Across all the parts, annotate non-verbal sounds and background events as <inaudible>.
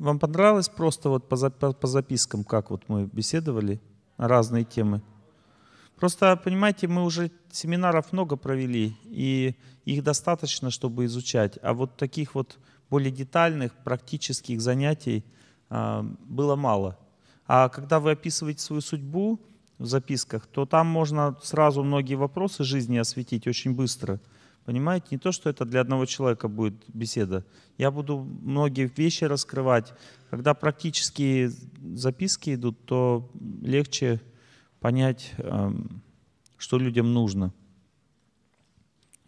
Вам понравилось просто вот по, по, по запискам, как вот мы беседовали на разные темы? Просто, понимаете, мы уже семинаров много провели, и их достаточно, чтобы изучать. А вот таких вот более детальных, практических занятий э, было мало. А когда вы описываете свою судьбу в записках, то там можно сразу многие вопросы жизни осветить очень быстро – Понимаете, не то, что это для одного человека будет беседа. Я буду многие вещи раскрывать. Когда практические записки идут, то легче понять, эм, что людям нужно.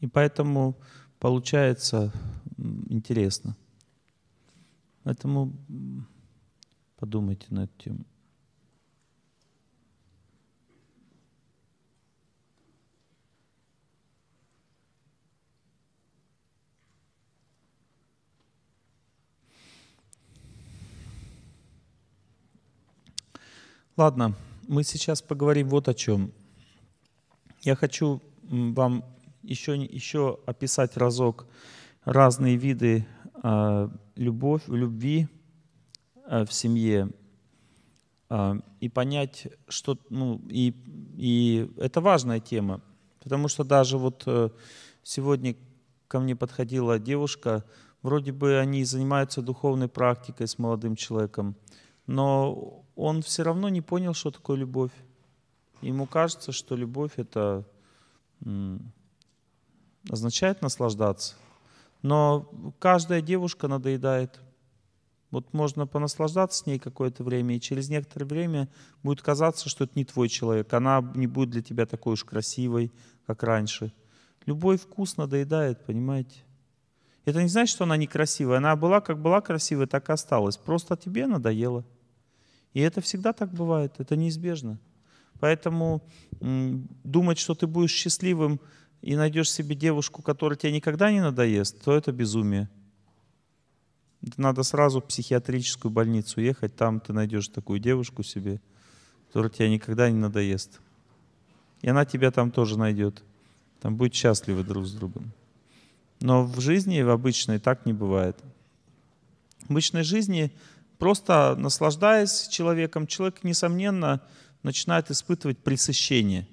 И поэтому получается интересно. Поэтому подумайте на эту тему. Ладно, мы сейчас поговорим вот о чем. Я хочу вам еще, еще описать разок разные виды э, любовь, любви э, в семье э, и понять, что ну, и, и это важная тема, потому что даже вот э, сегодня ко мне подходила девушка, вроде бы они занимаются духовной практикой с молодым человеком, э, но он все равно не понял, что такое любовь. Ему кажется, что любовь это означает наслаждаться. Но каждая девушка надоедает. Вот можно понаслаждаться с ней какое-то время, и через некоторое время будет казаться, что это не твой человек. Она не будет для тебя такой уж красивой, как раньше. Любой вкус надоедает, понимаете? Это не значит, что она некрасивая. Она была как была красивая, так и осталась. Просто тебе надоело. И это всегда так бывает, это неизбежно. Поэтому думать, что ты будешь счастливым и найдешь себе девушку, которая тебе никогда не надоест, то это безумие. Надо сразу в психиатрическую больницу ехать, там ты найдешь такую девушку себе, которая тебя никогда не надоест. И она тебя там тоже найдет. Там будет счастливы друг с другом. Но в жизни, в обычной, так не бывает. В обычной жизни, просто наслаждаясь человеком, человек, несомненно, начинает испытывать пресыщение.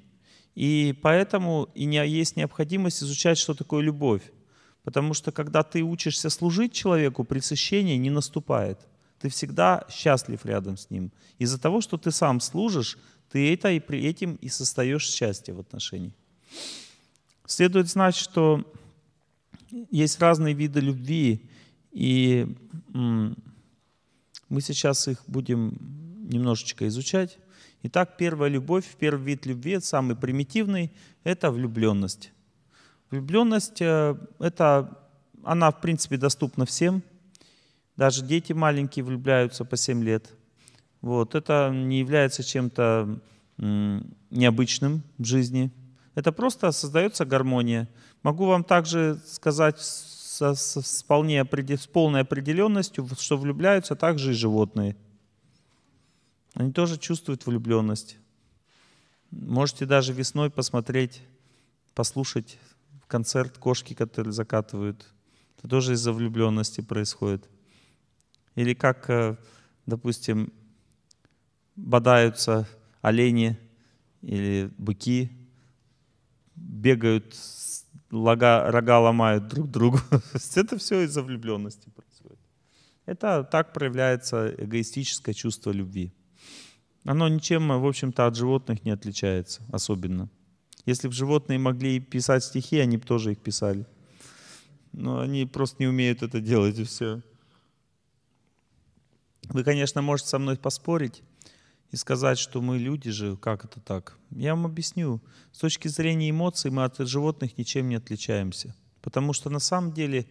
И поэтому и есть необходимость изучать, что такое любовь. Потому что когда ты учишься служить человеку, пресыщение не наступает. Ты всегда счастлив рядом с ним. Из-за того, что ты сам служишь, ты это и при этим и состоишь счастье в отношении. Следует знать, что есть разные виды любви, и мы сейчас их будем немножечко изучать. Итак, первая любовь, первый вид любви, самый примитивный, это влюбленность. Влюбленность, э, это, она в принципе доступна всем. Даже дети маленькие влюбляются по 7 лет. Вот, это не является чем-то необычным в жизни. Это просто создается гармония. Могу вам также сказать со, со, с, вполне, с полной определенностью, что влюбляются также и животные. Они тоже чувствуют влюбленность. Можете даже весной посмотреть, послушать концерт кошки, которые закатывают. Это тоже из-за влюбленности происходит. Или как, э, допустим, бодаются олени или быки – бегают, лога, рога ломают друг другу. <laughs> Это все из-за влюбленности происходит. Это так проявляется эгоистическое чувство любви. Оно ничем, в общем-то, от животных не отличается особенно. Если бы животные могли писать стихи, они бы тоже их писали. Но они просто не умеют это делать, и все. Вы, конечно, можете со мной поспорить, и сказать, что мы люди же, как это так? Я вам объясню. С точки зрения эмоций мы от животных ничем не отличаемся. Потому что на самом деле,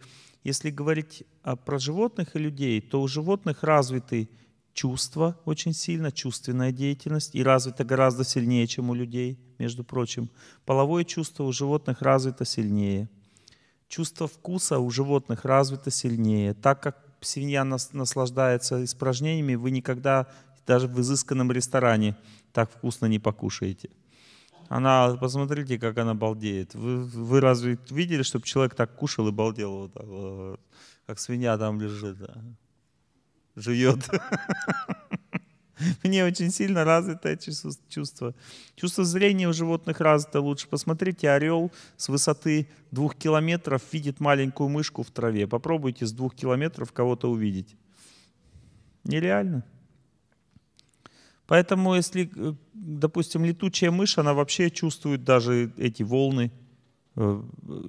если говорить о, про животных и людей, то у животных развиты чувства очень сильно, чувственная деятельность, и развита гораздо сильнее, чем у людей, между прочим. Половое чувство у животных развито сильнее. Чувство вкуса у животных развито сильнее. Так как свинья наслаждается испражнениями, вы никогда даже в изысканном ресторане так вкусно не покушаете. Она, посмотрите, как она балдеет. Вы, вы разве видели, чтобы человек так кушал и балдел, вот так, вот, как свинья там лежит, да? живет? Мне очень сильно развито это чувство. Чувство зрения у животных развито лучше. Посмотрите, орел с высоты двух километров видит маленькую мышку в траве. Попробуйте с двух километров кого-то увидеть. Нереально. Поэтому, если, э, допустим, летучая мышь, она вообще чувствует даже эти волны, э,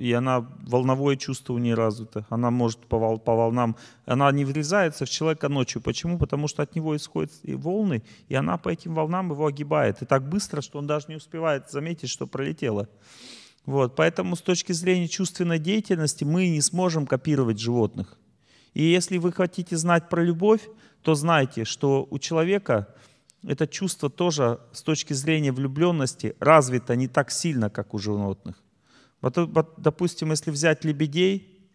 и она волновое чувство не развито. Она может по, вол, по волнам, она не врезается в человека ночью. Почему? Потому что от него исходят волны, и она по этим волнам его огибает. И так быстро, что он даже не успевает заметить, что пролетело. Вот. Поэтому с точки зрения чувственной деятельности мы не сможем копировать животных. И если вы хотите знать про любовь, то знайте, что у человека это чувство тоже с точки зрения влюбленности развито не так сильно, как у животных. Вот, вот, допустим, если взять лебедей,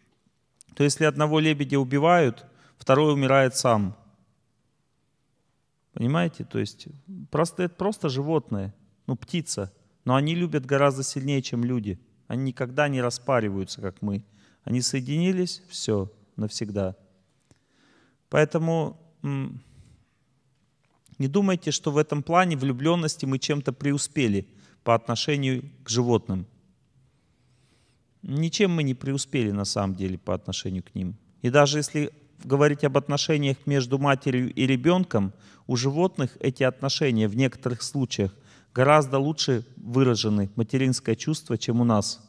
то если одного лебедя убивают, второй умирает сам. Понимаете? То есть просто, это просто животное, ну птица. Но они любят гораздо сильнее, чем люди. Они никогда не распариваются, как мы. Они соединились, все, навсегда. Поэтому не думайте, что в этом плане влюбленности мы чем-то преуспели по отношению к животным. Ничем мы не преуспели на самом деле по отношению к ним. И даже если говорить об отношениях между матерью и ребенком, у животных эти отношения в некоторых случаях гораздо лучше выражены, материнское чувство, чем у нас.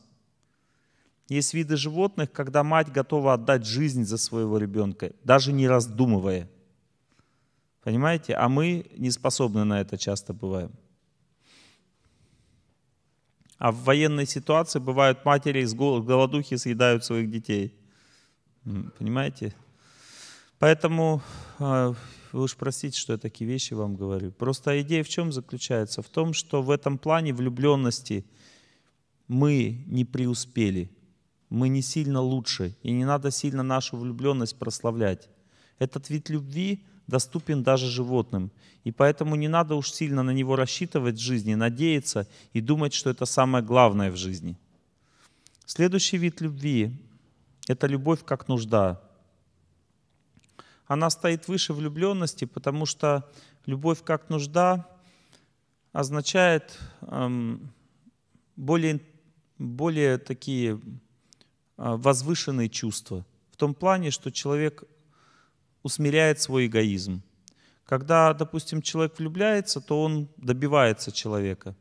Есть виды животных, когда мать готова отдать жизнь за своего ребенка, даже не раздумывая – Понимаете? А мы не способны на это часто бываем. А в военной ситуации бывают матери из голодухи съедают своих детей. Понимаете? Поэтому а, вы уж простите, что я такие вещи вам говорю. Просто идея в чем заключается? В том, что в этом плане влюбленности мы не преуспели. Мы не сильно лучше. И не надо сильно нашу влюбленность прославлять. Этот вид любви доступен даже животным. И поэтому не надо уж сильно на него рассчитывать в жизни, надеяться и думать, что это самое главное в жизни. Следующий вид любви — это любовь как нужда. Она стоит выше влюбленности, потому что любовь как нужда означает эм, более, более такие э, возвышенные чувства. В том плане, что человек усмиряет свой эгоизм. Когда, допустим, человек влюбляется, то он добивается человека.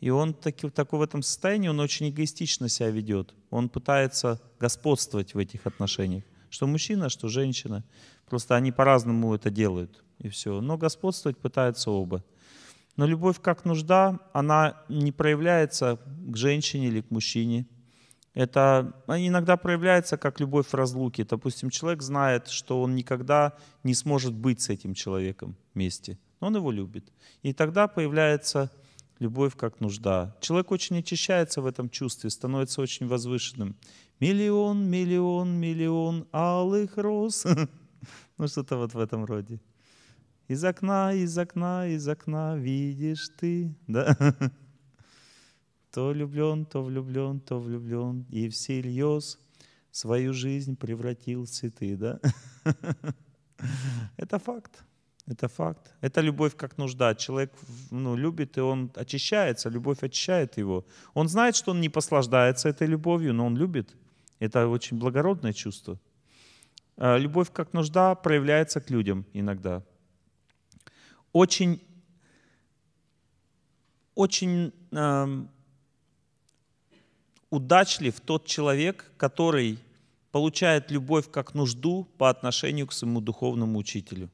И он таки, такой в этом состоянии, он очень эгоистично себя ведет. Он пытается господствовать в этих отношениях. Что мужчина, что женщина. Просто они по-разному это делают. И все. Но господствовать пытаются оба. Но любовь как нужда, она не проявляется к женщине или к мужчине – это иногда проявляется как любовь в разлуке. Допустим, человек знает, что он никогда не сможет быть с этим человеком вместе, но он его любит. И тогда появляется любовь как нужда. Человек очень очищается в этом чувстве, становится очень возвышенным. Миллион, миллион, миллион алых роз. <laughs> Ну что-то вот в этом роде. Из окна, из окна, из окна видишь ты. Да? <laughs> То влюблен, то влюблен, то влюблен, и всерьез свою жизнь превратил в цветы, да? <laughs> Это факт. Это факт. Это любовь как нужда. Человек ну, любит, и он очищается, любовь очищает его. Он знает, что он не послаждается этой любовью, но он любит. Это очень благородное чувство. А, любовь как нужда проявляется к людям иногда. Очень, очень удачлив тот человек, который получает любовь как нужду по отношению к своему духовному учителю.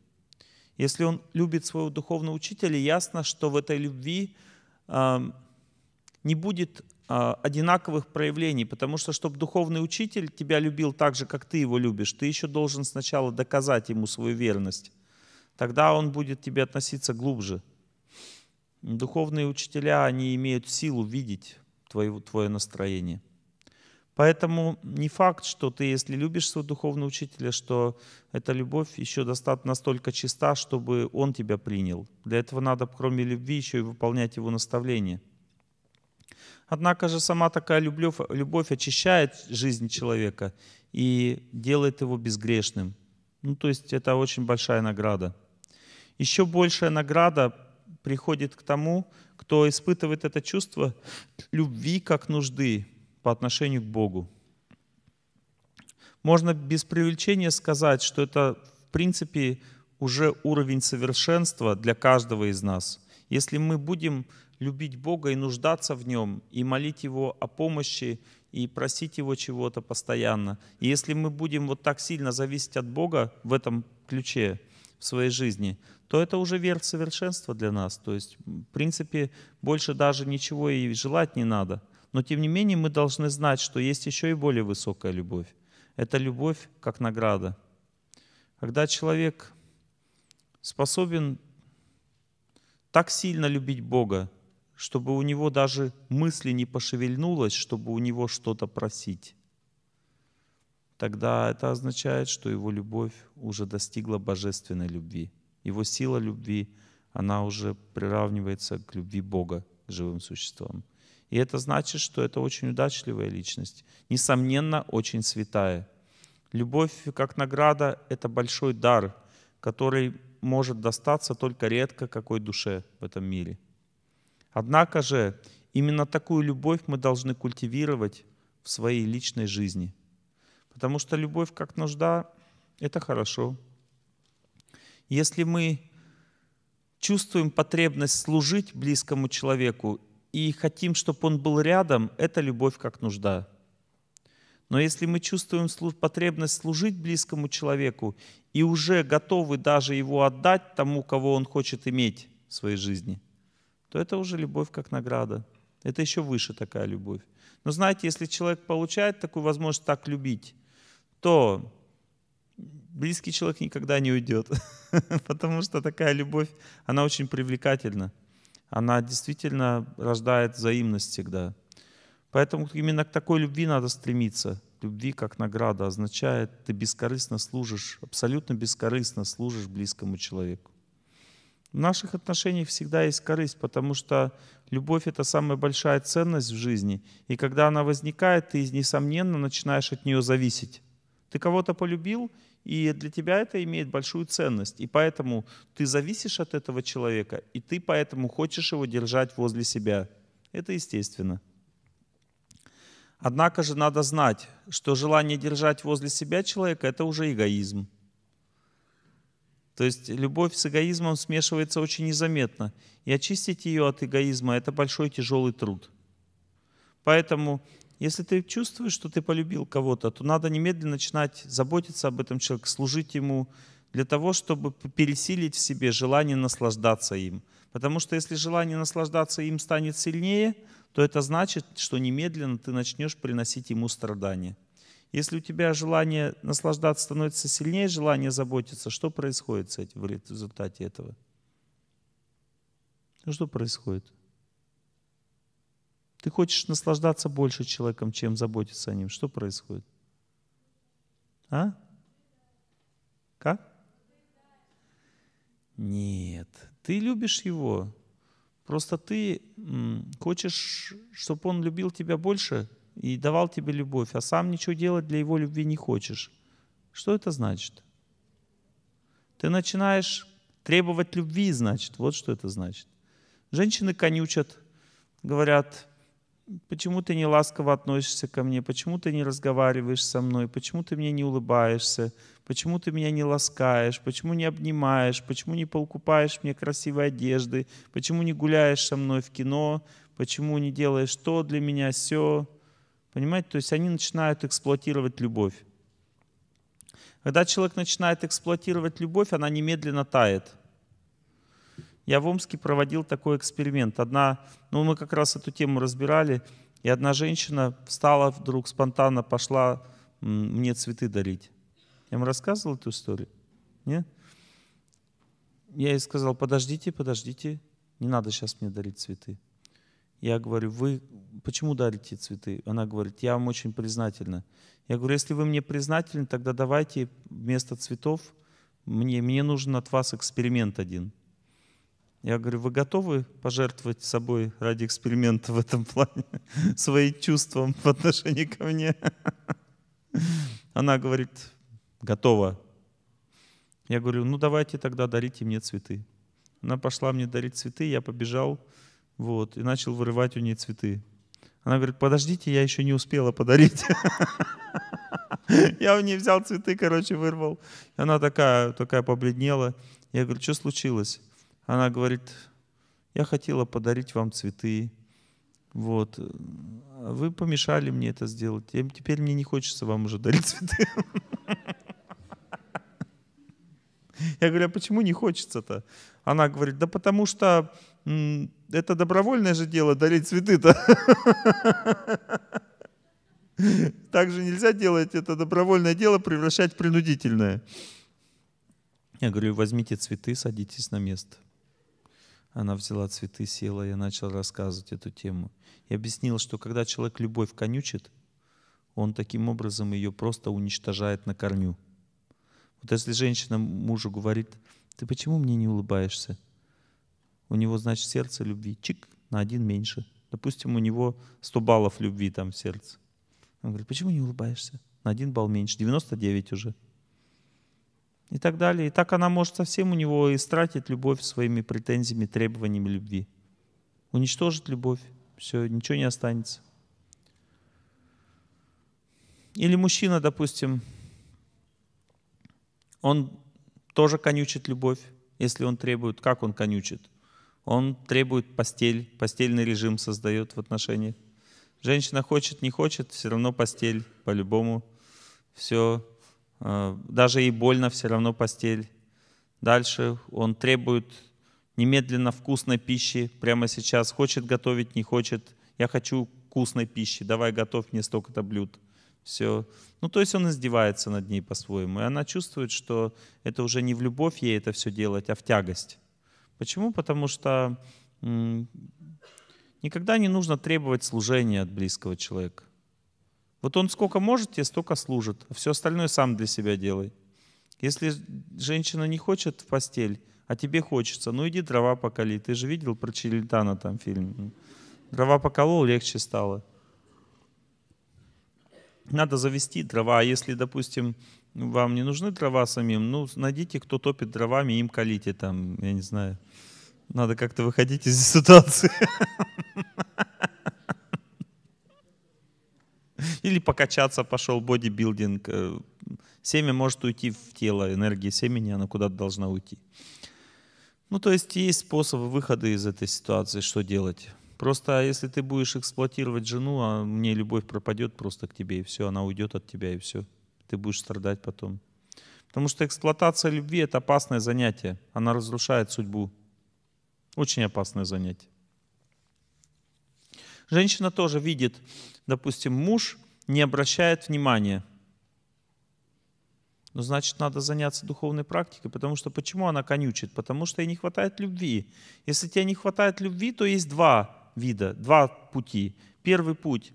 Если он любит своего духовного учителя, ясно, что в этой любви э, не будет э, одинаковых проявлений, потому что, чтобы духовный учитель тебя любил так же, как ты его любишь, ты еще должен сначала доказать ему свою верность. Тогда он будет тебе относиться глубже. Духовные учителя, они имеют силу видеть твое, твое настроение. Поэтому не факт, что ты, если любишь своего духовного учителя, что эта любовь еще достаточно настолько чиста, чтобы он тебя принял. Для этого надо, кроме любви, еще и выполнять его наставление. Однако же сама такая любовь, любовь очищает жизнь человека и делает его безгрешным. Ну, то есть это очень большая награда. Еще большая награда приходит к тому, кто испытывает это чувство любви как нужды по отношению к Богу. Можно без привлечения сказать, что это, в принципе, уже уровень совершенства для каждого из нас. Если мы будем любить Бога и нуждаться в Нем, и молить Его о помощи, и просить Его чего-то постоянно, и если мы будем вот так сильно зависеть от Бога в этом ключе, в своей жизни, то это уже верх совершенства для нас. То есть, в принципе, больше даже ничего и желать не надо. Но тем не менее мы должны знать, что есть еще и более высокая любовь. Это любовь как награда. Когда человек способен так сильно любить Бога, чтобы у него даже мысли не пошевельнулось, чтобы у него что-то просить тогда это означает, что его любовь уже достигла божественной любви. Его сила любви, она уже приравнивается к любви Бога, к живым существам. И это значит, что это очень удачливая личность, несомненно, очень святая. Любовь как награда — это большой дар, который может достаться только редко какой душе в этом мире. Однако же именно такую любовь мы должны культивировать в своей личной жизни — Потому что любовь как нужда — это хорошо. Если мы чувствуем потребность служить близкому человеку и хотим, чтобы он был рядом, это любовь как нужда. Но если мы чувствуем потребность служить близкому человеку и уже готовы даже его отдать тому, кого он хочет иметь в своей жизни, то это уже любовь как награда. Это еще выше такая любовь. Но знаете, если человек получает такую возможность так любить, то близкий человек никогда не уйдет, <laughs> потому что такая любовь, она очень привлекательна. Она действительно рождает взаимность всегда. Поэтому именно к такой любви надо стремиться. Любви как награда означает, ты бескорыстно служишь, абсолютно бескорыстно служишь близкому человеку. В наших отношениях всегда есть корысть, потому что любовь — это самая большая ценность в жизни. И когда она возникает, ты, несомненно, начинаешь от нее зависеть. Ты кого-то полюбил, и для тебя это имеет большую ценность. И поэтому ты зависишь от этого человека, и ты поэтому хочешь его держать возле себя. Это естественно. Однако же надо знать, что желание держать возле себя человека — это уже эгоизм. То есть любовь с эгоизмом смешивается очень незаметно. И очистить ее от эгоизма — это большой тяжелый труд. Поэтому если ты чувствуешь, что ты полюбил кого-то, то надо немедленно начинать заботиться об этом человеке, служить ему для того, чтобы пересилить в себе желание наслаждаться им. Потому что если желание наслаждаться им станет сильнее, то это значит, что немедленно ты начнешь приносить ему страдания. Если у тебя желание наслаждаться становится сильнее, желание заботиться, что происходит с этим в результате этого? Ну что происходит? Ты хочешь наслаждаться больше человеком, чем заботиться о нем. Что происходит? А? Как? Нет. Ты любишь его. Просто ты хочешь, чтобы он любил тебя больше и давал тебе любовь, а сам ничего делать для его любви не хочешь. Что это значит? Ты начинаешь требовать любви, значит, вот что это значит. Женщины конючат, говорят, почему ты не ласково относишься ко мне, почему ты не разговариваешь со мной, почему ты мне не улыбаешься, почему ты меня не ласкаешь, почему не обнимаешь, почему не покупаешь мне красивой одежды, почему не гуляешь со мной в кино, почему не делаешь то для меня, все. Понимаете, то есть они начинают эксплуатировать любовь. Когда человек начинает эксплуатировать любовь, она немедленно тает – я в Омске проводил такой эксперимент. Одна, ну мы как раз эту тему разбирали, и одна женщина встала вдруг спонтанно, пошла мне цветы дарить. Я им рассказывал эту историю? Нет? Я ей сказал, подождите, подождите, не надо сейчас мне дарить цветы. Я говорю, вы почему дарите цветы? Она говорит, я вам очень признательна. Я говорю, если вы мне признательны, тогда давайте вместо цветов, мне, мне нужен от вас эксперимент один – я говорю, вы готовы пожертвовать собой ради эксперимента в этом плане, <laughs> своим чувством в отношении ко мне? <laughs> Она говорит, готова. Я говорю, ну давайте тогда дарите мне цветы. Она пошла мне дарить цветы, я побежал вот, и начал вырывать у нее цветы. Она говорит, подождите, я еще не успела подарить. <laughs> Я у нее взял цветы, короче, вырвал. Она такая, такая побледнела. Я говорю, что случилось? Она говорит, я хотела подарить вам цветы, вот. Вы помешали мне это сделать. Я, теперь мне не хочется вам уже дарить цветы. Я говорю, а почему не хочется-то? Она говорит, да потому что это добровольное же дело дарить цветы-то. также нельзя делать это добровольное дело, превращать в принудительное. Я говорю, возьмите цветы, садитесь на место. Она взяла цветы, села, я начал рассказывать эту тему. И объяснил, что когда человек любовь конючит, он таким образом ее просто уничтожает на корню. Вот если женщина мужу говорит, ты почему мне не улыбаешься? У него, значит, сердце любви, чик, на один меньше. Допустим, у него 100 баллов любви там в сердце. Он говорит, почему не улыбаешься? На один балл меньше, 99 уже и так далее. И так она может совсем у него истратить любовь своими претензиями, требованиями любви. Уничтожить любовь. Все, ничего не останется. Или мужчина, допустим, он тоже конючит любовь, если он требует. Как он конючит? Он требует постель, постельный режим создает в отношениях. Женщина хочет, не хочет, все равно постель по-любому. Все, Э, даже и больно все равно постель. Дальше он требует немедленно вкусной пищи прямо сейчас. Хочет готовить, не хочет. Я хочу вкусной пищи, давай готовь мне столько-то блюд. Все. Ну, то есть он издевается над ней по-своему. И она чувствует, что это уже не в любовь ей это все делать, а в тягость. Почему? Потому что никогда не нужно требовать служения от близкого человека. Вот он сколько может, тебе столько служит. А Все остальное сам для себя делай. Если женщина не хочет в постель, а тебе хочется, ну иди дрова поколи. Ты же видел про Челентана там фильм. Ну, дрова поколол, легче стало. Надо завести дрова. А если, допустим, вам не нужны дрова самим, ну, найдите, кто топит дровами, им колите там, я не знаю. Надо как-то выходить из <laughs> ситуации. Или покачаться пошел, бодибилдинг. Э, семя может уйти в тело, энергия семени, она куда-то должна уйти. Ну, то есть есть способы выхода из этой ситуации, что делать. Просто а если ты будешь эксплуатировать жену, а мне любовь пропадет просто к тебе, и все, она уйдет от тебя, и все. Ты будешь страдать потом. Потому что эксплуатация любви — это опасное занятие. Она разрушает судьбу. Очень опасное занятие. Женщина тоже видит, допустим, муж — не обращает внимания. Но ну, значит, надо заняться духовной практикой, потому что почему она конючит? Потому что ей не хватает любви. Если тебе не хватает любви, то есть два вида, два пути. Первый путь.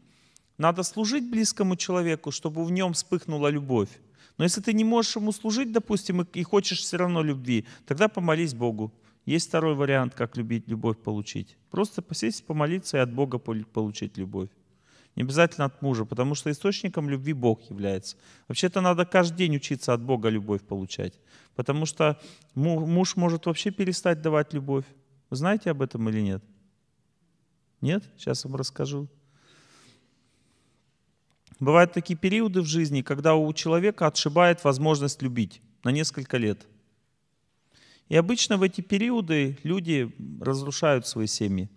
Надо служить близкому человеку, чтобы в нем вспыхнула любовь. Но если ты не можешь ему служить, допустим, и хочешь все равно любви, тогда помолись Богу. Есть второй вариант, как любить, любовь получить. Просто посесть, помолиться и от Бога получить любовь. Не обязательно от мужа, потому что источником любви Бог является. Вообще-то надо каждый день учиться от Бога любовь получать. Потому что муж может вообще перестать давать любовь. Вы знаете об этом или нет? Нет? Сейчас вам расскажу. Бывают такие периоды в жизни, когда у человека отшибает возможность любить на несколько лет. И обычно в эти периоды люди разрушают свои семьи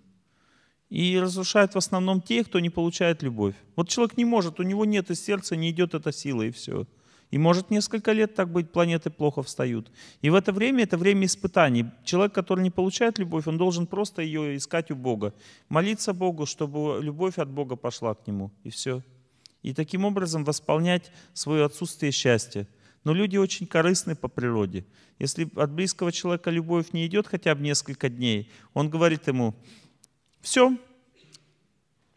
и разрушает в основном те, кто не получает любовь. Вот человек не может, у него нет из сердца, не идет эта сила, и все. И может несколько лет так быть, планеты плохо встают. И в это время, это время испытаний. Человек, который не получает любовь, он должен просто ее искать у Бога. Молиться Богу, чтобы любовь от Бога пошла к нему. И все. И таким образом восполнять свое отсутствие счастья. Но люди очень корыстны по природе. Если от близкого человека любовь не идет хотя бы несколько дней, он говорит ему, все.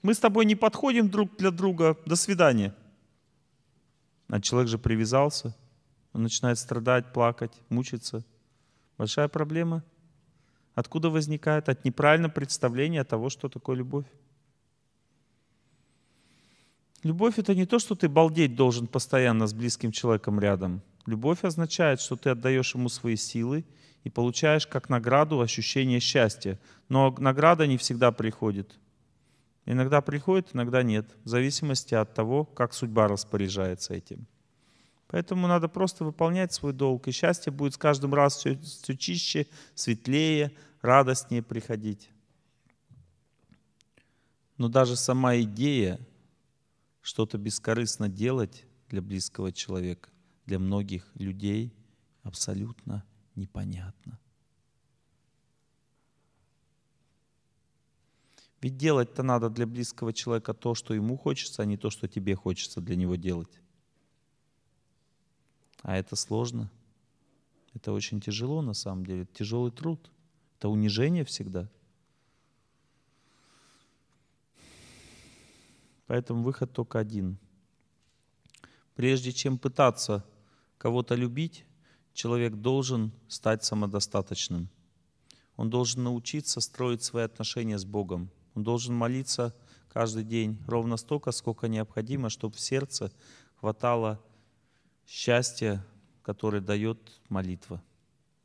Мы с тобой не подходим друг для друга. До свидания. А человек же привязался. Он начинает страдать, плакать, мучиться. Большая проблема. Откуда возникает? От неправильного представления того, что такое любовь. Любовь — это не то, что ты балдеть должен постоянно с близким человеком рядом — Любовь означает, что ты отдаешь ему свои силы и получаешь как награду ощущение счастья. Но награда не всегда приходит. Иногда приходит, иногда нет, в зависимости от того, как судьба распоряжается этим. Поэтому надо просто выполнять свой долг, и счастье будет с каждым раз все, все чище, светлее, радостнее приходить. Но даже сама идея что-то бескорыстно делать для близкого человека для многих людей абсолютно непонятно. Ведь делать-то надо для близкого человека то, что ему хочется, а не то, что тебе хочется для него делать. А это сложно. Это очень тяжело на самом деле. Это тяжелый труд. Это унижение всегда. Поэтому выход только один. Прежде чем пытаться кого-то любить, человек должен стать самодостаточным. Он должен научиться строить свои отношения с Богом. Он должен молиться каждый день ровно столько, сколько необходимо, чтобы в сердце хватало счастья, которое дает молитва.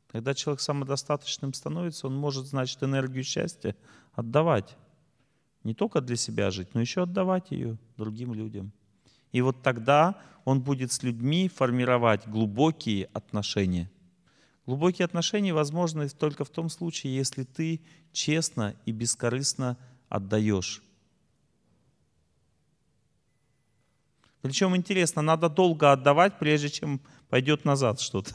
Когда человек самодостаточным становится, он может, значит, энергию счастья отдавать. Не только для себя жить, но еще отдавать ее другим людям. И вот тогда он будет с людьми формировать глубокие отношения. Глубокие отношения возможны только в том случае, если ты честно и бескорыстно отдаешь. Причем интересно, надо долго отдавать, прежде чем пойдет назад что-то.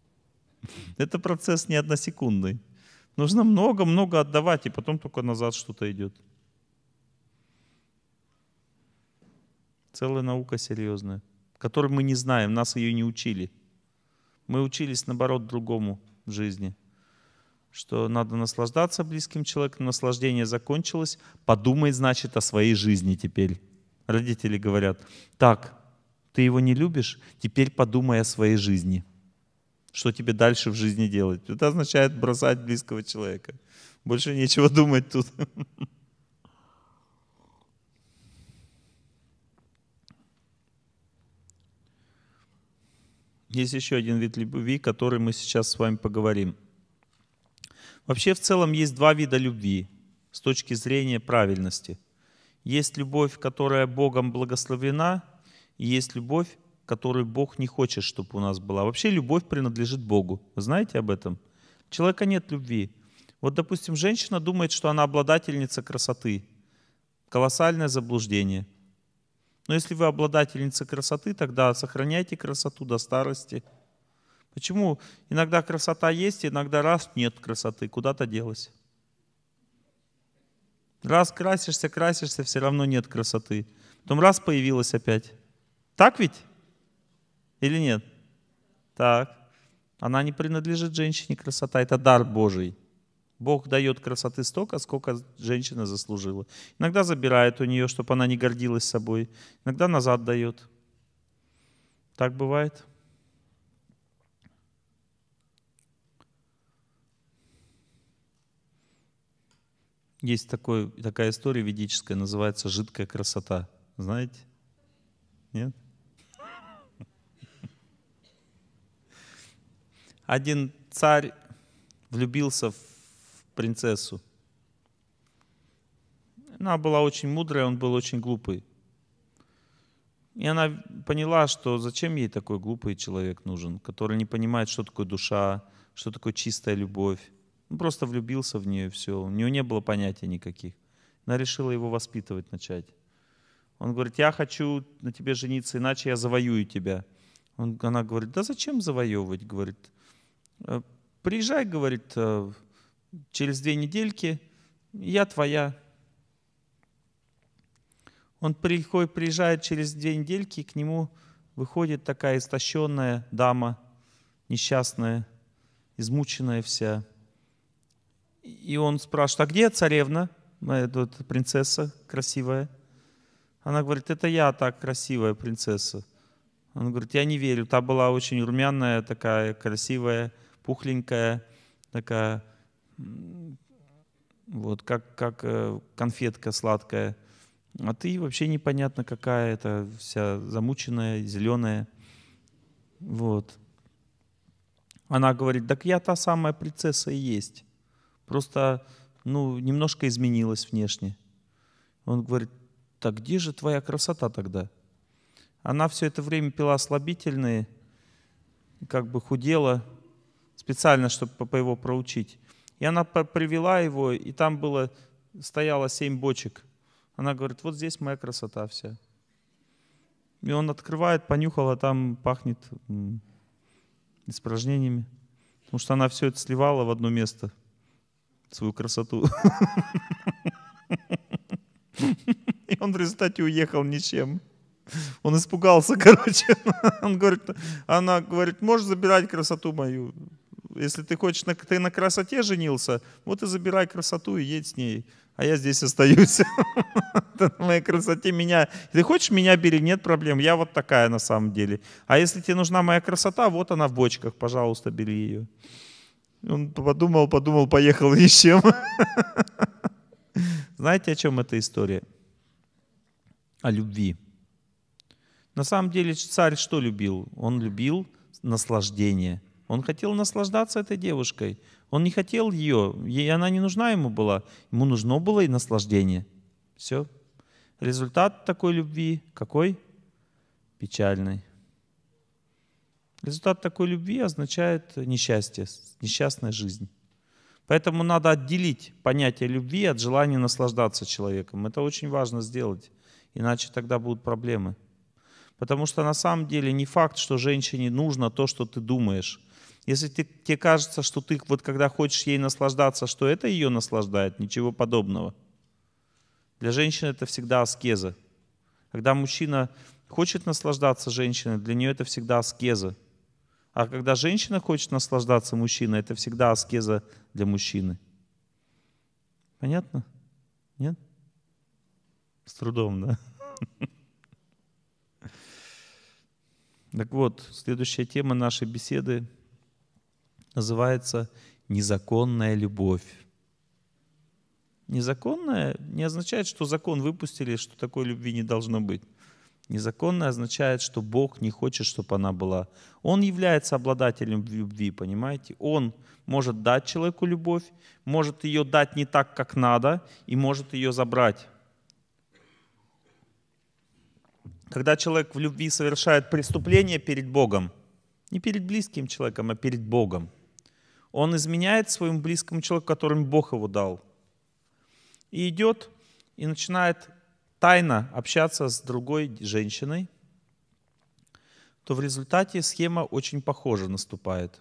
<laughs> Это процесс не односекундный. Нужно много-много отдавать, и потом только назад что-то идет. Целая наука серьезная, которую мы не знаем, нас ее не учили. Мы учились, наоборот, другому в жизни, что надо наслаждаться близким человеком, наслаждение закончилось, подумай, значит, о своей жизни теперь. Родители говорят, так, ты его не любишь, теперь подумай о своей жизни. Что тебе дальше в жизни делать? Это означает бросать близкого человека. Больше нечего думать тут. <laughs> Есть еще один вид любви, который мы сейчас с вами поговорим. Вообще в целом есть два вида любви с точки зрения правильности. Есть любовь, которая Богом благословена, и есть любовь, которую Бог не хочет, чтобы у нас была. Вообще любовь принадлежит Богу. Вы знаете об этом? У человека нет любви. Вот, допустим, женщина думает, что она обладательница красоты. Колоссальное заблуждение – но если вы обладательница красоты, тогда сохраняйте красоту до старости. Почему иногда красота есть, иногда раз нет красоты, куда-то делась? Раз красишься, красишься, все равно нет красоты. Потом раз появилась опять. Так ведь? Или нет? Так. Она не принадлежит женщине красота, это дар Божий. Бог дает красоты столько, сколько женщина заслужила. Иногда забирает у нее, чтобы она не гордилась собой. Иногда назад дает. Так бывает. Есть такой, такая история ведическая, называется «Жидкая красота». Знаете? Нет? Один царь влюбился в принцессу. Она была очень мудрая, он был очень глупый. И она поняла, что зачем ей такой глупый человек нужен, который не понимает, что такое душа, что такое чистая любовь. Он просто влюбился в нее все. У нее не было понятия никаких. Она решила его воспитывать начать. Он говорит, я хочу на тебе жениться, иначе я завоюю тебя. Он, она говорит, да зачем завоевывать, говорит. «Э, приезжай, говорит, э, через две недельки я твоя. Он приходит, приезжает через две недельки, и к нему выходит такая истощенная дама, несчастная, измученная вся. И он спрашивает, а где царевна, моя ну, эта принцесса красивая? Она говорит, это я так красивая принцесса. Он говорит, я не верю, та была очень румяная, такая красивая, пухленькая, такая вот как, как э, конфетка сладкая. А ты вообще непонятно какая это, вся замученная, зеленая. Вот. Она говорит, так я та самая принцесса и есть. Просто, ну, немножко изменилась внешне. Он говорит, так где же твоя красота тогда? Она все это время пила слабительные, как бы худела, специально, чтобы по его проучить. И она привела его, и там было, стояло семь бочек. Она говорит, вот здесь моя красота вся. И он открывает, понюхал, а там пахнет испражнениями. Потому что она все это сливала в одно место, свою красоту. <laughs> И он в результате уехал ничем. Он испугался, <laughs> короче. Он говорит, она говорит, можешь забирать красоту мою? Если ты хочешь, на ты на красоте женился, вот и забирай красоту и едь с ней. А я здесь остаюсь. <laughs> на моей красоте меня... Ты хочешь меня бери? Нет проблем. Я вот такая на самом деле. А если тебе нужна моя красота, вот она в бочках. Пожалуйста, бери ее. Он подумал, подумал, поехал ищем. <laughs> Знаете, о чем эта история? О любви. На самом деле царь что любил? Он любил наслаждение – он хотел наслаждаться этой девушкой. Он не хотел ее, и она не нужна ему была. Ему нужно было и наслаждение. Все. Результат такой любви какой? Печальный. Результат такой любви означает несчастье, несчастная жизнь. Поэтому надо отделить понятие любви от желания наслаждаться человеком. Это очень важно сделать, иначе тогда будут проблемы. Потому что на самом деле не факт, что женщине нужно то, что ты думаешь. Если ты, тебе кажется, что ты вот когда хочешь ей наслаждаться, что это ее наслаждает, ничего подобного. Для женщины это всегда аскеза. Когда мужчина хочет наслаждаться женщиной, для нее это всегда аскеза. А когда женщина хочет наслаждаться мужчиной, это всегда аскеза для мужчины. Понятно? Нет? С трудом, да? <laughs> Так вот, следующая тема нашей беседы называется незаконная любовь. Незаконная не означает, что закон выпустили, что такой любви не должно быть. Незаконная означает, что Бог не хочет, чтобы она была. Он является обладателем любви, понимаете? Он может дать человеку любовь, может ее дать не так, как надо, и может ее забрать. Когда человек в любви совершает преступление перед Богом, не перед близким человеком, а перед Богом, он изменяет своему близкому человеку, которому Бог его дал. И идет и начинает тайно общаться с другой женщиной, то в результате схема очень похожа наступает.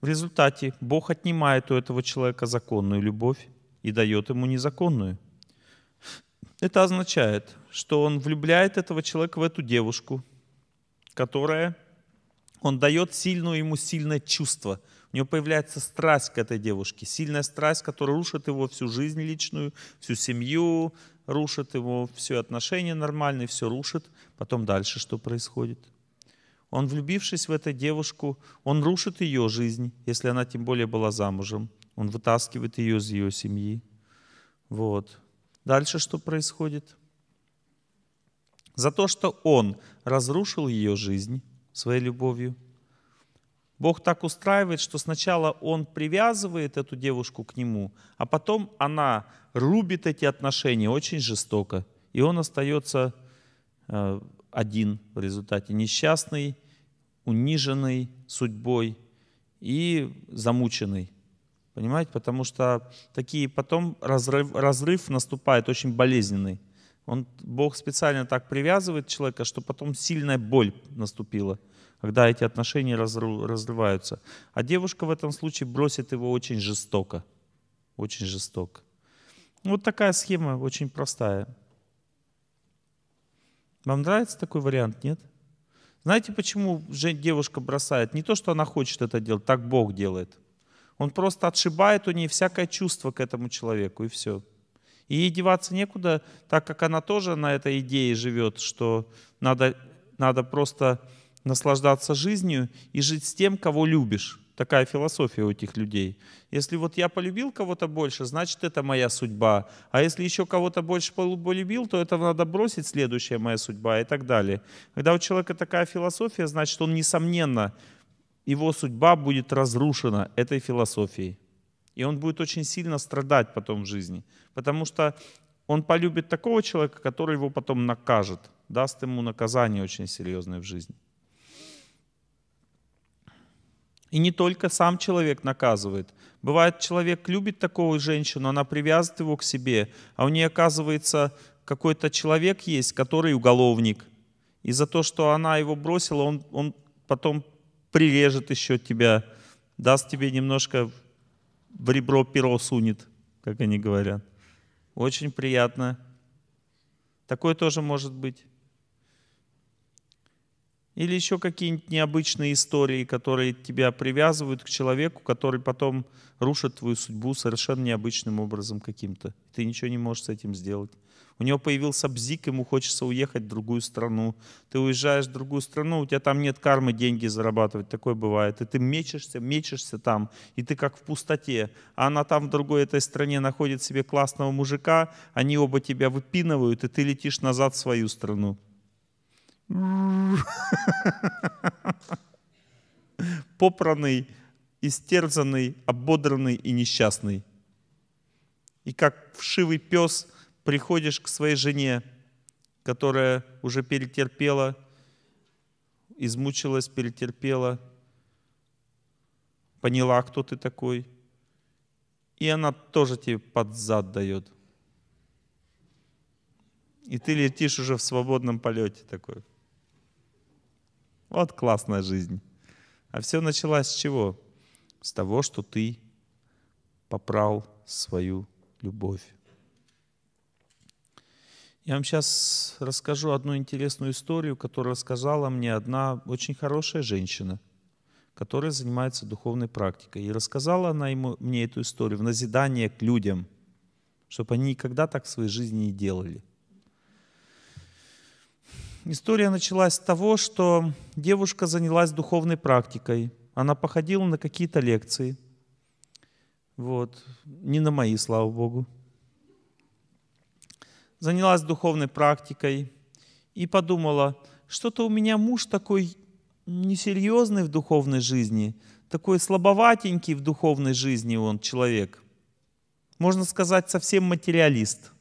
В результате Бог отнимает у этого человека законную любовь и дает ему незаконную. Это означает, что он влюбляет этого человека в эту девушку, которая он дает сильную ему сильное чувство – у него появляется страсть к этой девушке, сильная страсть, которая рушит его всю жизнь личную, всю семью, рушит его все отношения нормальные, все рушит. Потом дальше что происходит? Он, влюбившись в эту девушку, он рушит ее жизнь, если она тем более была замужем. Он вытаскивает ее из ее семьи. Вот. Дальше что происходит? За то, что он разрушил ее жизнь своей любовью – Бог так устраивает, что сначала он привязывает эту девушку к нему, а потом она рубит эти отношения очень жестоко. И он остается э, один в результате, несчастный, униженный судьбой и замученный. Понимаете? Потому что такие потом разрыв, разрыв наступает очень болезненный. Он, Бог специально так привязывает человека, что потом сильная боль наступила – когда эти отношения разрываются. А девушка в этом случае бросит его очень жестоко. Очень жестоко. Вот такая схема, очень простая. Вам нравится такой вариант, нет? Знаете, почему девушка бросает? Не то, что она хочет это делать, так Бог делает. Он просто отшибает у нее всякое чувство к этому человеку, и все. И ей деваться некуда, так как она тоже на этой идее живет, что надо, надо просто наслаждаться жизнью и жить с тем, кого любишь. Такая философия у этих людей. Если вот я полюбил кого-то больше, значит, это моя судьба. А если еще кого-то больше полюбил, то это надо бросить, следующая моя судьба и так далее. Когда у человека такая философия, значит, он, несомненно, его судьба будет разрушена этой философией. И он будет очень сильно страдать потом в жизни. Потому что он полюбит такого человека, который его потом накажет, даст ему наказание очень серьезное в жизни. И не только сам человек наказывает. Бывает, человек любит такую женщину, она привязывает его к себе, а у нее оказывается какой-то человек есть, который уголовник. И за то, что она его бросила, он, он потом прирежет еще тебя, даст тебе немножко в ребро перо сунет, как они говорят. Очень приятно. Такое тоже может быть. Или еще какие-нибудь необычные истории, которые тебя привязывают к человеку, который потом рушит твою судьбу совершенно необычным образом каким-то. Ты ничего не можешь с этим сделать. У него появился бзик, ему хочется уехать в другую страну. Ты уезжаешь в другую страну, у тебя там нет кармы деньги зарабатывать, такое бывает. И ты мечешься, мечешься там, и ты как в пустоте. А она там в другой этой стране находит себе классного мужика, они оба тебя выпинывают, и ты летишь назад в свою страну. <laughs> попраный, истерзанный, ободранный и несчастный. И как вшивый пес приходишь к своей жене, которая уже перетерпела, измучилась, перетерпела, поняла, кто ты такой, и она тоже тебе под зад дает. И ты летишь уже в свободном полете такой. Вот классная жизнь. А все началось с чего? С того, что ты попрал свою любовь. Я вам сейчас расскажу одну интересную историю, которую рассказала мне одна очень хорошая женщина, которая занимается духовной практикой. И рассказала она ему, мне эту историю в назидание к людям, чтобы они никогда так в своей жизни не делали – История началась с того, что девушка занялась духовной практикой. Она походила на какие-то лекции. Вот. Не на мои, слава богу. Занялась духовной практикой и подумала, что-то у меня муж такой несерьезный в духовной жизни, такой слабоватенький в духовной жизни он человек. Можно сказать, совсем материалист.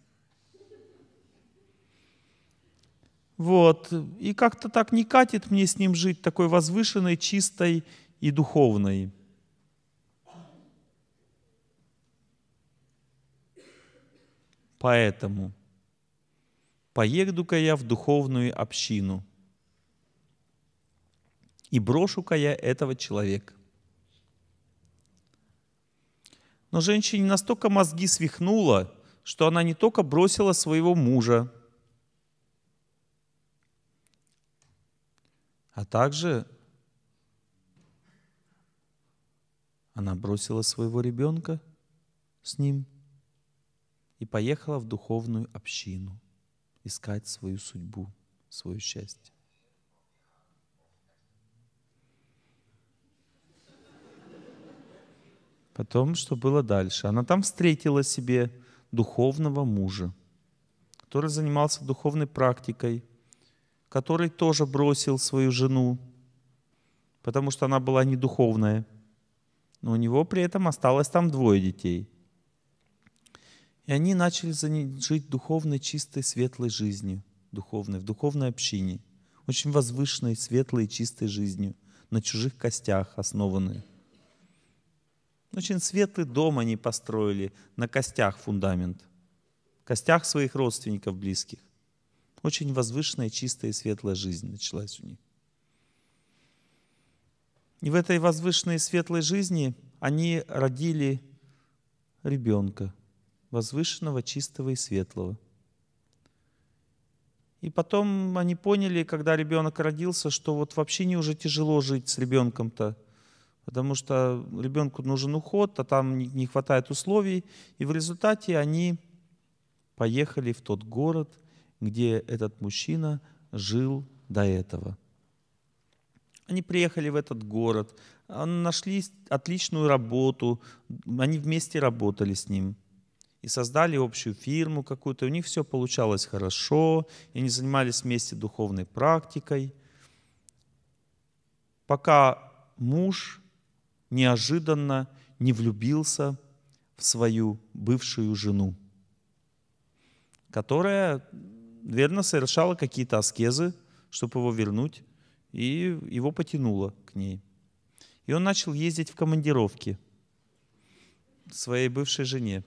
Вот. И как-то так не катит мне с ним жить такой возвышенной, чистой и духовной. Поэтому поеду-ка я в духовную общину и брошу-ка я этого человека. Но женщине настолько мозги свихнула, что она не только бросила своего мужа, А также она бросила своего ребенка с ним и поехала в духовную общину искать свою судьбу, свое счастье. Потом, что было дальше? Она там встретила себе духовного мужа, который занимался духовной практикой, который тоже бросил свою жену, потому что она была недуховная. Но у него при этом осталось там двое детей. И они начали жить духовной, чистой, светлой жизнью, духовной, в духовной общине, очень возвышенной, светлой, чистой жизнью, на чужих костях основанной. Очень светлый дом они построили, на костях фундамент, костях своих родственников близких. Очень возвышенная, чистая и светлая жизнь началась у них. И в этой возвышенной и светлой жизни они родили ребенка, возвышенного, чистого и светлого. И потом они поняли, когда ребенок родился, что вот вообще общине уже тяжело жить с ребенком-то, потому что ребенку нужен уход, а там не хватает условий. И в результате они поехали в тот город – где этот мужчина жил до этого. Они приехали в этот город, а нашли отличную работу, они вместе работали с ним и создали общую фирму какую-то. У них все получалось хорошо, и они занимались вместе духовной практикой. Пока муж неожиданно не влюбился в свою бывшую жену, которая верно совершала какие-то аскезы, чтобы его вернуть, и его потянуло к ней. И он начал ездить в командировки своей бывшей жене.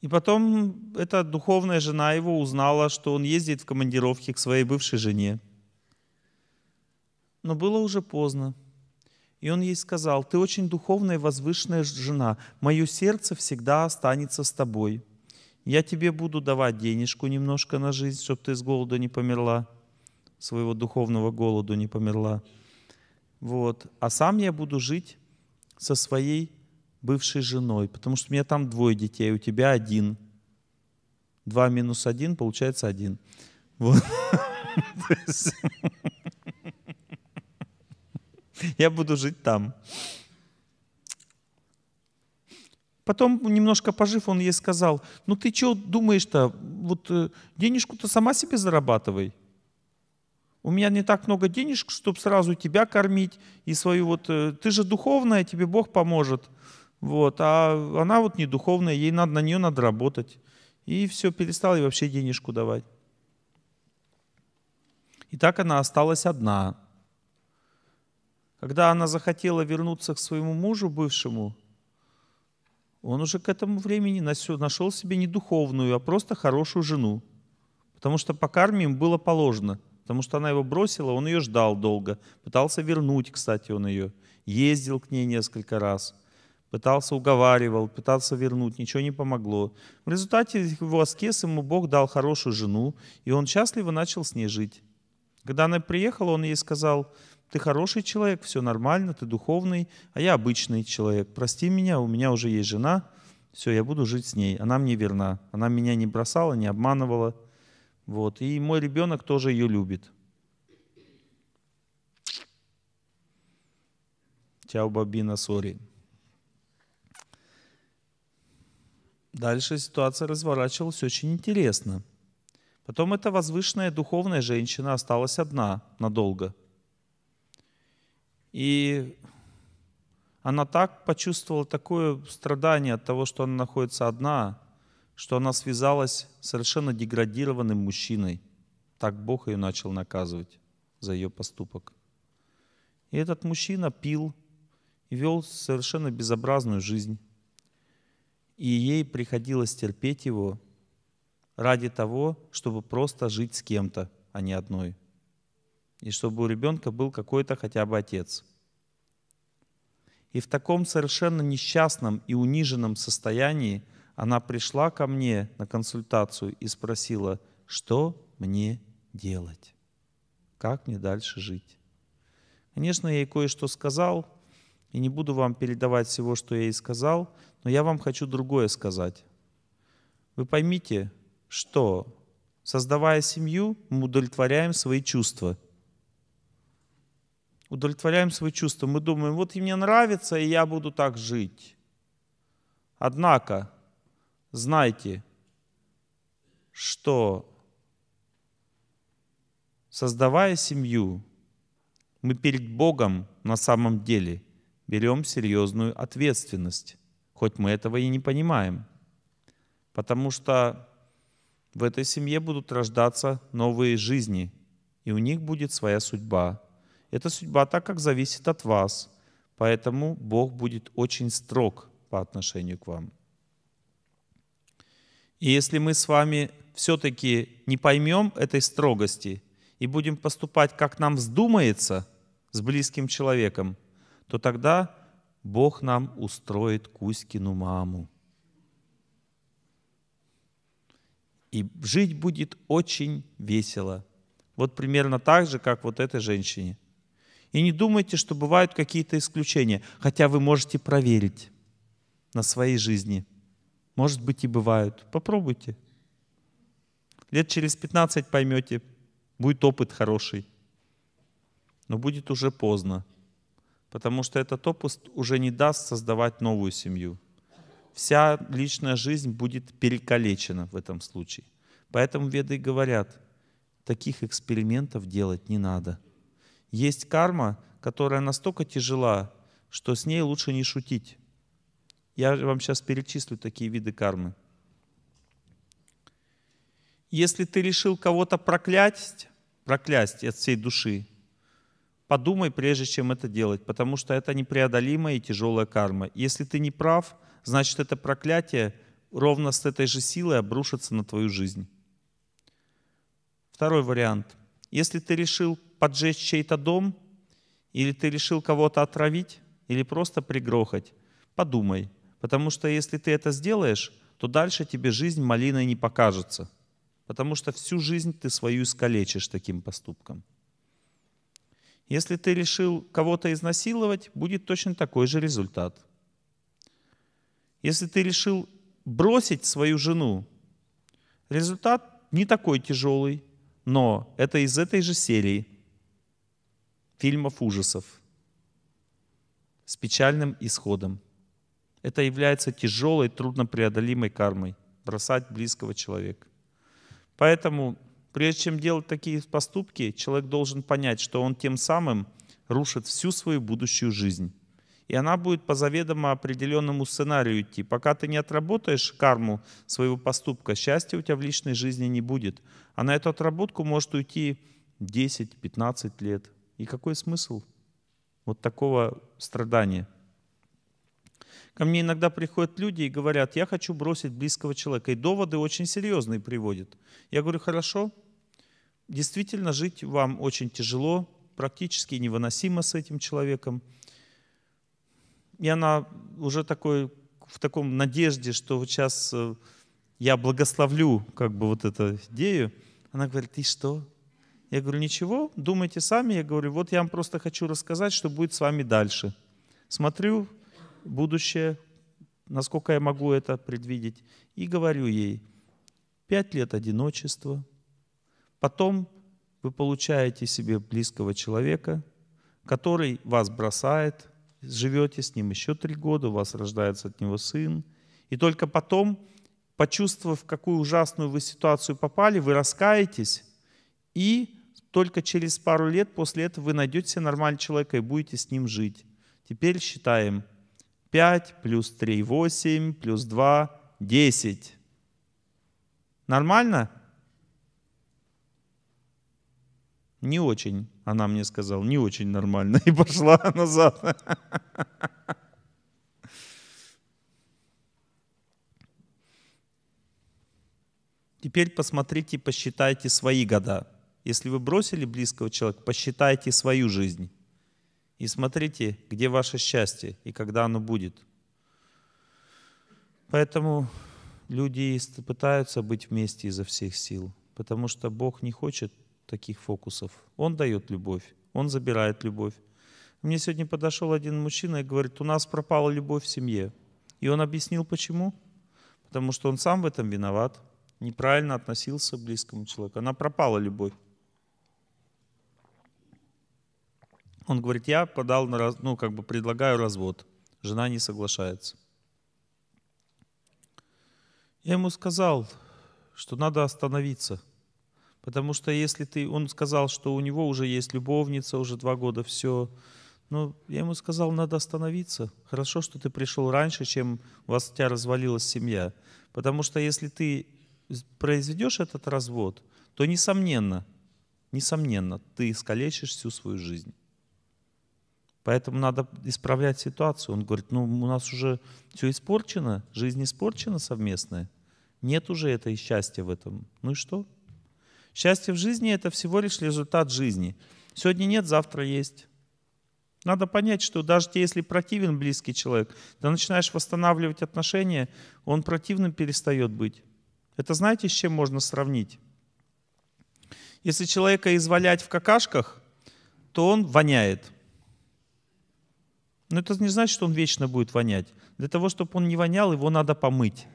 И потом эта духовная жена его узнала, что он ездит в командировки к своей бывшей жене. Но было уже поздно. И он ей сказал, ты очень духовная и возвышенная жена, мое сердце всегда останется с тобой. Я тебе буду давать денежку немножко на жизнь, чтобы ты с голоду не померла, своего духовного голоду не померла. Вот. А сам я буду жить со своей бывшей женой, потому что у меня там двое детей, у тебя один. Два минус один, получается один. Вот. <laughs> <laughs> Я буду жить там. Потом, немножко пожив, он ей сказал, ну ты что думаешь-то, вот э, денежку-то сама себе зарабатывай. У меня не так много денежек, чтобы сразу тебя кормить и свою вот... Э, ты же духовная, тебе Бог поможет. Вот, а она вот не духовная, ей надо, на нее надо работать. И все, перестал ей вообще денежку давать. И так она осталась одна. Когда она захотела вернуться к своему мужу бывшему, он уже к этому времени нашел себе не духовную, а просто хорошую жену. Потому что по карме им было положено. Потому что она его бросила, он ее ждал долго. Пытался вернуть, кстати, он ее. Ездил к ней несколько раз. Пытался, уговаривал, пытался вернуть, ничего не помогло. В результате его аскез ему Бог дал хорошую жену, и он счастливо начал с ней жить. Когда она приехала, он ей сказал, ты хороший человек, все нормально, ты духовный, а я обычный человек. Прости меня, у меня уже есть жена, все, я буду жить с ней. Она мне верна, она меня не бросала, не обманывала. Вот. И мой ребенок тоже ее любит. Чао, бабина, сори. Дальше ситуация разворачивалась очень интересно. Потом эта возвышенная духовная женщина осталась одна надолго – и она так почувствовала такое страдание от того, что она находится одна, что она связалась с совершенно деградированным мужчиной. Так Бог ее начал наказывать за ее поступок. И этот мужчина пил и вел совершенно безобразную жизнь. И ей приходилось терпеть его ради того, чтобы просто жить с кем-то, а не одной и чтобы у ребенка был какой-то хотя бы отец. И в таком совершенно несчастном и униженном состоянии она пришла ко мне на консультацию и спросила, что мне делать, как мне дальше жить. Конечно, я ей кое-что сказал, и не буду вам передавать всего, что я ей сказал, но я вам хочу другое сказать. Вы поймите, что, создавая семью, мы удовлетворяем свои чувства – удовлетворяем свои чувства. Мы думаем, вот и мне нравится, и я буду так жить. Однако, знайте, что создавая семью, мы перед Богом на самом деле берем серьезную ответственность, хоть мы этого и не понимаем. Потому что в этой семье будут рождаться новые жизни, и у них будет своя судьба – это судьба так, как зависит от вас. Поэтому Бог будет очень строг по отношению к вам. И если мы с вами все-таки не поймем этой строгости и будем поступать, как нам вздумается, с близким человеком, то тогда Бог нам устроит Кузькину маму. И жить будет очень весело. Вот примерно так же, как вот этой женщине – и не думайте, что бывают какие-то исключения, хотя вы можете проверить на своей жизни. Может быть и бывают. Попробуйте. Лет через 15 поймете, будет опыт хороший. Но будет уже поздно, потому что этот опыт уже не даст создавать новую семью. Вся личная жизнь будет перекалечена в этом случае. Поэтому веды говорят, таких экспериментов делать не надо – есть карма, которая настолько тяжела, что с ней лучше не шутить. Я вам сейчас перечислю такие виды кармы. Если ты решил кого-то проклясть, проклясть от всей души, подумай, прежде чем это делать, потому что это непреодолимая и тяжелая карма. Если ты не прав, значит это проклятие ровно с этой же силой обрушится на твою жизнь. Второй вариант. Если ты решил поджечь чей-то дом, или ты решил кого-то отравить, или просто пригрохать. Подумай, потому что если ты это сделаешь, то дальше тебе жизнь малиной не покажется, потому что всю жизнь ты свою искалечишь таким поступком. Если ты решил кого-то изнасиловать, будет точно такой же результат. Если ты решил бросить свою жену, результат не такой тяжелый, но это из этой же серии фильмов ужасов с печальным исходом. Это является тяжелой, труднопреодолимой кармой – бросать близкого человека. Поэтому, прежде чем делать такие поступки, человек должен понять, что он тем самым рушит всю свою будущую жизнь. И она будет по заведомо определенному сценарию идти. Пока ты не отработаешь карму своего поступка, счастья у тебя в личной жизни не будет. А на эту отработку может уйти 10-15 лет – и какой смысл вот такого страдания? Ко мне иногда приходят люди и говорят, я хочу бросить близкого человека. И доводы очень серьезные приводят. Я говорю, хорошо, действительно жить вам очень тяжело, практически невыносимо с этим человеком. И она уже такой, в таком надежде, что сейчас э, я благословлю как бы вот эту идею. Она говорит, и что? Я говорю, ничего, думайте сами. Я говорю, вот я вам просто хочу рассказать, что будет с вами дальше. Смотрю будущее, насколько я могу это предвидеть. И говорю ей, пять лет одиночества, потом вы получаете себе близкого человека, который вас бросает, живете с ним еще три года, у вас рождается от него сын, и только потом, почувствовав, в какую ужасную вы ситуацию попали, вы раскаетесь и только через пару лет после этого вы найдете нормального человека и будете с ним жить. Теперь считаем 5 плюс 3, 8 плюс 2, 10. Нормально? Не очень, она мне сказала, не очень нормально, <laughs> и пошла назад. Теперь посмотрите, посчитайте свои года. Если вы бросили близкого человека, посчитайте свою жизнь и смотрите, где ваше счастье и когда оно будет. Поэтому люди пытаются быть вместе изо всех сил, потому что Бог не хочет таких фокусов. Он дает любовь, Он забирает любовь. Мне сегодня подошел один мужчина и говорит, у нас пропала любовь в семье. И он объяснил, почему. Потому что он сам в этом виноват, неправильно относился к близкому человеку. Она пропала любовь. Он говорит, я подал на раз, ну как бы предлагаю развод. Жена не соглашается. Я ему сказал, что надо остановиться, потому что если ты, он сказал, что у него уже есть любовница, уже два года все. Ну, я ему сказал, надо остановиться. Хорошо, что ты пришел раньше, чем у вас у тебя развалилась семья. Потому что если ты произведешь этот развод, то, несомненно, несомненно, ты искалечишь всю свою жизнь. Поэтому надо исправлять ситуацию. Он говорит, ну у нас уже все испорчено, жизнь испорчена совместная. Нет уже это счастья в этом. Ну и что? Счастье в жизни — это всего лишь результат жизни. Сегодня нет, завтра есть. Надо понять, что даже если противен близкий человек, ты начинаешь восстанавливать отношения, он противным перестает быть. Это знаете, с чем можно сравнить? Если человека извалять в какашках, то он воняет — но это не значит, что он вечно будет вонять. Для того, чтобы он не вонял, его надо помыть.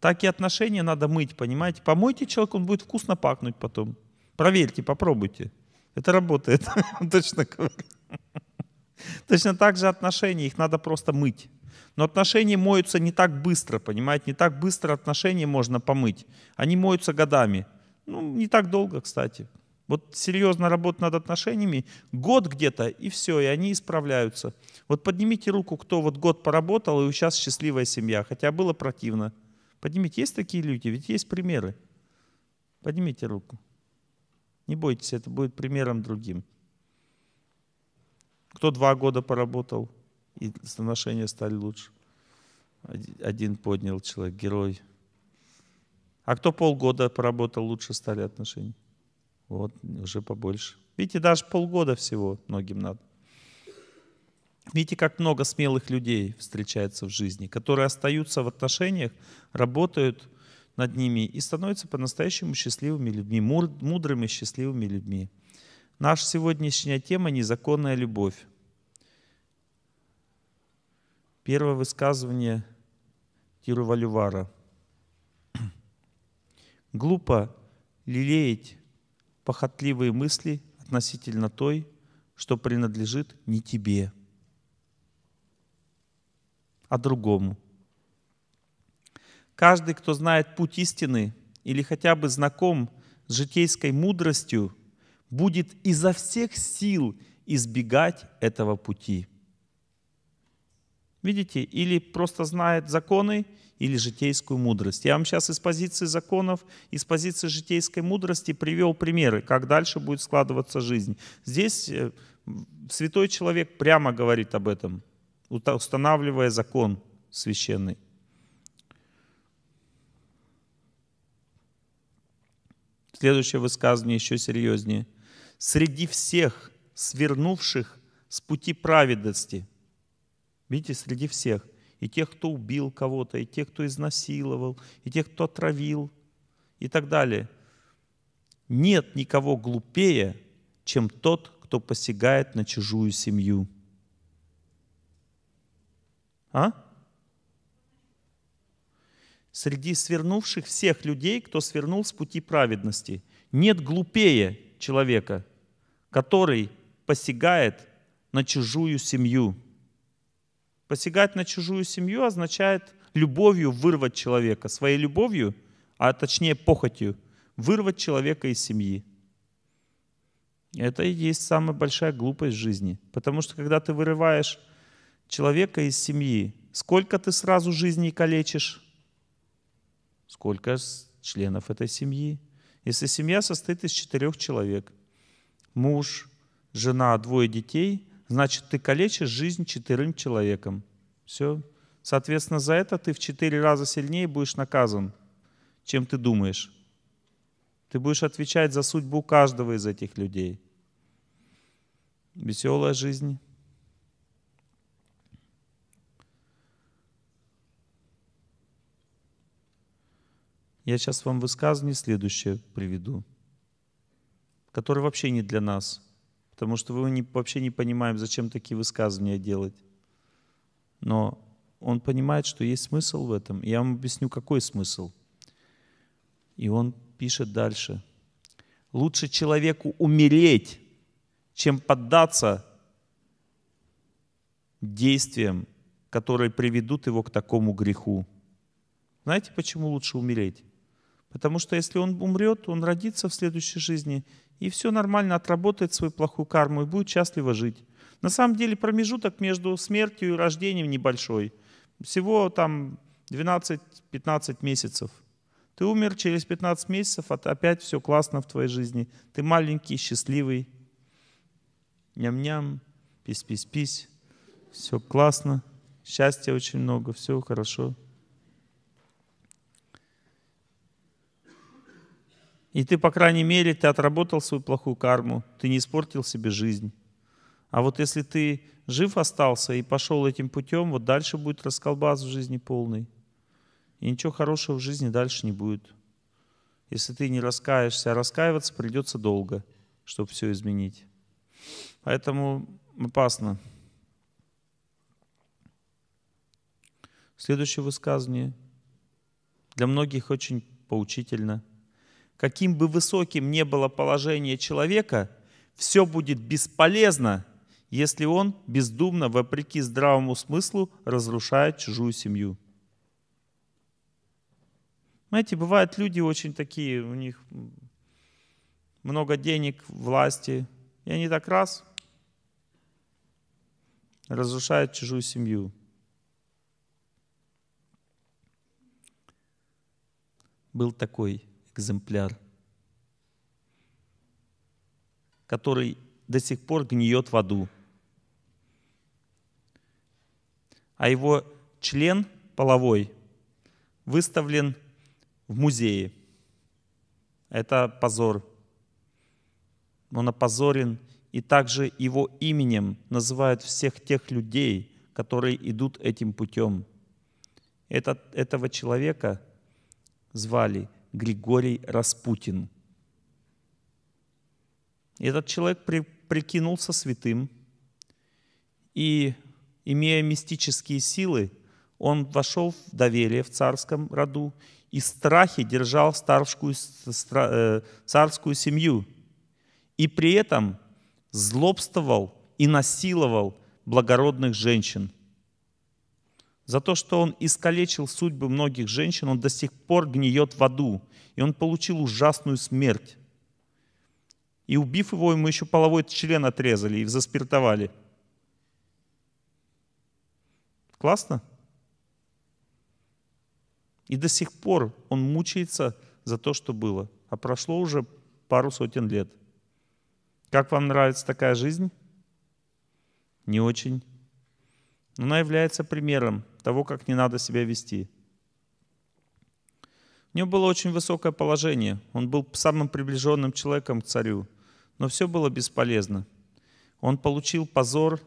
Так и отношения надо мыть, понимаете? Помойте человека, он будет вкусно пахнуть потом. Проверьте, попробуйте. Это работает, <laughs> точно говорю. Точно так же отношения, их надо просто мыть. Но отношения моются не так быстро, понимаете? Не так быстро отношения можно помыть. Они моются годами. Ну, не так долго, кстати. Вот серьезно работа над отношениями, год где-то, и все, и они исправляются. Вот поднимите руку, кто вот год поработал, и сейчас счастливая семья, хотя было противно. Поднимите, есть такие люди, ведь есть примеры. Поднимите руку. Не бойтесь, это будет примером другим. Кто два года поработал, и отношения стали лучше. Один поднял человек, герой. А кто полгода поработал, лучше стали отношения. Вот, уже побольше. Видите, даже полгода всего многим надо. Видите, как много смелых людей встречается в жизни, которые остаются в отношениях, работают над ними и становятся по-настоящему счастливыми людьми, мудрыми, счастливыми людьми. Наша сегодняшняя тема — незаконная любовь. Первое высказывание Тиру Валювара. <clears throat> «Глупо лелеять похотливые мысли относительно той, что принадлежит не тебе, а другому. Каждый, кто знает путь истины или хотя бы знаком с житейской мудростью, будет изо всех сил избегать этого пути. Видите, или просто знает законы – или житейскую мудрость. Я вам сейчас из позиции законов, из позиции житейской мудрости привел примеры, как дальше будет складываться жизнь. Здесь э, святой человек прямо говорит об этом, устанавливая закон священный. Следующее высказывание еще серьезнее. «Среди всех свернувших с пути праведности». Видите, среди всех и тех, кто убил кого-то, и тех, кто изнасиловал, и тех, кто отравил, и так далее. Нет никого глупее, чем тот, кто посягает на чужую семью. А? Среди свернувших всех людей, кто свернул с пути праведности, нет глупее человека, который посягает на чужую семью. Посягать на чужую семью означает любовью вырвать человека, своей любовью, а точнее похотью, вырвать человека из семьи. Это и есть самая большая глупость жизни. Потому что когда ты вырываешь человека из семьи, сколько ты сразу жизни калечишь? Сколько членов этой семьи? Если семья состоит из четырех человек, муж, жена, двое детей, значит, ты калечишь жизнь четырем человекам. Все. Соответственно, за это ты в четыре раза сильнее будешь наказан, чем ты думаешь. Ты будешь отвечать за судьбу каждого из этих людей. Веселая жизнь. Я сейчас вам высказывание следующее приведу, которое вообще не для нас – потому что мы вообще не понимаем, зачем такие высказывания делать. Но он понимает, что есть смысл в этом. Я вам объясню, какой смысл. И он пишет дальше. Лучше человеку умереть, чем поддаться действиям, которые приведут его к такому греху. Знаете, почему лучше умереть? Потому что если он умрет, он родится в следующей жизни, и все нормально, отработает свою плохую карму и будет счастливо жить. На самом деле промежуток между смертью и рождением небольшой. Всего там 12-15 месяцев. Ты умер через 15 месяцев, а опять все классно в твоей жизни. Ты маленький, счастливый. Ням-ням, пись-пись-пись. Все классно. Счастья очень много, все хорошо. И ты, по крайней мере, ты отработал свою плохую карму, ты не испортил себе жизнь. А вот если ты жив остался и пошел этим путем, вот дальше будет расколбас в жизни полный. И ничего хорошего в жизни дальше не будет. Если ты не раскаешься, а раскаиваться придется долго, чтобы все изменить. Поэтому опасно. Следующее высказывание. Для многих очень поучительно – каким бы высоким ни было положение человека, все будет бесполезно, если он бездумно, вопреки здравому смыслу, разрушает чужую семью. Знаете, бывают люди очень такие, у них много денег, власти, и они так раз разрушают чужую семью. Был такой экземпляр, который до сих пор гниет в аду. А его член половой выставлен в музее. Это позор. Он опозорен, и также его именем называют всех тех людей, которые идут этим путем. Этот, этого человека звали Григорий Распутин. Этот человек при, прикинулся святым, и, имея мистические силы, он вошел в доверие в царском роду и страхе держал старшую, э, царскую семью. И при этом злобствовал и насиловал благородных женщин – за то, что он искалечил судьбы многих женщин, он до сих пор гниет в аду, и он получил ужасную смерть. И убив его, ему еще половой член отрезали и заспиртовали. Классно? И до сих пор он мучается за то, что было. А прошло уже пару сотен лет. Как вам нравится такая жизнь? Не очень. Но она является примером того, как не надо себя вести. У него было очень высокое положение, он был самым приближенным человеком к царю, но все было бесполезно. Он получил позор,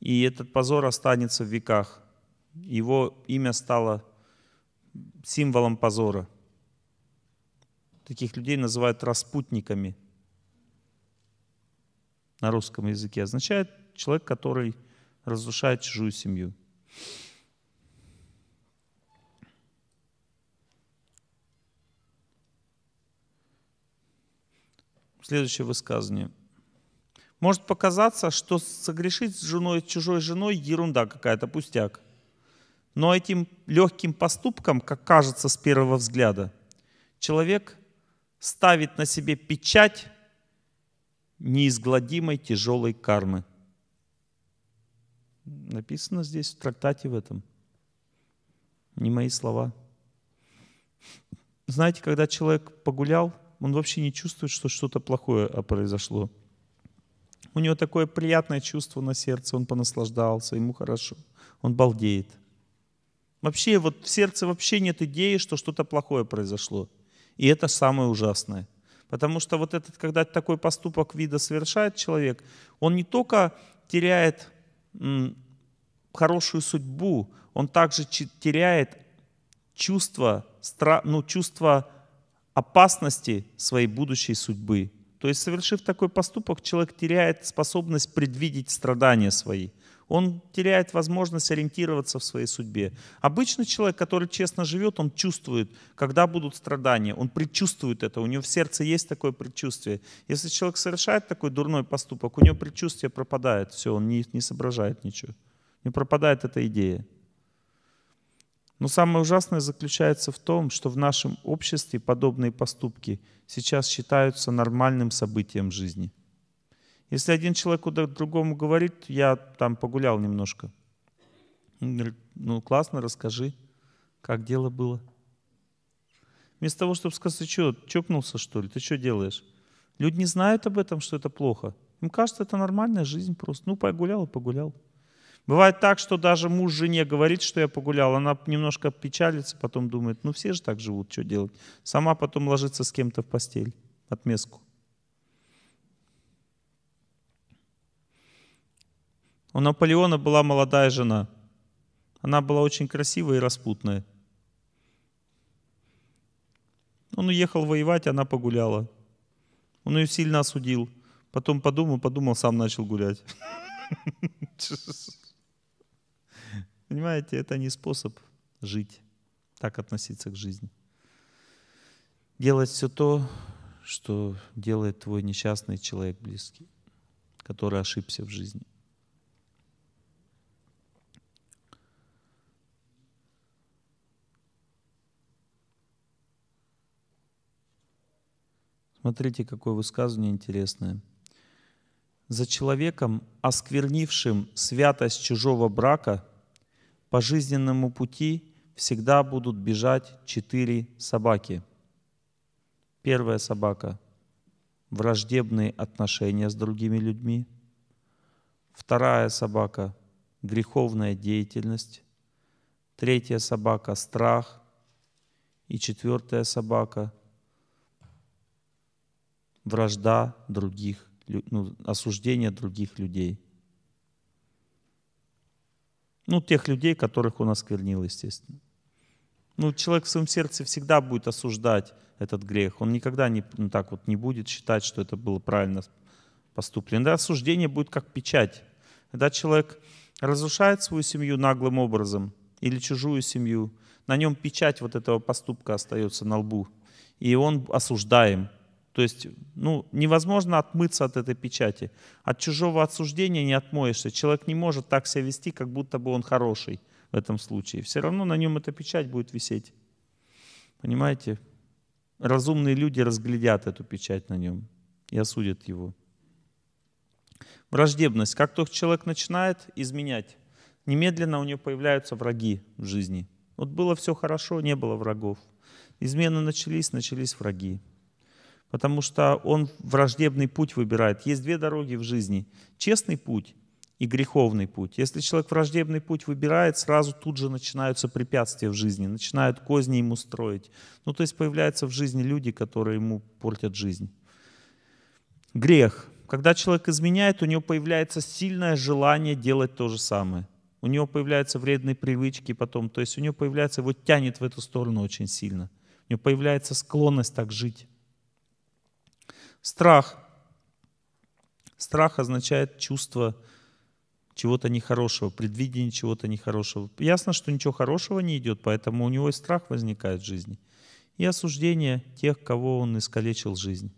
и этот позор останется в веках. Его имя стало символом позора. Таких людей называют распутниками на русском языке. Означает человек, который разрушает чужую семью. Следующее высказывание. Может показаться, что согрешить с женой, чужой женой – ерунда какая-то, пустяк. Но этим легким поступком, как кажется с первого взгляда, человек ставит на себе печать неизгладимой тяжелой кармы. Написано здесь в трактате в этом. Не мои слова. Знаете, когда человек погулял – он вообще не чувствует, что что-то плохое а, произошло. У него такое приятное чувство на сердце, он понаслаждался, ему хорошо, он балдеет. Вообще вот в сердце вообще нет идеи, что что-то плохое произошло. И это самое ужасное. Потому что вот этот, когда такой поступок вида совершает человек, он не только теряет хорошую судьбу, он также теряет чувство, ну, чувство опасности своей будущей судьбы. То есть, совершив такой поступок, человек теряет способность предвидеть страдания свои. Он теряет возможность ориентироваться в своей судьбе. Обычный человек, который честно живет, он чувствует, когда будут страдания, он предчувствует это, у него в сердце есть такое предчувствие. Если человек совершает такой дурной поступок, у него предчувствие пропадает, все, он не, не соображает ничего. Не пропадает эта идея. Но самое ужасное заключается в том, что в нашем обществе подобные поступки сейчас считаются нормальным событием жизни. Если один человек другому говорит, я там погулял немножко, он говорит, ну классно, расскажи, как дело было. Вместо того, чтобы сказать, ты что, чокнулся что ли, ты что делаешь? Люди не знают об этом, что это плохо. Им кажется, это нормальная жизнь просто. Ну, погулял и погулял. Бывает так, что даже муж жене говорит, что я погулял, она немножко печалится, потом думает, ну все же так живут, что делать. Сама потом ложится с кем-то в постель, отмеску. У Наполеона была молодая жена. Она была очень красивая и распутная. Он уехал воевать, она погуляла. Он ее сильно осудил. Потом подумал, подумал, сам начал гулять. <laughs> Понимаете, это не способ жить, так относиться к жизни. Делать все то, что делает твой несчастный человек близкий, который ошибся в жизни. Смотрите, какое высказывание интересное. За человеком, осквернившим святость чужого брака – по жизненному пути всегда будут бежать четыре собаки. Первая собака – враждебные отношения с другими людьми. Вторая собака – греховная деятельность. Третья собака – страх. И четвертая собака – вражда других, ну, осуждение других людей – ну, тех людей, которых он осквернил, естественно. Ну, человек в своем сердце всегда будет осуждать этот грех. Он никогда не, ну, так вот не будет считать, что это было правильно поступлено. Да, осуждение будет как печать. Когда человек разрушает свою семью наглым образом или чужую семью, на нем печать вот этого поступка остается на лбу, и он осуждаем. То есть ну, невозможно отмыться от этой печати. От чужого осуждения не отмоешься. Человек не может так себя вести, как будто бы он хороший в этом случае. Все равно на нем эта печать будет висеть. Понимаете? Разумные люди разглядят эту печать на нем и осудят его. Враждебность. Как только человек начинает изменять, немедленно у него появляются враги в жизни. Вот было все хорошо, не было врагов. Измены начались, начались враги потому что он враждебный путь выбирает. Есть две дороги в жизни. Честный путь и греховный путь. Если человек враждебный путь выбирает, сразу тут же начинаются препятствия в жизни, начинают козни ему строить. Ну, то есть появляются в жизни люди, которые ему портят жизнь. Грех. Когда человек изменяет, у него появляется сильное желание делать то же самое. У него появляются вредные привычки потом. То есть у него появляется, его тянет в эту сторону очень сильно. У него появляется склонность так жить. Страх. Страх означает чувство чего-то нехорошего, предвидение чего-то нехорошего. Ясно, что ничего хорошего не идет, поэтому у него и страх возникает в жизни. И осуждение тех, кого он искалечил жизнь.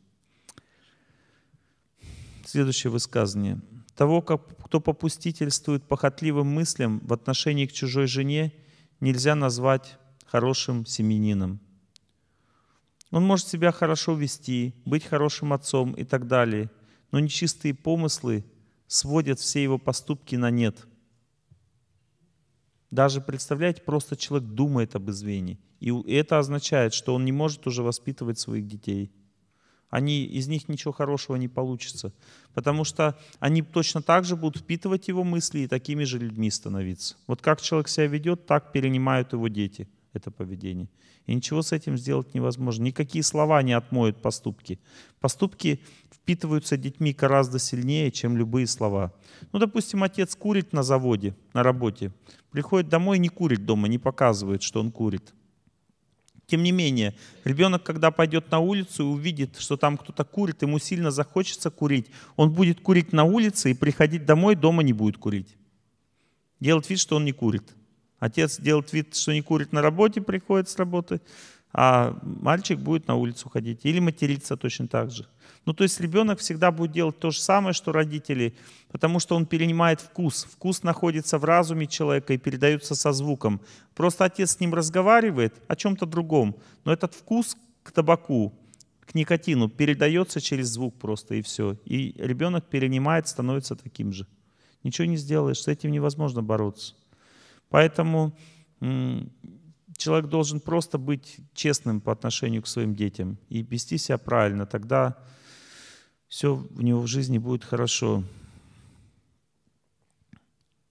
Следующее высказывание. Того, кто попустительствует похотливым мыслям в отношении к чужой жене, нельзя назвать хорошим семенином. Он может себя хорошо вести, быть хорошим отцом и так далее, но нечистые помыслы сводят все его поступки на нет. Даже, представлять просто человек думает об извине, И это означает, что он не может уже воспитывать своих детей. Они, из них ничего хорошего не получится. Потому что они точно так же будут впитывать его мысли и такими же людьми становиться. Вот как человек себя ведет, так перенимают его дети – это поведение. И ничего с этим сделать невозможно. Никакие слова не отмоют поступки. Поступки впитываются детьми гораздо сильнее, чем любые слова. Ну, допустим, отец курит на заводе, на работе. Приходит домой, не курит дома, не показывает, что он курит. Тем не менее, ребенок, когда пойдет на улицу и увидит, что там кто-то курит, ему сильно захочется курить, он будет курить на улице и приходить домой, дома не будет курить. Делать вид, что он не курит. Отец делает вид, что не курит на работе, приходит с работы, а мальчик будет на улицу ходить. Или материться точно так же. Ну, то есть ребенок всегда будет делать то же самое, что родители, потому что он перенимает вкус. Вкус находится в разуме человека и передается со звуком. Просто отец с ним разговаривает о чем-то другом, но этот вкус к табаку, к никотину передается через звук просто и все. И ребенок перенимает, становится таким же. Ничего не сделаешь, с этим невозможно бороться. Поэтому человек должен просто быть честным по отношению к своим детям и вести себя правильно. Тогда все у него в жизни будет хорошо.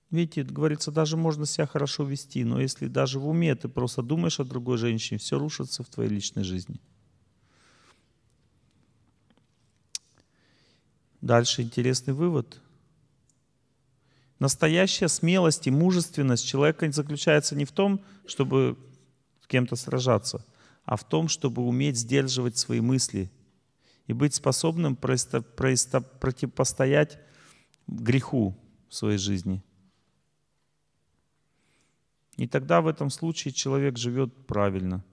Видите, говорится, даже можно себя хорошо вести, но если даже в уме ты просто думаешь о другой женщине, все рушится в твоей личной жизни. Дальше интересный вывод – Настоящая смелость и мужественность человека заключается не в том, чтобы с кем-то сражаться, а в том, чтобы уметь сдерживать свои мысли и быть способным происто, противопостоять греху в своей жизни. И тогда в этом случае человек живет правильно.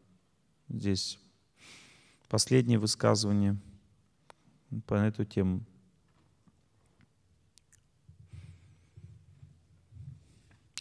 Здесь последнее высказывание по эту тему.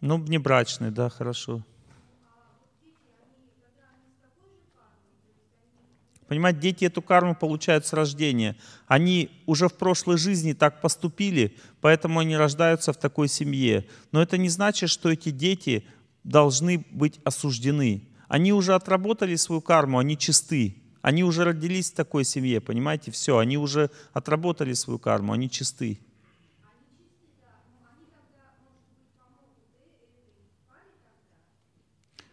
Ну, внебрачный, да, хорошо. Понимаете, дети эту карму получают с рождения. Они уже в прошлой жизни так поступили, поэтому они рождаются в такой семье. Но это не значит, что эти дети должны быть осуждены. Они уже отработали свою карму, они чисты. Они уже родились в такой семье, понимаете, все, они уже отработали свою карму, они чисты.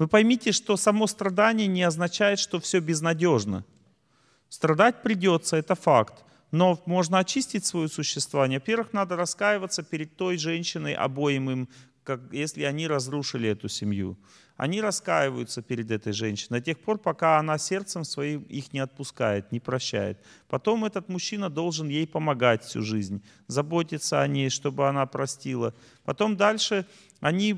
Вы поймите, что само страдание не означает, что все безнадежно. Страдать придется, это факт. Но можно очистить свое существование. Во-первых, надо раскаиваться перед той женщиной, обоим им, как, если они разрушили эту семью. Они раскаиваются перед этой женщиной до тех пор, пока она сердцем своим их не отпускает, не прощает. Потом этот мужчина должен ей помогать всю жизнь, заботиться о ней, чтобы она простила. Потом дальше они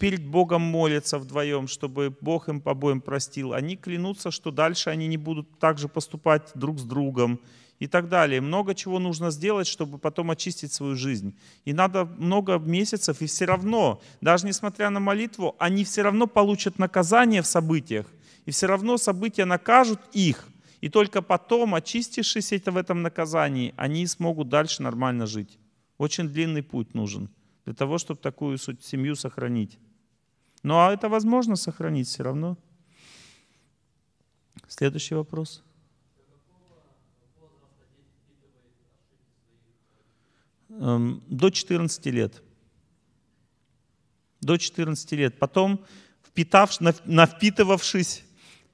перед Богом молятся вдвоем, чтобы Бог им обоим простил. Они клянутся, что дальше они не будут так же поступать друг с другом и так далее. Много чего нужно сделать, чтобы потом очистить свою жизнь. И надо много месяцев, и все равно, даже несмотря на молитву, они все равно получат наказание в событиях. И все равно события накажут их. И только потом, очистившись это в этом наказании, они смогут дальше нормально жить. Очень длинный путь нужен для того, чтобы такую семью сохранить. Ну а это возможно сохранить все равно. Следующий вопрос. Эм, до 14 лет. До 14 лет. Потом, впитав, навпитывавшись,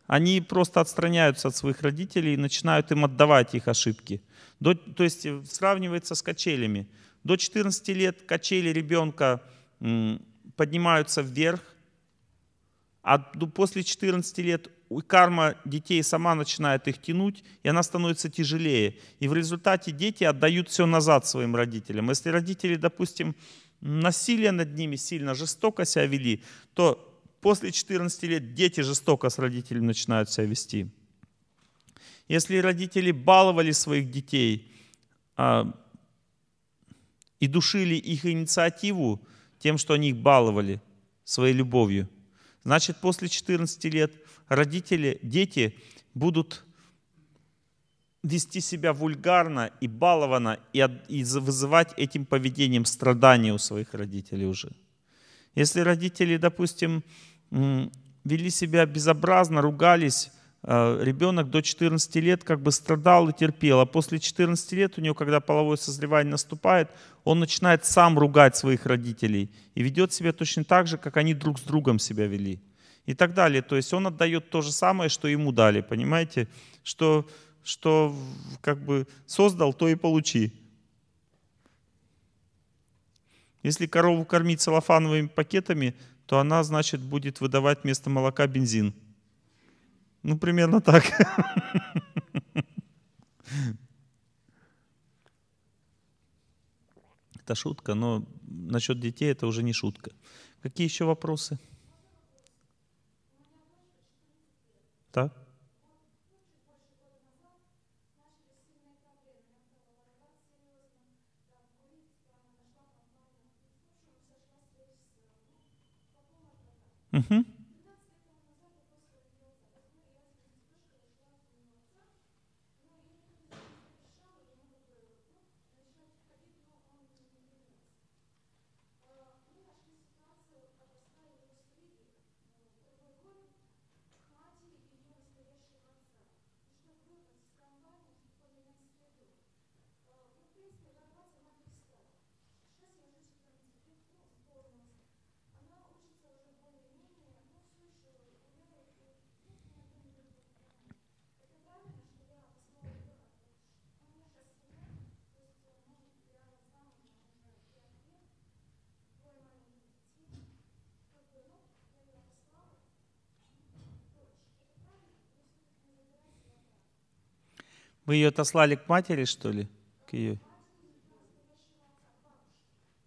они просто отстраняются от своих родителей и начинают им отдавать их ошибки. До, то есть э, сравнивается с качелями. До 14 лет качели ребенка поднимаются вверх, а после 14 лет и карма детей сама начинает их тянуть, и она становится тяжелее. И в результате дети отдают все назад своим родителям. Если родители, допустим, насилие над ними сильно, жестоко себя вели, то после 14 лет дети жестоко с родителями начинают себя вести. Если родители баловали своих детей а, и душили их инициативу тем, что они их баловали своей любовью – Значит, после 14 лет родители, дети будут вести себя вульгарно и балованно и, и вызывать этим поведением страдания у своих родителей уже. Если родители, допустим, вели себя безобразно, ругались, Э, ребенок до 14 лет как бы страдал и терпел, а после 14 лет у него, когда половое созревание наступает, он начинает сам ругать своих родителей и ведет себя точно так же, как они друг с другом себя вели и так далее. То есть он отдает то же самое, что ему дали, понимаете? Что, что как бы создал, то и получи. Если корову кормить целлофановыми пакетами, то она, значит, будет выдавать вместо молока бензин – ну, примерно так. Это шутка, но насчет детей это уже не шутка. Какие еще вопросы? Так? Угу. Вы ее отослали к матери, что ли? К ее?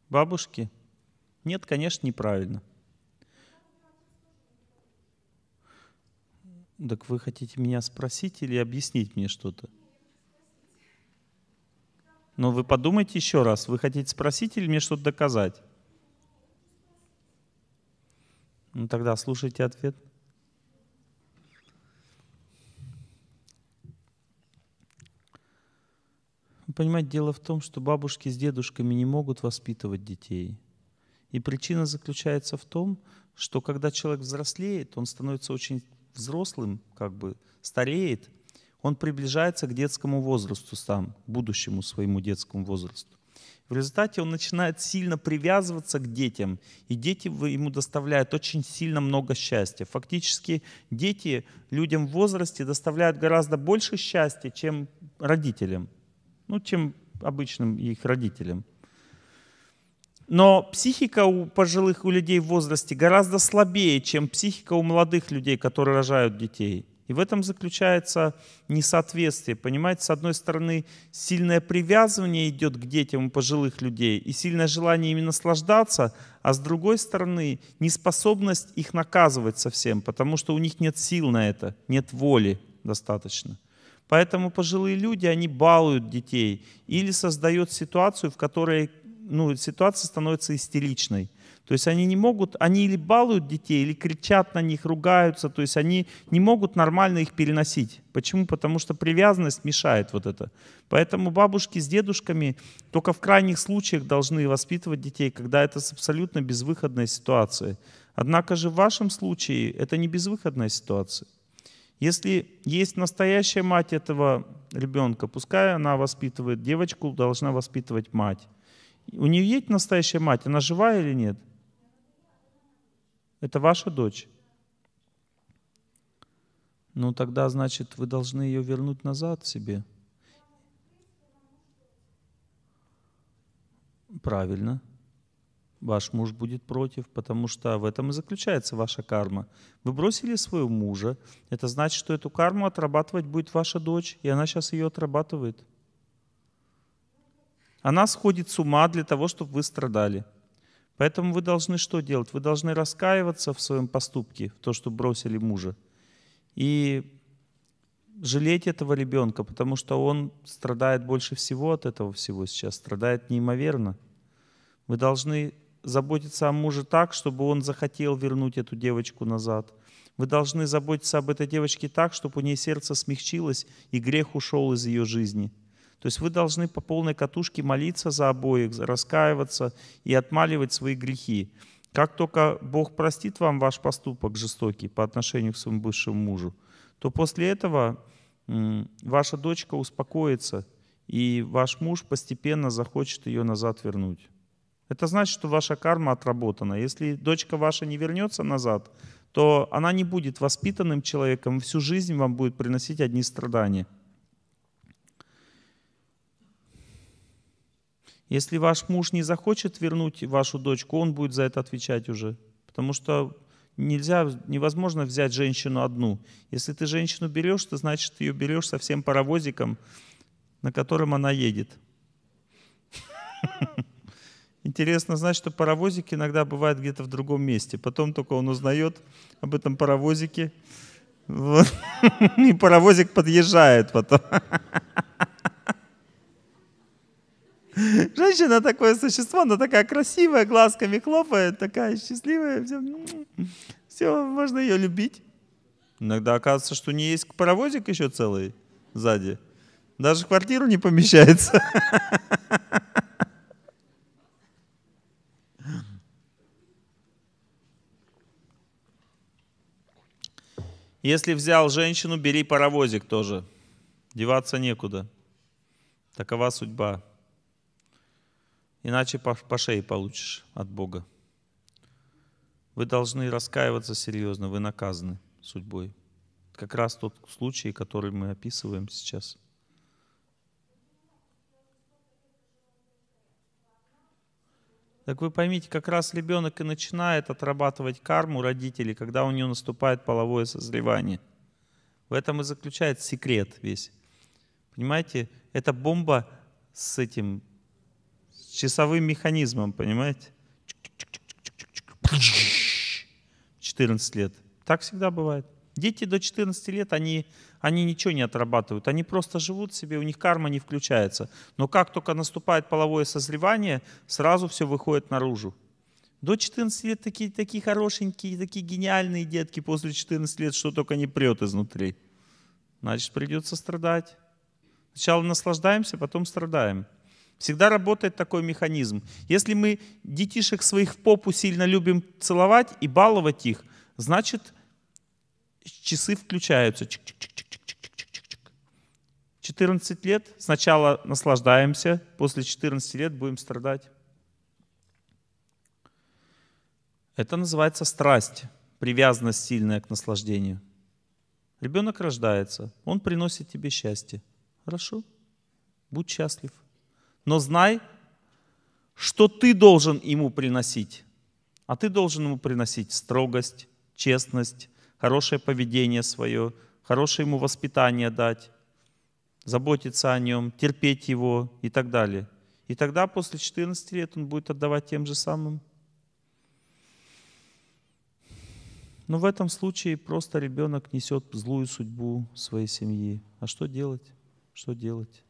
Бабушке? Нет, конечно, неправильно. Так вы хотите меня спросить или объяснить мне что-то? Но ну, вы подумайте еще раз, вы хотите спросить или мне что-то доказать? Ну тогда слушайте ответ. понимаете, дело в том, что бабушки с дедушками не могут воспитывать детей. И причина заключается в том, что когда человек взрослеет, он становится очень взрослым, как бы стареет, он приближается к детскому возрасту сам, к будущему своему детскому возрасту. В результате он начинает сильно привязываться к детям, и дети ему доставляют очень сильно много счастья. Фактически дети людям в возрасте доставляют гораздо больше счастья, чем родителям ну, чем обычным их родителям. Но психика у пожилых, у людей в возрасте гораздо слабее, чем психика у молодых людей, которые рожают детей. И в этом заключается несоответствие. Понимаете, с одной стороны, сильное привязывание идет к детям у пожилых людей и сильное желание ими наслаждаться, а с другой стороны, неспособность их наказывать совсем, потому что у них нет сил на это, нет воли достаточно. Поэтому пожилые люди, они балуют детей или создают ситуацию, в которой ну, ситуация становится истеричной. То есть они не могут, они или балуют детей, или кричат на них, ругаются, то есть они не могут нормально их переносить. Почему? Потому что привязанность мешает вот это. Поэтому бабушки с дедушками только в крайних случаях должны воспитывать детей, когда это абсолютно безвыходная ситуация. Однако же в вашем случае это не безвыходная ситуация. Если есть настоящая мать этого ребенка, пускай она воспитывает девочку, должна воспитывать мать. У нее есть настоящая мать, она жива или нет? Это ваша дочь. Ну тогда, значит, вы должны ее вернуть назад себе. Правильно ваш муж будет против, потому что в этом и заключается ваша карма. Вы бросили своего мужа, это значит, что эту карму отрабатывать будет ваша дочь, и она сейчас ее отрабатывает. Она сходит с ума для того, чтобы вы страдали. Поэтому вы должны что делать? Вы должны раскаиваться в своем поступке, в то, что бросили мужа. И жалеть этого ребенка, потому что он страдает больше всего от этого всего сейчас, страдает неимоверно. Вы должны заботиться о муже так, чтобы он захотел вернуть эту девочку назад. Вы должны заботиться об этой девочке так, чтобы у нее сердце смягчилось и грех ушел из ее жизни. То есть вы должны по полной катушке молиться за обоих, раскаиваться и отмаливать свои грехи. Как только Бог простит вам ваш поступок жестокий по отношению к своему бывшему мужу, то после этого ваша дочка успокоится, и ваш муж постепенно захочет ее назад вернуть. Это значит, что ваша карма отработана. Если дочка ваша не вернется назад, то она не будет воспитанным человеком, всю жизнь вам будет приносить одни страдания. Если ваш муж не захочет вернуть вашу дочку, он будет за это отвечать уже. Потому что нельзя, невозможно взять женщину одну. Если ты женщину берешь, то значит ты ее берешь со всем паровозиком, на котором она едет. Ha ha ha. Интересно знать, что паровозик иногда бывает где-то в другом месте. Потом только он узнает об этом паровозике. <laughs> И паровозик подъезжает потом. <laughs> Женщина такое существо, она такая красивая, глазками хлопает, такая счастливая. Все, все можно ее любить. Иногда оказывается, что не есть паровозик еще целый сзади. Даже в квартиру не помещается. <laughs> Если взял женщину, бери паровозик тоже. Деваться некуда. Такова судьба. Иначе по, по шее получишь от Бога. Вы должны раскаиваться серьезно, вы наказаны судьбой. Как раз тот случай, который мы описываем сейчас. Так вы поймите, как раз ребенок и начинает отрабатывать карму родителей, когда у него наступает половое созревание. В этом и заключается секрет весь. Понимаете, это бомба с этим с часовым механизмом, понимаете? 14 лет. Так всегда бывает. Дети до 14 лет, они они ничего не отрабатывают, они просто живут себе, у них карма не включается. Но как только наступает половое созревание, сразу все выходит наружу. До 14 лет такие, такие хорошенькие, такие гениальные детки, после 14 лет что только не прет изнутри. Значит, придется страдать. Сначала наслаждаемся, потом страдаем. Всегда работает такой механизм. Если мы детишек своих в попу сильно любим целовать и баловать их, значит, часы включаются. Чик -чик -чик 14 лет сначала наслаждаемся, после 14 лет будем страдать. Это называется страсть, привязанность сильная к наслаждению. Ребенок рождается, он приносит тебе счастье. Хорошо, будь счастлив. Но знай, что ты должен ему приносить. А ты должен ему приносить строгость, честность, хорошее поведение свое, хорошее ему воспитание дать заботиться о нем, терпеть его и так далее. И тогда после 14 лет он будет отдавать тем же самым. Но в этом случае просто ребенок несет злую судьбу своей семьи. А что делать? Что делать?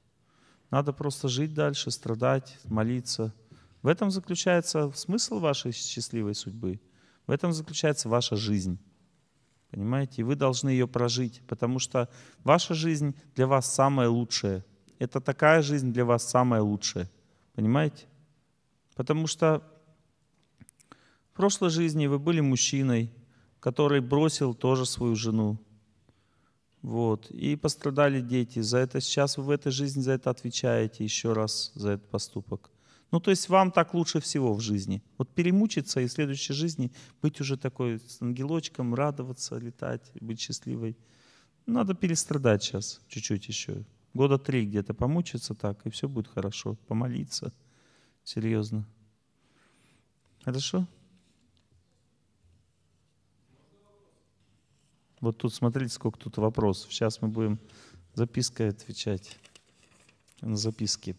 Надо просто жить дальше, страдать, молиться. В этом заключается смысл вашей счастливой судьбы. В этом заключается ваша жизнь. Понимаете? И вы должны ее прожить, потому что ваша жизнь для вас самая лучшая. Это такая жизнь для вас самая лучшая. Понимаете? Потому что в прошлой жизни вы были мужчиной, который бросил тоже свою жену. Вот. И пострадали дети. За это сейчас вы в этой жизни за это отвечаете еще раз, за этот поступок. Ну, то есть вам так лучше всего в жизни. Вот перемучиться и в следующей жизни быть уже такой с ангелочком, радоваться, летать, быть счастливой. Надо перестрадать сейчас чуть-чуть еще. Года три где-то помучиться так, и все будет хорошо. Помолиться. Серьезно. Хорошо? Вот тут смотрите, сколько тут вопросов. Сейчас мы будем запиской отвечать на записки.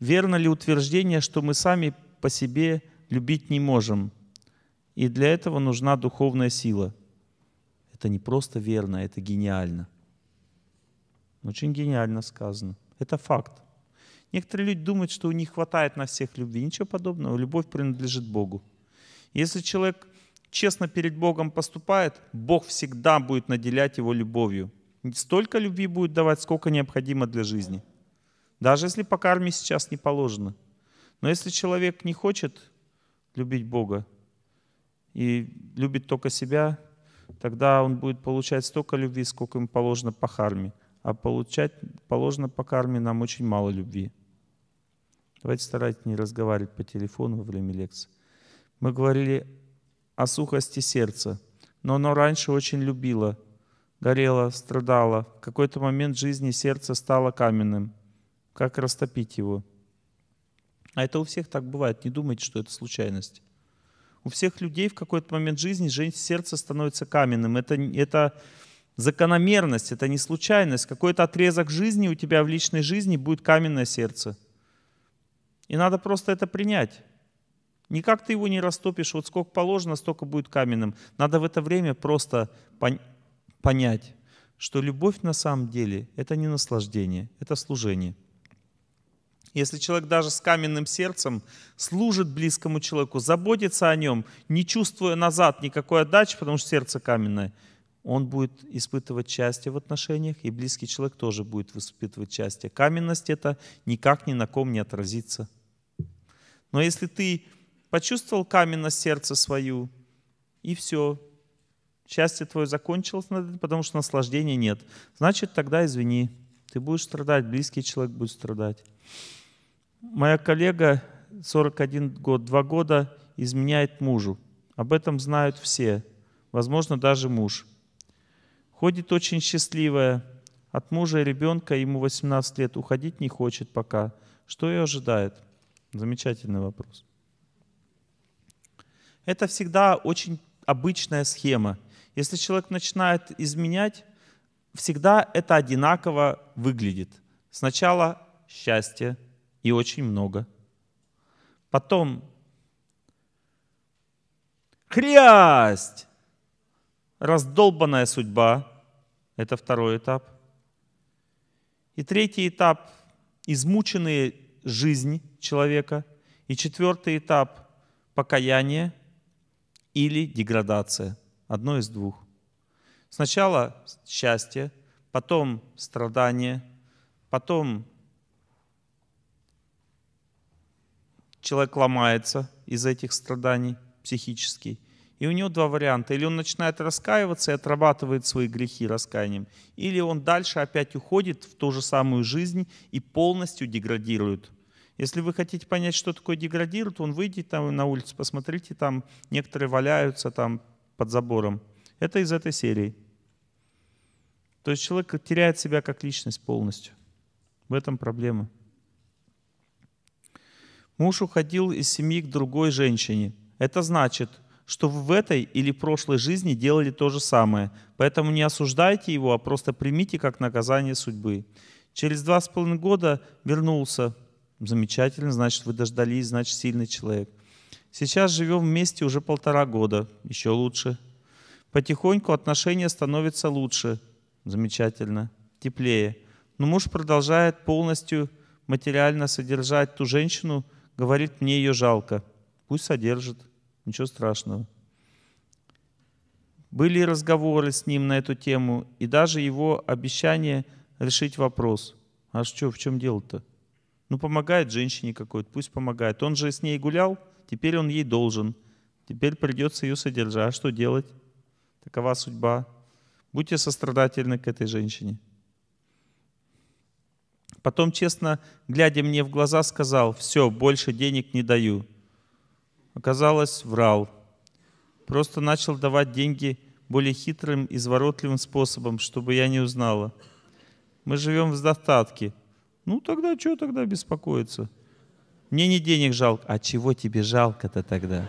Верно ли утверждение, что мы сами по себе любить не можем? И для этого нужна духовная сила. Это не просто верно, это гениально. Очень гениально сказано. Это факт. Некоторые люди думают, что у них хватает на всех любви. Ничего подобного. Любовь принадлежит Богу. Если человек честно перед Богом поступает, Бог всегда будет наделять его любовью. Столько любви будет давать, сколько необходимо для жизни даже если по карме сейчас не положено. Но если человек не хочет любить Бога и любит только себя, тогда он будет получать столько любви, сколько ему положено по карме, А получать положено по карме нам очень мало любви. Давайте старайтесь не разговаривать по телефону во время лекции. Мы говорили о сухости сердца, но оно раньше очень любило, горело, страдало. В какой-то момент жизни сердце стало каменным – как растопить его. А это у всех так бывает, не думайте, что это случайность. У всех людей в какой-то момент жизни сердце становится каменным. Это, это закономерность, это не случайность. Какой-то отрезок жизни у тебя в личной жизни будет каменное сердце. И надо просто это принять. Никак ты его не растопишь, вот сколько положено, столько будет каменным. Надо в это время просто пон- понять, что любовь на самом деле — это не наслаждение, это служение. Если человек даже с каменным сердцем служит близкому человеку, заботится о нем, не чувствуя назад никакой отдачи, потому что сердце каменное, он будет испытывать счастье в отношениях, и близкий человек тоже будет испытывать счастье. Каменность это никак ни на ком не отразится. Но если ты почувствовал каменность сердца свою, и все, счастье твое закончилось, потому что наслаждения нет, значит тогда извини, ты будешь страдать, близкий человек будет страдать. Моя коллега 41 год, 2 года изменяет мужу. Об этом знают все, возможно, даже муж. Ходит очень счастливая. От мужа и ребенка ему 18 лет, уходить не хочет пока. Что ее ожидает? Замечательный вопрос. Это всегда очень обычная схема. Если человек начинает изменять, всегда это одинаково выглядит. Сначала счастье, и очень много. Потом хрясть, раздолбанная судьба, это второй этап. И третий этап – измученные жизнь человека. И четвертый этап – покаяние или деградация. Одно из двух. Сначала счастье, потом страдание, потом человек ломается из этих страданий психически, И у него два варианта. Или он начинает раскаиваться и отрабатывает свои грехи раскаянием, или он дальше опять уходит в ту же самую жизнь и полностью деградирует. Если вы хотите понять, что такое деградирует, он выйдет там на улицу, посмотрите, там некоторые валяются там под забором. Это из этой серии. То есть человек теряет себя как личность полностью. В этом проблема. Муж уходил из семьи к другой женщине. Это значит, что вы в этой или прошлой жизни делали то же самое, поэтому не осуждайте его, а просто примите как наказание судьбы. Через два с половиной года вернулся. Замечательно, значит, вы дождались, значит, сильный человек. Сейчас живем вместе уже полтора года, еще лучше. Потихоньку отношения становятся лучше, замечательно, теплее. Но муж продолжает полностью материально содержать ту женщину, говорит, мне ее жалко. Пусть содержит, ничего страшного. Были разговоры с ним на эту тему, и даже его обещание решить вопрос. А что, в чем дело-то? Ну, помогает женщине какой-то, пусть помогает. Он же с ней гулял, теперь он ей должен. Теперь придется ее содержать. А что делать? Такова судьба. Будьте сострадательны к этой женщине. Потом, честно, глядя мне в глаза, сказал, все, больше денег не даю. Оказалось, врал. Просто начал давать деньги более хитрым, изворотливым способом, чтобы я не узнала. Мы живем в достатке. Ну тогда что тогда беспокоиться? Мне не денег жалко. А чего тебе жалко-то тогда?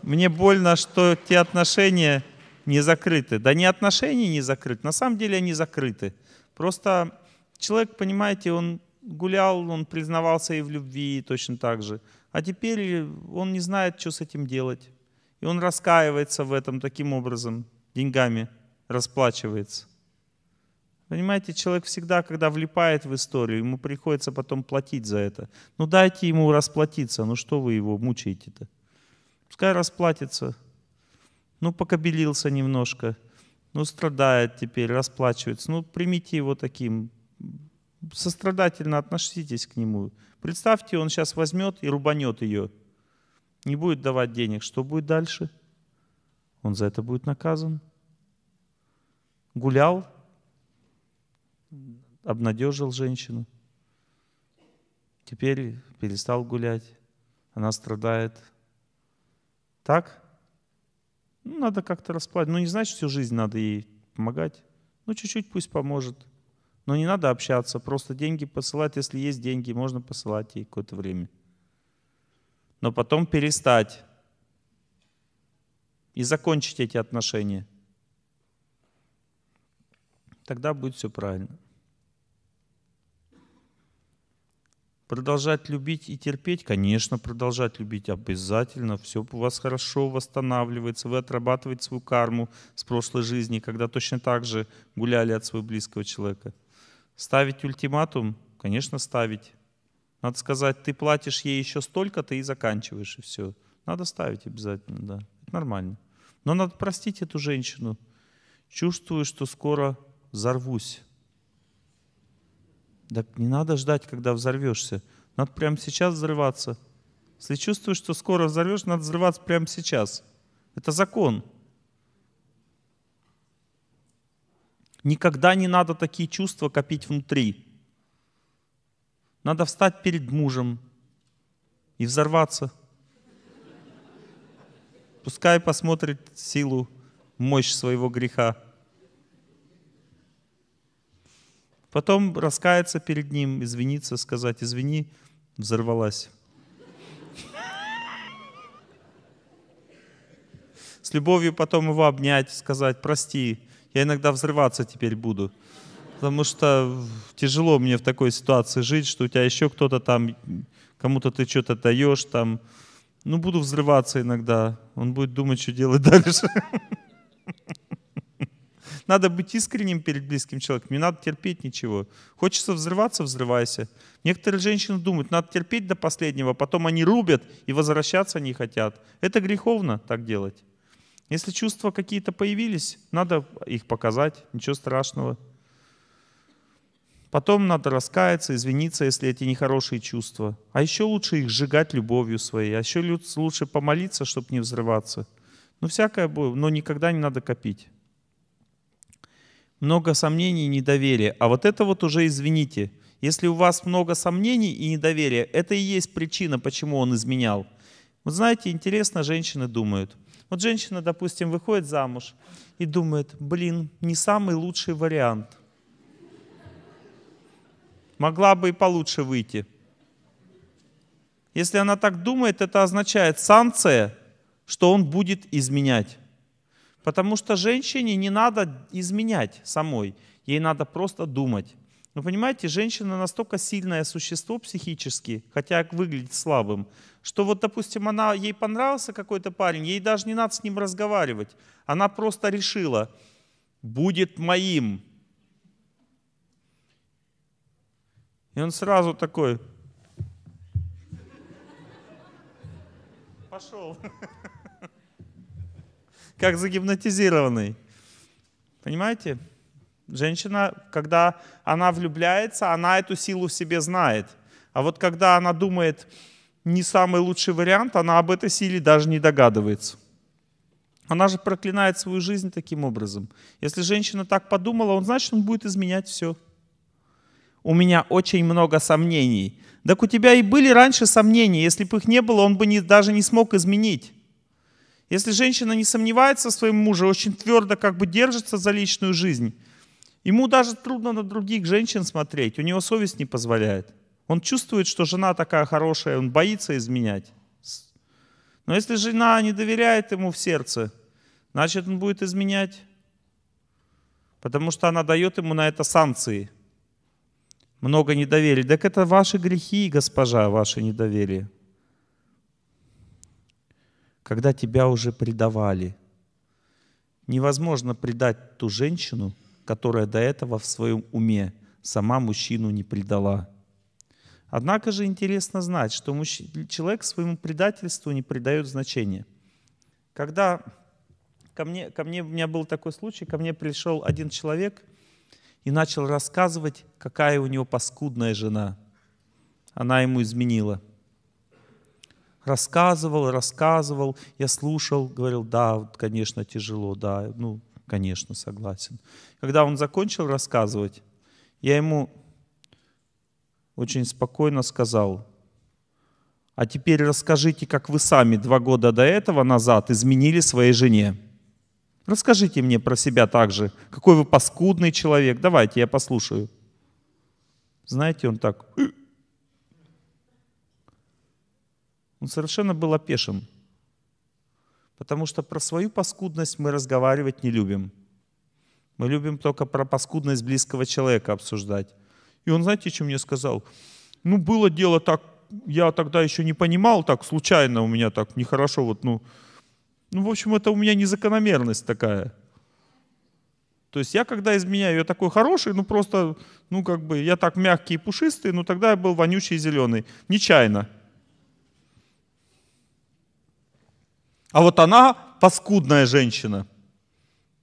Мне больно, что те отношения не закрыты. Да не отношения не закрыты. На самом деле они закрыты. Просто человек, понимаете, он гулял, он признавался и в любви точно так же. А теперь он не знает, что с этим делать. И он раскаивается в этом таким образом, деньгами расплачивается. Понимаете, человек всегда, когда влипает в историю, ему приходится потом платить за это. Ну дайте ему расплатиться, ну что вы его мучаете-то? Пускай расплатится. Ну покобелился немножко – ну, страдает теперь, расплачивается. Ну, примите его таким, сострадательно относитесь к нему. Представьте, он сейчас возьмет и рубанет ее. Не будет давать денег. Что будет дальше? Он за это будет наказан. Гулял, обнадежил женщину. Теперь перестал гулять. Она страдает. Так? Ну, надо как-то расплатить. Ну, не значит, всю жизнь надо ей помогать. Ну, чуть-чуть пусть поможет. Но не надо общаться, просто деньги посылать. Если есть деньги, можно посылать ей какое-то время. Но потом перестать и закончить эти отношения. Тогда будет все правильно. Продолжать любить и терпеть, конечно, продолжать любить обязательно. Все у вас хорошо восстанавливается, вы отрабатываете свою карму с прошлой жизни, когда точно так же гуляли от своего близкого человека. Ставить ультиматум, конечно, ставить. Надо сказать, ты платишь ей еще столько, ты и заканчиваешь, и все. Надо ставить обязательно, да. Это нормально. Но надо простить эту женщину. Чувствую, что скоро взорвусь. Да не надо ждать, когда взорвешься. Надо прямо сейчас взрываться. Если чувствуешь, что скоро взорвешь, надо взрываться прямо сейчас. Это закон. Никогда не надо такие чувства копить внутри. Надо встать перед мужем и взорваться. Пускай посмотрит силу, мощь своего греха. Потом раскаяться перед ним, извиниться, сказать, извини, взорвалась. С любовью потом его обнять, сказать, прости, я иногда взрываться теперь буду. Потому что тяжело мне в такой ситуации жить, что у тебя еще кто-то там, кому-то ты что-то даешь там. Ну, буду взрываться иногда. Он будет думать, что делать <laughs> дальше. Надо быть искренним перед близким человеком, не надо терпеть ничего. Хочется взрываться, взрывайся. Некоторые женщины думают, надо терпеть до последнего, а потом они рубят и возвращаться не хотят. Это греховно так делать. Если чувства какие-то появились, надо их показать, ничего страшного. Потом надо раскаяться, извиниться, если эти нехорошие чувства. А еще лучше их сжигать любовью своей. А еще лучше помолиться, чтобы не взрываться. Ну, всякое было, но никогда не надо копить много сомнений и недоверия. А вот это вот уже, извините, если у вас много сомнений и недоверия, это и есть причина, почему он изменял. Вот знаете, интересно, женщины думают. Вот женщина, допустим, выходит замуж и думает, блин, не самый лучший вариант. Могла бы и получше выйти. Если она так думает, это означает санкция, что он будет изменять. Потому что женщине не надо изменять самой, ей надо просто думать. Но понимаете, женщина настолько сильное существо психически, хотя выглядит слабым, что вот, допустим, она, ей понравился какой-то парень, ей даже не надо с ним разговаривать. Она просто решила, будет моим. И он сразу такой, пошел. <laughs> как загипнотизированный. Понимаете? Женщина, когда она влюбляется, она эту силу в себе знает. А вот когда она думает, не самый лучший вариант, она об этой силе даже не догадывается. Она же проклинает свою жизнь таким образом. Если женщина так подумала, он значит, он будет изменять все. У меня очень много сомнений. Так у тебя и были раньше сомнения. Если бы их не было, он бы не, даже не смог изменить. Если женщина не сомневается в своем муже, очень твердо как бы держится за личную жизнь, ему даже трудно на других женщин смотреть, у него совесть не позволяет. Он чувствует, что жена такая хорошая, он боится изменять. Но если жена не доверяет ему в сердце, значит, он будет изменять, потому что она дает ему на это санкции. Много недоверия. Так это ваши грехи, госпожа, ваше недоверие когда тебя уже предавали. Невозможно предать ту женщину, которая до этого в своем уме сама мужчину не предала. Однако же интересно знать, что человек своему предательству не придает значения. Когда ко мне, ко мне, у меня был такой случай, ко мне пришел один человек и начал рассказывать, какая у него паскудная жена. Она ему изменила – рассказывал, рассказывал, я слушал, говорил, да, конечно, тяжело, да, ну, конечно, согласен. Когда он закончил рассказывать, я ему очень спокойно сказал, а теперь расскажите, как вы сами два года до этого назад изменили своей жене. Расскажите мне про себя также. Какой вы паскудный человек. Давайте, я послушаю. Знаете, он так Он совершенно был опешен, потому что про свою паскудность мы разговаривать не любим. Мы любим только про паскудность близкого человека обсуждать. И он, знаете, что мне сказал? Ну, было дело так, я тогда еще не понимал, так случайно у меня так нехорошо, вот, ну, ну, в общем, это у меня незакономерность такая. То есть я, когда изменяю, я такой хороший, ну просто, ну как бы, я так мягкий и пушистый, но ну, тогда я был вонючий и зеленый. Нечаянно. А вот она паскудная женщина.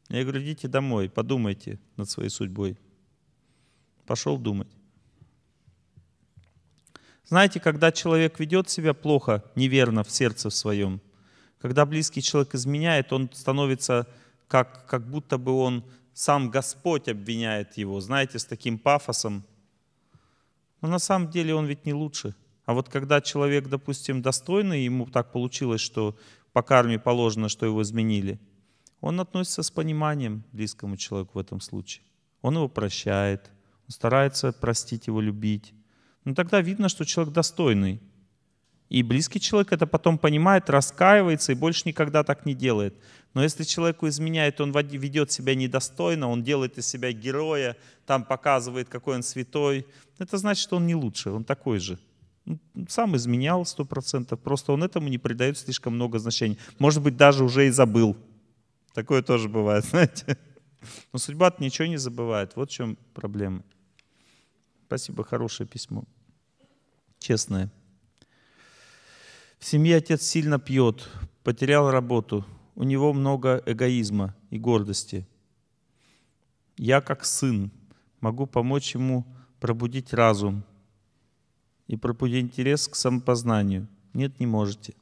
Я говорю, идите домой, подумайте над своей судьбой. Пошел думать. Знаете, когда человек ведет себя плохо, неверно в сердце в своем, когда близкий человек изменяет, он становится, как, как будто бы он, сам Господь обвиняет его, знаете, с таким пафосом. Но на самом деле он ведь не лучше. А вот когда человек, допустим, достойный, ему так получилось, что по карме положено, что его изменили, он относится с пониманием близкому человеку в этом случае. Он его прощает, он старается простить его, любить. Но тогда видно, что человек достойный. И близкий человек это потом понимает, раскаивается и больше никогда так не делает. Но если человеку изменяет, он ведет себя недостойно, он делает из себя героя, там показывает, какой он святой, это значит, что он не лучше, он такой же сам изменял 100%, просто он этому не придает слишком много значения. Может быть, даже уже и забыл. Такое тоже бывает, <laughs> знаете. Но судьба ничего не забывает. Вот в чем проблема. Спасибо, хорошее письмо. Честное. В семье отец сильно пьет, потерял работу. У него много эгоизма и гордости. Я, как сын, могу помочь ему пробудить разум – и пробудить интерес к самопознанию? Нет, не можете.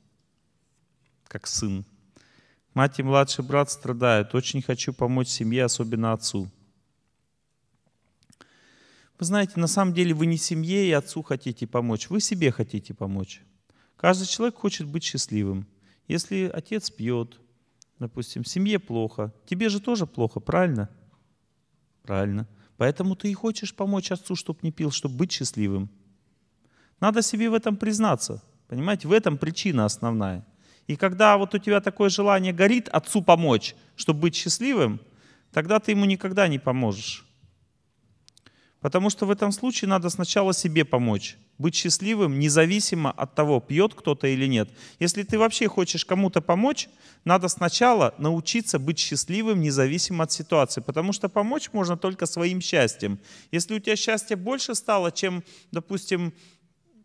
Как сын. Мать и младший брат страдают. Очень хочу помочь семье, особенно отцу. Вы знаете, на самом деле вы не семье и отцу хотите помочь, вы себе хотите помочь. Каждый человек хочет быть счастливым. Если отец пьет, допустим, семье плохо, тебе же тоже плохо, правильно? Правильно. Поэтому ты и хочешь помочь отцу, чтобы не пил, чтобы быть счастливым. Надо себе в этом признаться. Понимаете, в этом причина основная. И когда вот у тебя такое желание горит отцу помочь, чтобы быть счастливым, тогда ты ему никогда не поможешь. Потому что в этом случае надо сначала себе помочь, быть счастливым, независимо от того, пьет кто-то или нет. Если ты вообще хочешь кому-то помочь, надо сначала научиться быть счастливым, независимо от ситуации. Потому что помочь можно только своим счастьем. Если у тебя счастья больше стало, чем, допустим,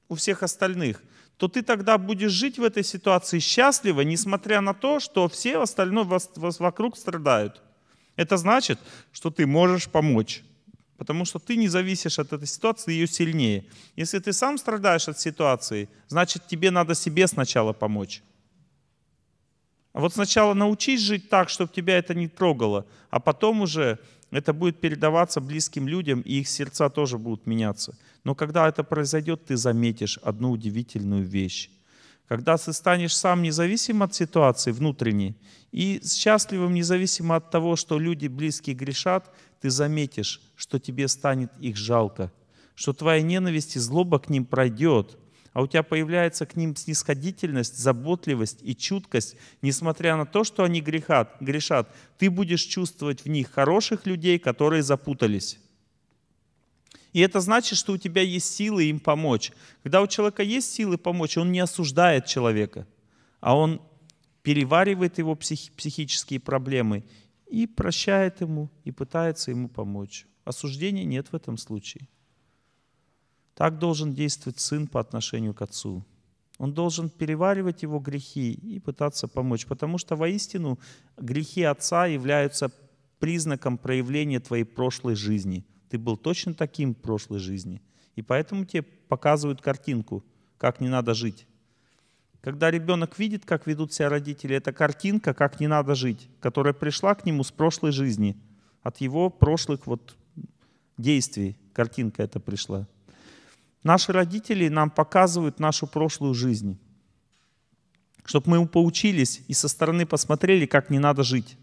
у всех остальных, то ты тогда будешь жить в этой ситуации счастливо, несмотря на то, что все остальные вокруг страдают. Это значит, что ты можешь помочь. Потому что ты не зависишь от этой ситуации, ее сильнее. Если ты сам страдаешь от ситуации, значит тебе надо себе сначала помочь. А вот сначала научись жить так, чтобы тебя это не трогало, а потом уже это будет передаваться близким людям, и их сердца тоже будут меняться. Но когда это произойдет, ты заметишь одну удивительную вещь. Когда ты станешь сам независим от ситуации внутренней и счастливым независимо от того, что люди близкие грешат, ты заметишь, что тебе станет их жалко, что твоя ненависть и злоба к ним пройдет, а у тебя появляется к ним снисходительность, заботливость и чуткость, несмотря на то, что они грехат, грешат, ты будешь чувствовать в них хороших людей, которые запутались. И это значит, что у тебя есть силы им помочь. Когда у человека есть силы помочь, он не осуждает человека, а он переваривает его психи- психические проблемы и прощает ему, и пытается ему помочь. Осуждения нет в этом случае. Так должен действовать сын по отношению к отцу. Он должен переваривать его грехи и пытаться помочь, потому что воистину грехи отца являются признаком проявления твоей прошлой жизни. Ты был точно таким в прошлой жизни. И поэтому тебе показывают картинку, как не надо жить. Когда ребенок видит, как ведут себя родители, это картинка, как не надо жить, которая пришла к нему с прошлой жизни, от его прошлых вот действий. Картинка эта пришла. Наши родители нам показывают нашу прошлую жизнь, чтобы мы поучились и со стороны посмотрели, как не надо жить.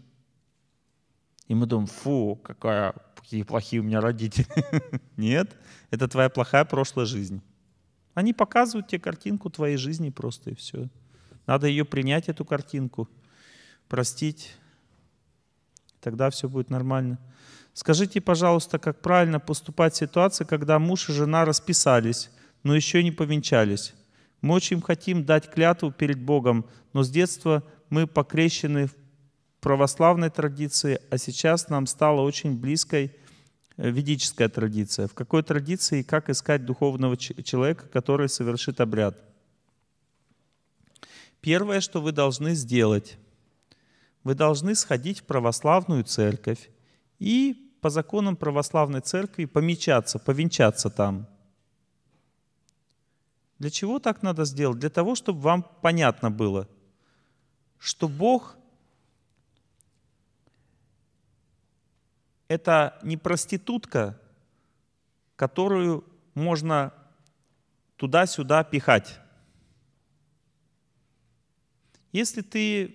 И мы думаем, фу, какая какие плохие у меня родители. <laughs> Нет, это твоя плохая прошлая жизнь. Они показывают тебе картинку твоей жизни просто и все. Надо ее принять, эту картинку, простить. Тогда все будет нормально. Скажите, пожалуйста, как правильно поступать в ситуации, когда муж и жена расписались, но еще не повенчались? Мы очень хотим дать клятву перед Богом, но с детства мы покрещены в православной традиции, а сейчас нам стала очень близкой э, ведическая традиция. В какой традиции и как искать духовного человека, который совершит обряд? Первое, что вы должны сделать, вы должны сходить в православную церковь и по законам православной церкви помечаться, повенчаться там. Для чего так надо сделать? Для того, чтобы вам понятно было, что Бог это не проститутка, которую можно туда-сюда пихать. Если ты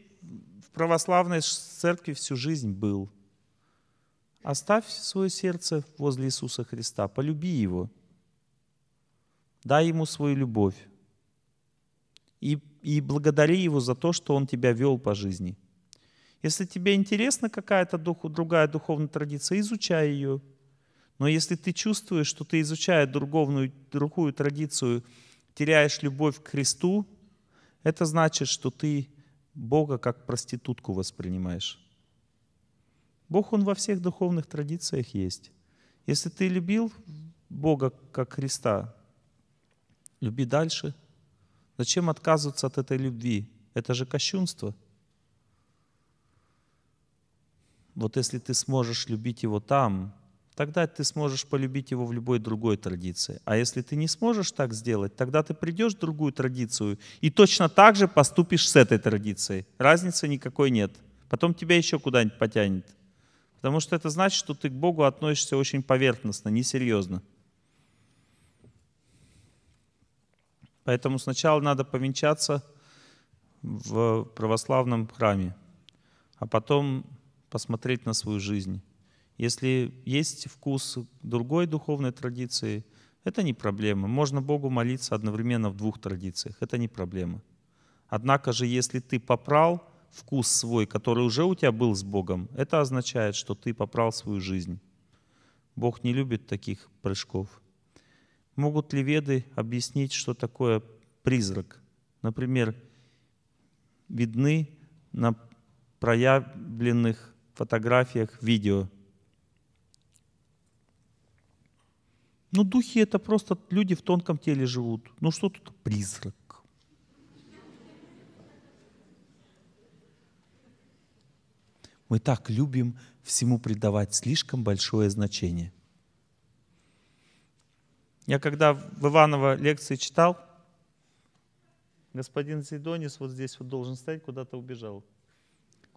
в православной церкви всю жизнь был, оставь свое сердце возле Иисуса Христа, полюби Его, дай Ему свою любовь и, и благодари Его за то, что Он тебя вел по жизни – если тебе интересна какая-то духу, другая духовная традиция, изучай ее. Но если ты чувствуешь, что ты, изучая духовную, другую традицию, теряешь любовь к Христу, это значит, что ты Бога как проститутку воспринимаешь. Бог, Он во всех духовных традициях есть. Если ты любил Бога как Христа, люби дальше. Зачем отказываться от этой любви? Это же кощунство – вот если ты сможешь любить его там, тогда ты сможешь полюбить его в любой другой традиции. А если ты не сможешь так сделать, тогда ты придешь в другую традицию и точно так же поступишь с этой традицией. Разницы никакой нет. Потом тебя еще куда-нибудь потянет. Потому что это значит, что ты к Богу относишься очень поверхностно, несерьезно. Поэтому сначала надо повенчаться в православном храме, а потом посмотреть на свою жизнь. Если есть вкус другой духовной традиции, это не проблема. Можно Богу молиться одновременно в двух традициях. Это не проблема. Однако же, если ты попрал вкус свой, который уже у тебя был с Богом, это означает, что ты попрал свою жизнь. Бог не любит таких прыжков. Могут ли веды объяснить, что такое призрак? Например, видны на проявленных фотографиях, видео. Ну, духи — это просто люди в тонком теле живут. Ну, что тут призрак? Мы так любим всему придавать слишком большое значение. Я когда в Иваново лекции читал, господин Сидонис вот здесь вот должен стоять, куда-то убежал.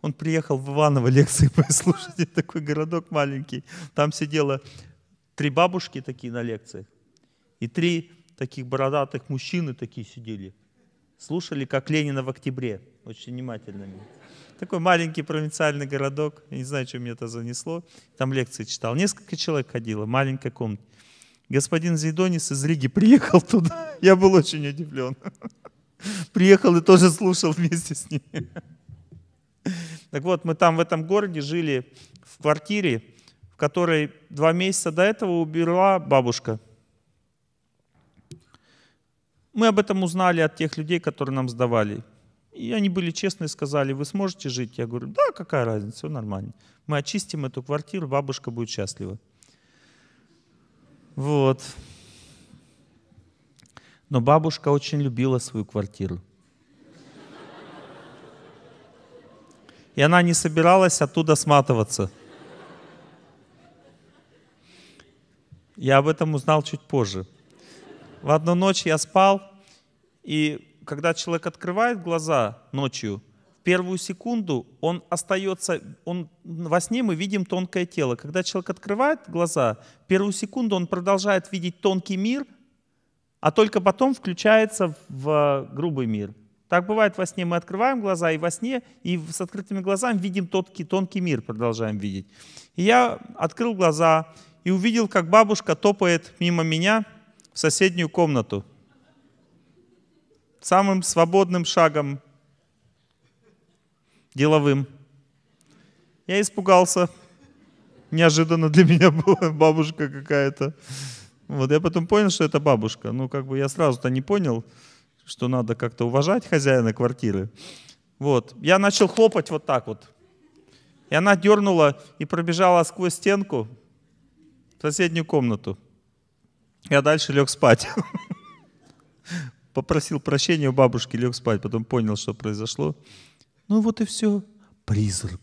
Он приехал в Иваново лекции <laughs> послушать, такой городок маленький. Там сидело три бабушки такие на лекции и три таких бородатых мужчины такие сидели. Слушали, как Ленина в октябре, очень внимательно. Такой маленький провинциальный городок, я не знаю, что мне это занесло. Там лекции читал. Несколько человек ходило, маленькая комната. Господин Зейдонис из Риги приехал туда. <laughs> Я был очень удивлен. <laughs> Приехал и тоже слушал вместе с ним. Так вот, мы там в этом городе жили в квартире, в которой два месяца до этого убирала бабушка. Мы об этом узнали от тех людей, которые нам сдавали. И они были честны и сказали, вы сможете жить? Я говорю, да, какая разница, все нормально. Мы очистим эту квартиру, бабушка будет счастлива. Вот. Но бабушка очень любила свою квартиру. и она не собиралась оттуда сматываться. Я об этом узнал чуть позже. В одну ночь я спал, и когда человек открывает глаза ночью, в первую секунду он остается, он, во сне мы видим тонкое тело. Когда человек открывает глаза, в первую секунду он продолжает видеть тонкий мир, а только потом включается в грубый мир. Так бывает во сне, мы открываем глаза и во сне, и с открытыми глазами видим тонкий, тонкий мир, продолжаем видеть. И я открыл глаза и увидел, как бабушка топает мимо меня в соседнюю комнату. Самым свободным шагом, деловым. Я испугался. Неожиданно для меня была бабушка какая-то. Вот я потом понял, что это бабушка. Ну, как бы я сразу-то не понял что надо как-то уважать хозяина квартиры. Вот. Я начал хлопать вот так вот. И она дернула и пробежала сквозь стенку в соседнюю комнату. Я дальше лег спать. <laughs> Попросил прощения у бабушки, лег спать. Потом понял, что произошло. Ну вот и все. Призрак.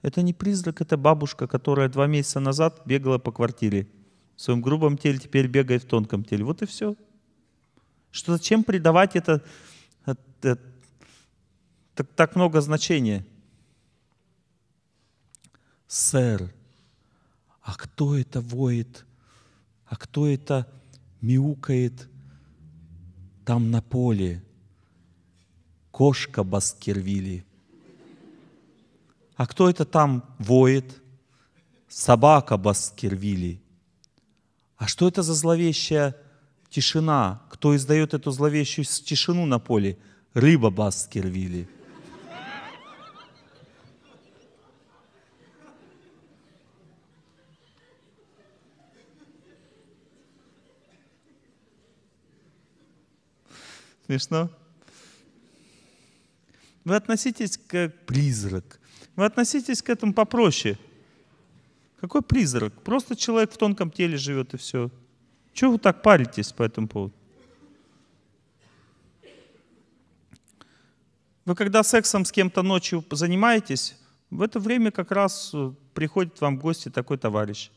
Это не призрак, это бабушка, которая два месяца назад бегала по квартире в своем грубом теле, теперь бегает в тонком теле. Вот и все. Что зачем придавать это, это, это так, так много значения? Сэр, а кто это воет? А кто это мяукает там на поле? Кошка Баскервилли. А кто это там воет? Собака Баскервилли. А что это за зловещая тишина? Кто издает эту зловещую тишину на поле? Рыба Баскервилли. Смешно? Вы относитесь к призрак. Вы относитесь к этому попроще – какой призрак? Просто человек в тонком теле живет и все. Чего вы так паритесь по этому поводу? Вы когда сексом с кем-то ночью занимаетесь, в это время как раз э, приходит вам в гости такой товарищ.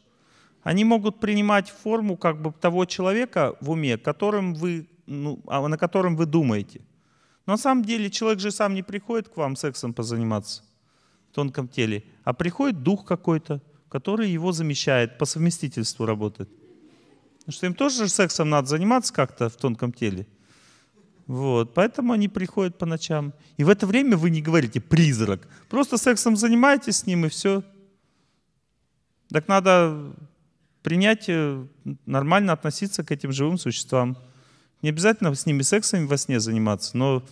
Они могут принимать форму как бы того человека в уме, которым вы, ну, а, на котором вы думаете. Но на самом деле человек же сам не приходит к вам сексом позаниматься в тонком теле, а приходит дух какой-то, который его замещает, по совместительству работает. Потому что им тоже сексом надо заниматься как-то в тонком теле. Вот, поэтому они приходят по ночам. И в это время вы не говорите «призрак». Просто сексом занимаетесь с ним, и все. Так надо принять, э, нормально относиться к этим живым существам. Не обязательно с ними сексом во сне заниматься, но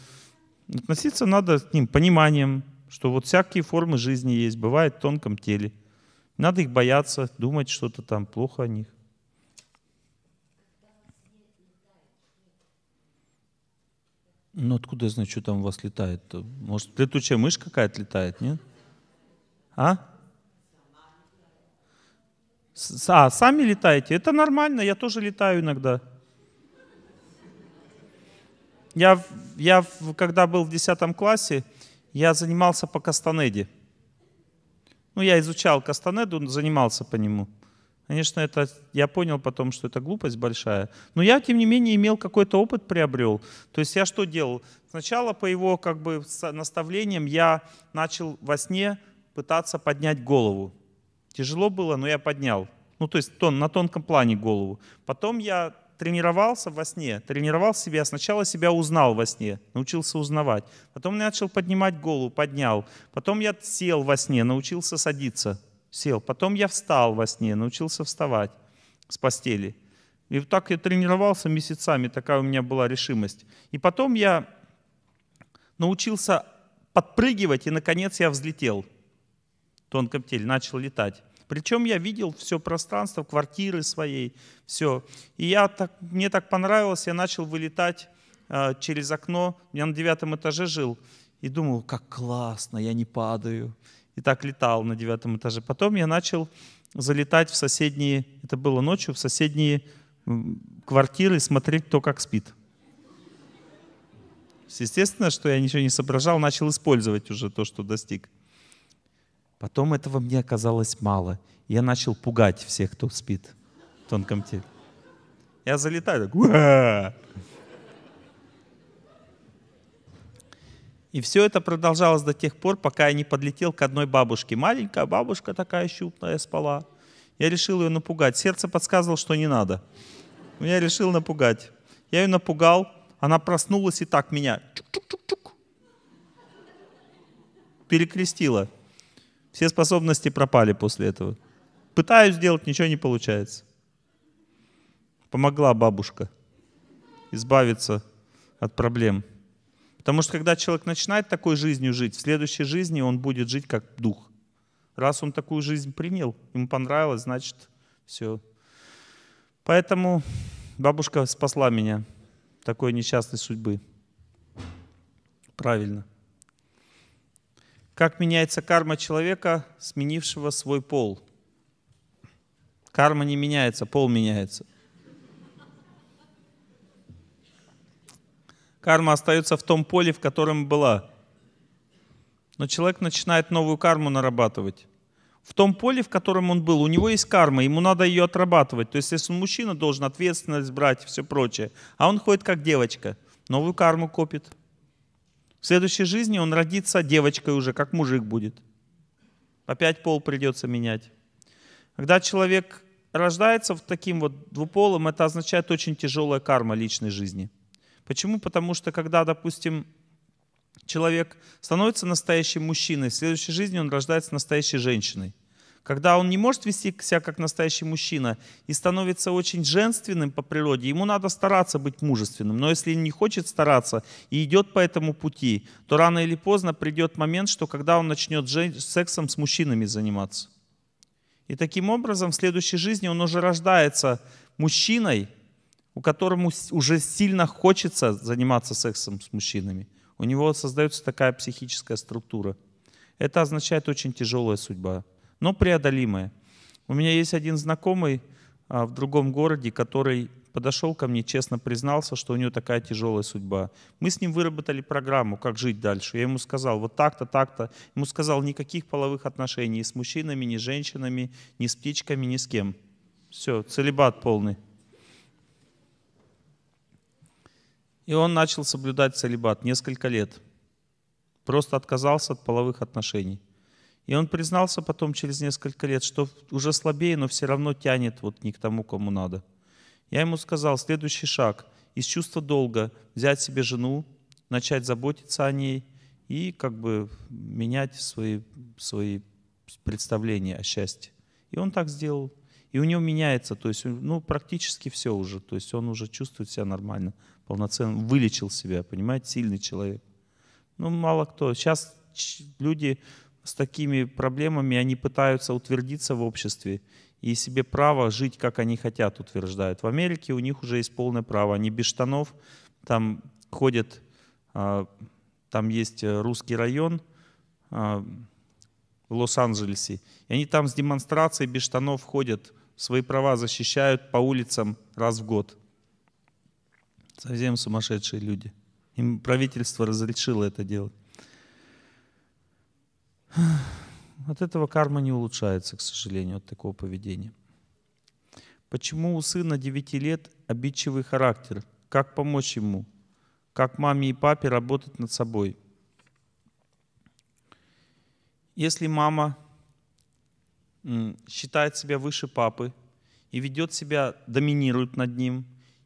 относиться надо к ним пониманием, что вот всякие формы жизни есть, бывает в тонком теле. Надо их бояться, думать что-то там плохо о них. Ну откуда я знаю, что там у вас летает? -то? Может, летучая мышь какая-то летает, нет? А? С а, сами летаете? Это нормально, я тоже летаю иногда. Я, я когда был в 10 классе, я занимался по Кастанеде. Ну, я изучал Кастанеду, занимался по нему. Конечно, это я понял потом, что это глупость большая. Но я, тем не менее, имел какой-то опыт, приобрел. То есть я что делал? Сначала по его как бы наставлениям я начал во сне пытаться поднять голову. Тяжело было, но я поднял. Ну, то есть тон, на тонком плане голову. Потом я тренировался во сне, тренировал себя, сначала себя узнал во сне, научился узнавать. Потом я начал поднимать голову, поднял. Потом я сел во сне, научился садиться, сел. Потом я встал во сне, научился вставать с постели. И вот так я тренировался месяцами, такая у меня была решимость. И потом я научился подпрыгивать, и, наконец, я взлетел в тонком теле, начал летать. Причем я видел все пространство, квартиры своей, все. И я так, мне так понравилось, я начал вылетать э, через окно. Я на девятом этаже жил и думал, как классно, я не падаю. И так летал на девятом этаже. Потом я начал залетать в соседние, это было ночью, в соседние квартиры смотреть, кто как спит. Естественно, что я ничего не соображал, начал использовать уже то, что достиг. Потом этого мне оказалось мало. Я начал пугать всех, кто спит в тонком теле. Я залетаю так. Уа! И все это продолжалось до тех пор, пока я не подлетел к одной бабушке. Маленькая бабушка такая щупная спала. Я решил ее напугать. Сердце подсказывало, что не надо. Но я решил напугать. Я ее напугал. Она проснулась и так меня чук -чук -чук перекрестила. Все способности пропали после этого. Пытаюсь сделать, ничего не получается. Помогла бабушка избавиться от проблем. Потому что когда человек начинает такой жизнью жить, в следующей жизни он будет жить как дух. Раз он такую жизнь принял, ему понравилось, значит, все. Поэтому бабушка спасла меня такой несчастной судьбы. Правильно. Как меняется карма человека, сменившего свой пол? Карма не меняется, пол меняется. Карма остается в том поле, в котором была. Но человек начинает новую карму нарабатывать. В том поле, в котором он был, у него есть карма, ему надо ее отрабатывать. То есть, если он мужчина, должен ответственность брать и все прочее. А он ходит как девочка, новую карму копит. В следующей жизни он родится девочкой уже, как мужик будет. Опять пол придется менять. Когда человек рождается в таким вот двуполым, это означает очень тяжелая карма личной жизни. Почему? Потому что когда, допустим, человек становится настоящим мужчиной, в следующей жизни он рождается настоящей женщиной когда он не может вести себя как настоящий мужчина и становится очень женственным по природе, ему надо стараться быть мужественным. Но если он не хочет стараться и идет по этому пути, то рано или поздно придет момент, что когда он начнет сексом с мужчинами заниматься. И таким образом в следующей жизни он уже рождается мужчиной, у которому уже сильно хочется заниматься сексом с мужчинами. У него создается такая психическая структура. Это означает очень тяжелая судьба но преодолимое. У меня есть один знакомый а, в другом городе, который подошел ко мне, честно признался, что у него такая тяжелая судьба. Мы с ним выработали программу, как жить дальше. Я ему сказал, вот так-то, так-то. Ему сказал, никаких половых отношений ни с мужчинами, ни с женщинами, ни с птичками, ни с кем. Все, целебат полный. И он начал соблюдать целебат несколько лет. Просто отказался от половых отношений. И он признался потом через несколько лет, что уже слабее, но все равно тянет вот не к тому, кому надо. Я ему сказал, следующий шаг – из чувства долга взять себе жену, начать заботиться о ней и как бы менять свои, свои представления о счастье. И он так сделал. И у него меняется, то есть, ну, практически все уже. То есть он уже чувствует себя нормально, полноценно, вылечил себя, понимаете, сильный человек. Ну, мало кто. Сейчас люди с такими проблемами, они пытаются утвердиться в обществе и себе право жить, как они хотят, утверждают. В Америке у них уже есть полное право, они без штанов, там ходят, а, там есть э, русский район а, в Лос-Анджелесе, и они там с демонстрацией без штанов ходят, свои права защищают по улицам раз в год. Совсем сумасшедшие люди. Им правительство разрешило это делать. От этого карма не улучшается, к сожалению, от такого поведения. Почему у сына 9 лет обидчивый характер? Как помочь ему? Как маме и папе работать над собой? Если мама считает себя выше папы и ведет себя, доминирует над ним,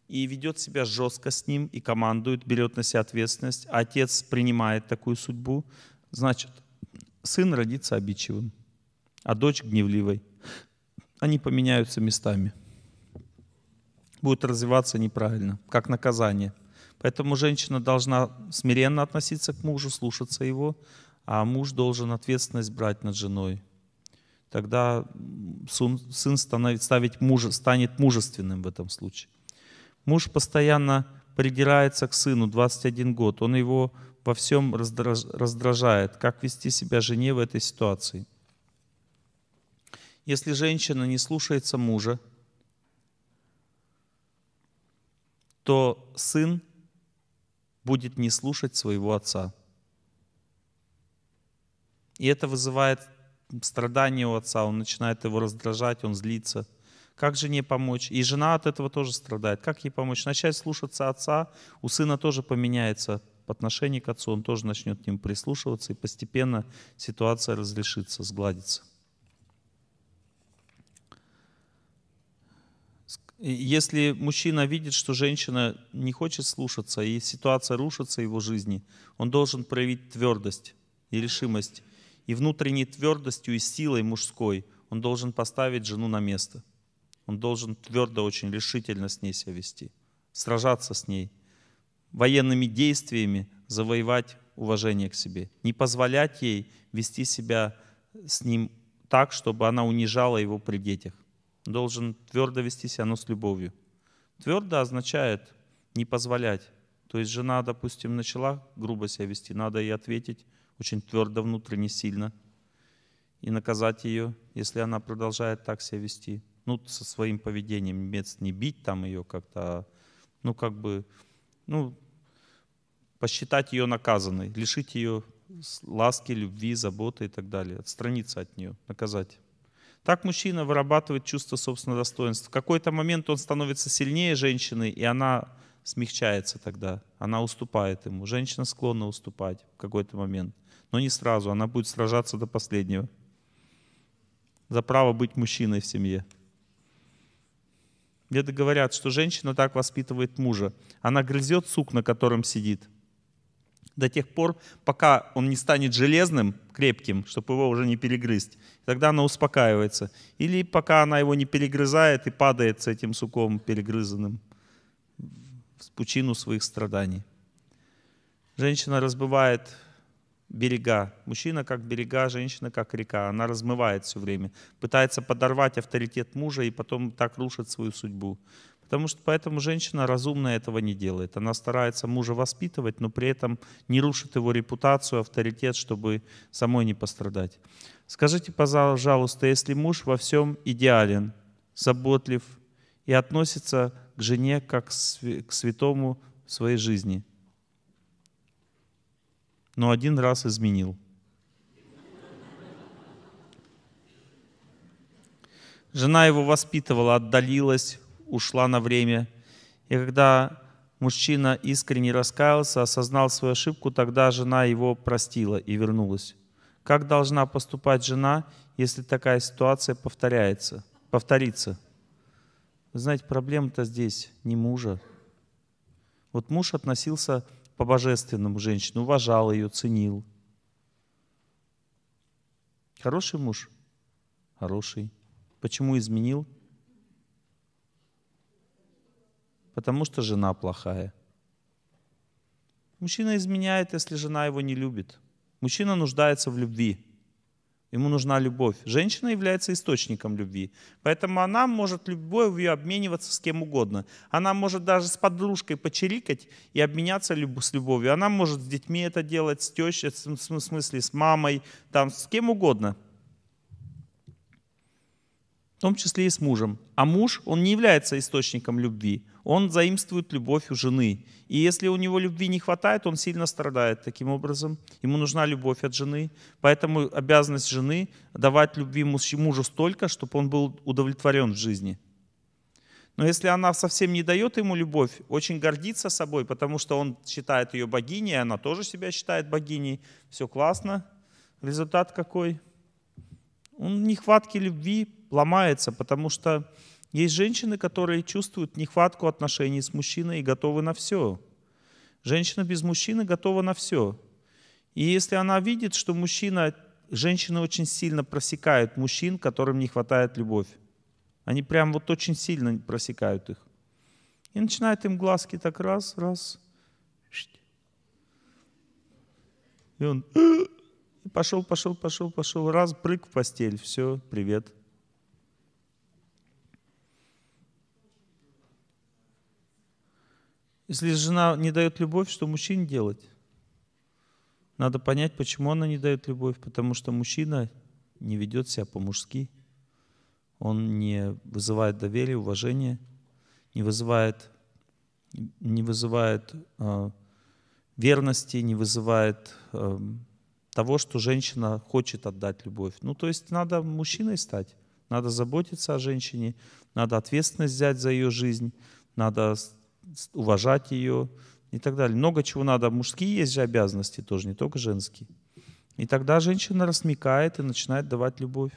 и ведет себя жестко с ним, и командует, берет на себя ответственность, а отец принимает такую судьбу, значит, сын родится обидчивым, а дочь гневливой. Они поменяются местами. Будут развиваться неправильно, как наказание. Поэтому женщина должна смиренно относиться к мужу, слушаться его, а муж должен ответственность брать над женой. Тогда сын становит, мужа, станет мужественным в этом случае. Муж постоянно придирается к сыну, 21 год. Он его во всем раздражает, как вести себя жене в этой ситуации. Если женщина не слушается мужа, то сын будет не слушать своего отца. И это вызывает страдания у отца, он начинает его раздражать, он злится. Как жене помочь? И жена от этого тоже страдает. Как ей помочь? Начать слушаться отца, у сына тоже поменяется в отношении к отцу, он тоже начнет к ним прислушиваться, и постепенно ситуация разрешится, сгладится. Если мужчина видит, что женщина не хочет слушаться, и ситуация рушится в его жизни, он должен проявить твердость и решимость. И внутренней твердостью и силой мужской он должен поставить жену на место. Он должен твердо, очень решительно с ней себя вести, сражаться с ней – военными действиями завоевать уважение к себе, не позволять ей вести себя с ним так, чтобы она унижала его при детях. Должен твердо вести себя, но с любовью. Твердо означает не позволять. То есть жена, допустим, начала грубо себя вести, надо ей ответить очень твердо, внутренне, сильно и наказать ее, если она продолжает так себя вести. Ну, со своим поведением, не бить там ее как-то, а, ну, как бы, ну, посчитать ее наказанной, лишить ее ласки, любви, заботы и так далее, отстраниться от нее, наказать. Так мужчина вырабатывает чувство собственного достоинства. В какой-то момент он становится сильнее женщины, и она смягчается тогда, она уступает ему. Женщина склонна уступать в какой-то момент, но не сразу, она будет сражаться до последнего за право быть мужчиной в семье. Деды говорят, что женщина так воспитывает мужа. Она грызет сук, на котором сидит – до тех пор, пока он не станет железным, крепким, чтобы его уже не перегрызть. Тогда она успокаивается. Или пока она его не перегрызает и падает с этим суком перегрызанным в пучину своих страданий. Женщина разбывает берега. Мужчина как берега, женщина как река. Она размывает все время. Пытается подорвать авторитет мужа и потом так рушит свою судьбу. Потому что поэтому женщина разумно этого не делает. Она старается мужа воспитывать, но при этом не рушит его репутацию, авторитет, чтобы самой не пострадать. Скажите, пожалуйста, если муж во всем идеален, заботлив и относится к жене как к святому в своей жизни, но один раз изменил. Жена его воспитывала, отдалилась, ушла на время. И когда мужчина искренне раскаялся, осознал свою ошибку, тогда жена его простила и вернулась. Как должна поступать жена, если такая ситуация повторяется, повторится? Вы знаете, проблема-то здесь не мужа. Вот муж относился по-божественному к женщине, уважал ее, ценил. Хороший муж? Хороший. Почему изменил? потому что жена плохая. Мужчина изменяет, если жена его не любит. Мужчина нуждается в любви. Ему нужна любовь. Женщина является источником любви. Поэтому она может любовью обмениваться с кем угодно. Она может даже с подружкой почерикать и обменяться с любовью. Она может с детьми это делать, с тещей, в смысле с мамой, там, с кем угодно том числе и с мужем. А муж, он не является источником любви, он заимствует любовь у жены. И если у него любви не хватает, он сильно страдает таким образом. Ему нужна любовь от жены. Поэтому обязанность жены давать любви мужу столько, чтобы он был удовлетворен в жизни. Но если она совсем не дает ему любовь, очень гордится собой, потому что он считает ее богиней, она тоже себя считает богиней. Все классно. Результат какой? Он нехватки любви ломается, потому что есть женщины, которые чувствуют нехватку отношений с мужчиной и готовы на все. Женщина без мужчины готова на все. И если она видит, что мужчина, женщины очень сильно просекают мужчин, которым не хватает любовь. Они прям вот очень сильно просекают их. И начинает им глазки так раз, раз. И он <gasps> пошел, пошел, пошел, пошел, раз, прыг в постель, все, привет. Если жена не дает любовь, что мужчине делать? Надо понять, почему она не дает любовь, потому что мужчина не ведет себя по-мужски, он не вызывает доверие, уважения, не вызывает, не вызывает э, верности, не вызывает э, того, что женщина хочет отдать любовь. Ну, то есть надо мужчиной стать, надо заботиться о женщине, надо ответственность взять за ее жизнь, надо уважать ее и так далее. Много чего надо. Мужские есть же обязанности тоже, не только женские. И тогда женщина рассмекает и начинает давать любовь.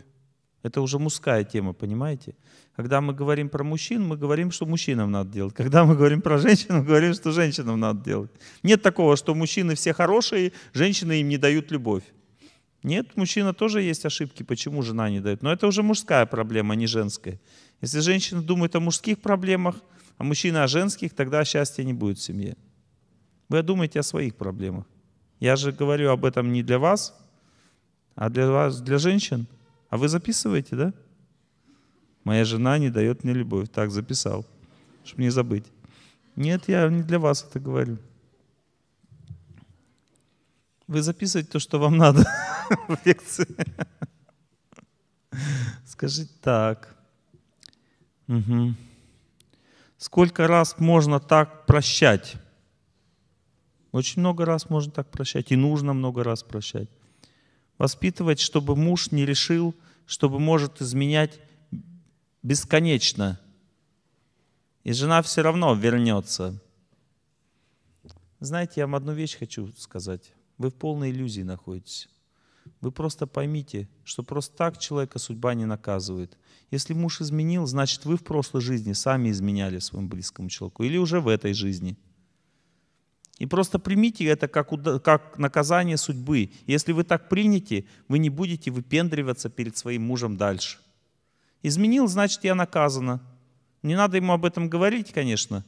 Это уже мужская тема, понимаете? Когда мы говорим про мужчин, мы говорим, что мужчинам надо делать. Когда мы говорим про женщин, мы говорим, что женщинам надо делать. Нет такого, что мужчины все хорошие, женщины им не дают любовь. Нет, мужчина тоже есть ошибки, почему жена не дает. Но это уже мужская проблема, а не женская. Если женщина думает о мужских проблемах – а мужчина о женских, тогда счастья не будет в семье. Вы думаете о своих проблемах. Я же говорю об этом не для вас, а для вас, для женщин. А вы записываете, да? Моя жена не дает мне любовь. Так, записал, чтобы не забыть. Нет, я не для вас это говорю. Вы записываете то, что вам надо <laughs> в лекции. Скажите так. Угу. Сколько раз можно так прощать? Очень много раз можно так прощать, и нужно много раз прощать. Воспитывать, чтобы муж не решил, чтобы может изменять бесконечно. И жена все равно вернется. Знаете, я вам одну вещь хочу сказать. Вы в полной иллюзии находитесь. Вы просто поймите, что просто так человека судьба не наказывает. Если муж изменил, значит вы в прошлой жизни сами изменяли своему близкому человеку или уже в этой жизни. И просто примите это как, как наказание судьбы. Если вы так примете, вы не будете выпендриваться перед своим мужем дальше. Изменил, значит я наказана. Не надо ему об этом говорить, конечно.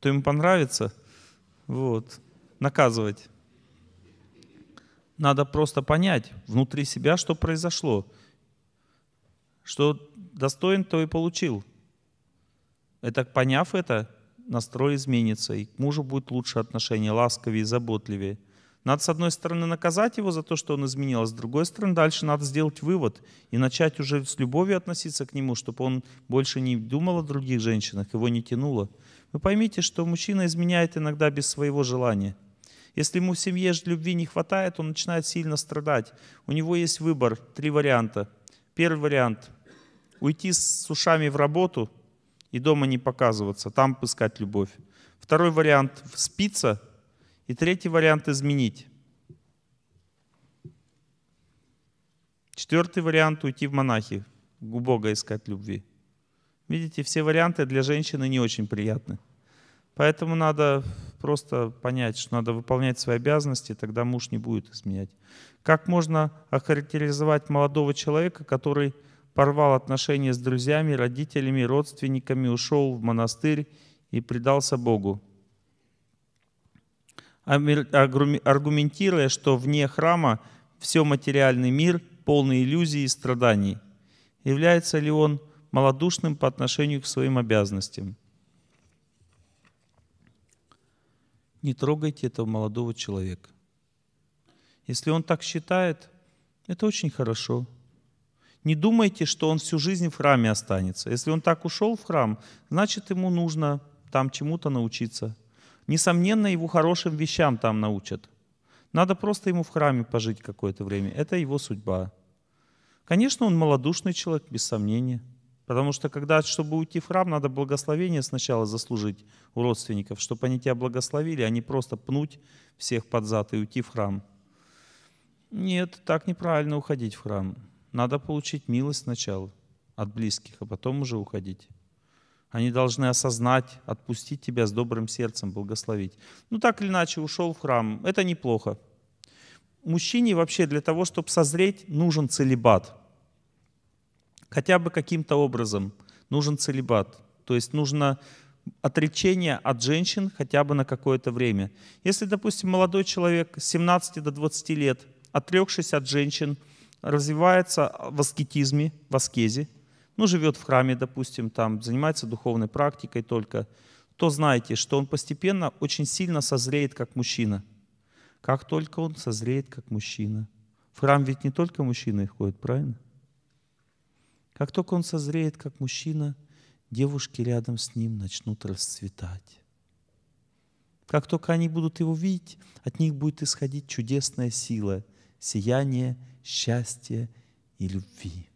то ему понравится. Вот. Наказывать. Надо просто понять внутри себя, что произошло. Что достоин, то и получил. Это поняв это, настрой изменится, и к мужу будет лучше отношение, ласковее заботливее. Надо, с одной стороны, наказать его за то, что он изменил, а с другой стороны, дальше надо сделать вывод и начать уже с любовью относиться к нему, чтобы он больше не думал о других женщинах, его не тянуло. Вы поймите, что мужчина изменяет иногда без своего желания – если ему в семье любви не хватает, он начинает сильно страдать. У него есть выбор, три варианта. Первый вариант – уйти с ушами в работу и дома не показываться, там искать любовь. Второй вариант – спиться. И третий вариант – изменить. Четвертый вариант – уйти в монахи, у Бога искать любви. Видите, все варианты для женщины не очень приятны. Поэтому надо просто понять, что надо выполнять свои обязанности, тогда муж не будет изменять. Как можно охарактеризовать молодого человека, который порвал отношения с друзьями, родителями, родственниками, ушел в монастырь и предался Богу? Аргументируя, что вне храма все материальный мир полный иллюзий и страданий. Является ли он малодушным по отношению к своим обязанностям? не трогайте этого молодого человека. Если он так считает, это очень хорошо. Не думайте, что он всю жизнь в храме останется. Если он так ушел в храм, значит, ему нужно там чему-то научиться. Несомненно, его хорошим вещам там научат. Надо просто ему в храме пожить какое-то время. Это его судьба. Конечно, он малодушный человек, без сомнения. Потому что когда, чтобы уйти в храм, надо благословение сначала заслужить у родственников, чтобы они тебя благословили, а не просто пнуть всех под зад и уйти в храм. Нет, так неправильно уходить в храм. Надо получить милость сначала от близких, а потом уже уходить. Они должны осознать, отпустить тебя с добрым сердцем, благословить. Ну так или иначе, ушел в храм. Это неплохо. Мужчине вообще для того, чтобы созреть, нужен целебат – хотя бы каким-то образом нужен целебат. То есть нужно отречение от женщин хотя бы на какое-то время. Если, допустим, молодой человек с 17 до 20 лет, отрекшись от женщин, развивается в аскетизме, в аскезе, ну, живет в храме, допустим, там, занимается духовной практикой только, то знайте, что он постепенно очень сильно созреет как мужчина. Как только он созреет как мужчина. В храм ведь не только мужчины ходят, правильно? Как только он созреет, как мужчина, девушки рядом с ним начнут расцветать. Как только они будут его видеть, от них будет исходить чудесная сила, сияние, счастье и любви.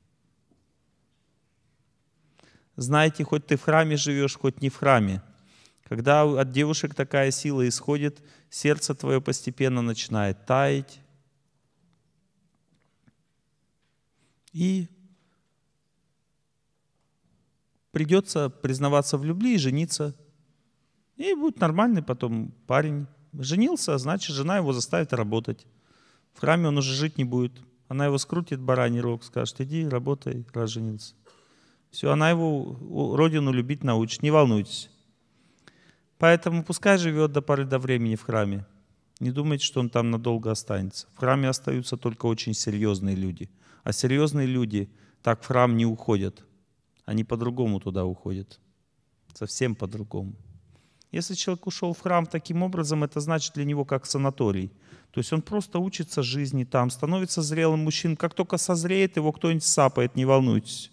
Знаете, хоть ты в храме живешь, хоть не в храме, когда от девушек такая сила исходит, сердце твое постепенно начинает таять. И придется признаваться в любви и жениться. И будет нормальный потом парень. Женился, а значит, жена его заставит работать. В храме он уже жить не будет. Она его скрутит бараний рог, скажет, иди, работай, раз женился. Все, она его родину любить научит, не волнуйтесь. Поэтому пускай живет до поры до времени в храме. Не думайте, что он там надолго останется. В храме остаются только очень серьезные люди. А серьезные люди так в храм не уходят – они по-другому туда уходят. Совсем по-другому. Если человек ушел в храм таким образом, это значит для него как санаторий. То есть он просто учится жизни там, становится зрелым мужчиной. Как только созреет, его кто-нибудь сапает, не волнуйтесь.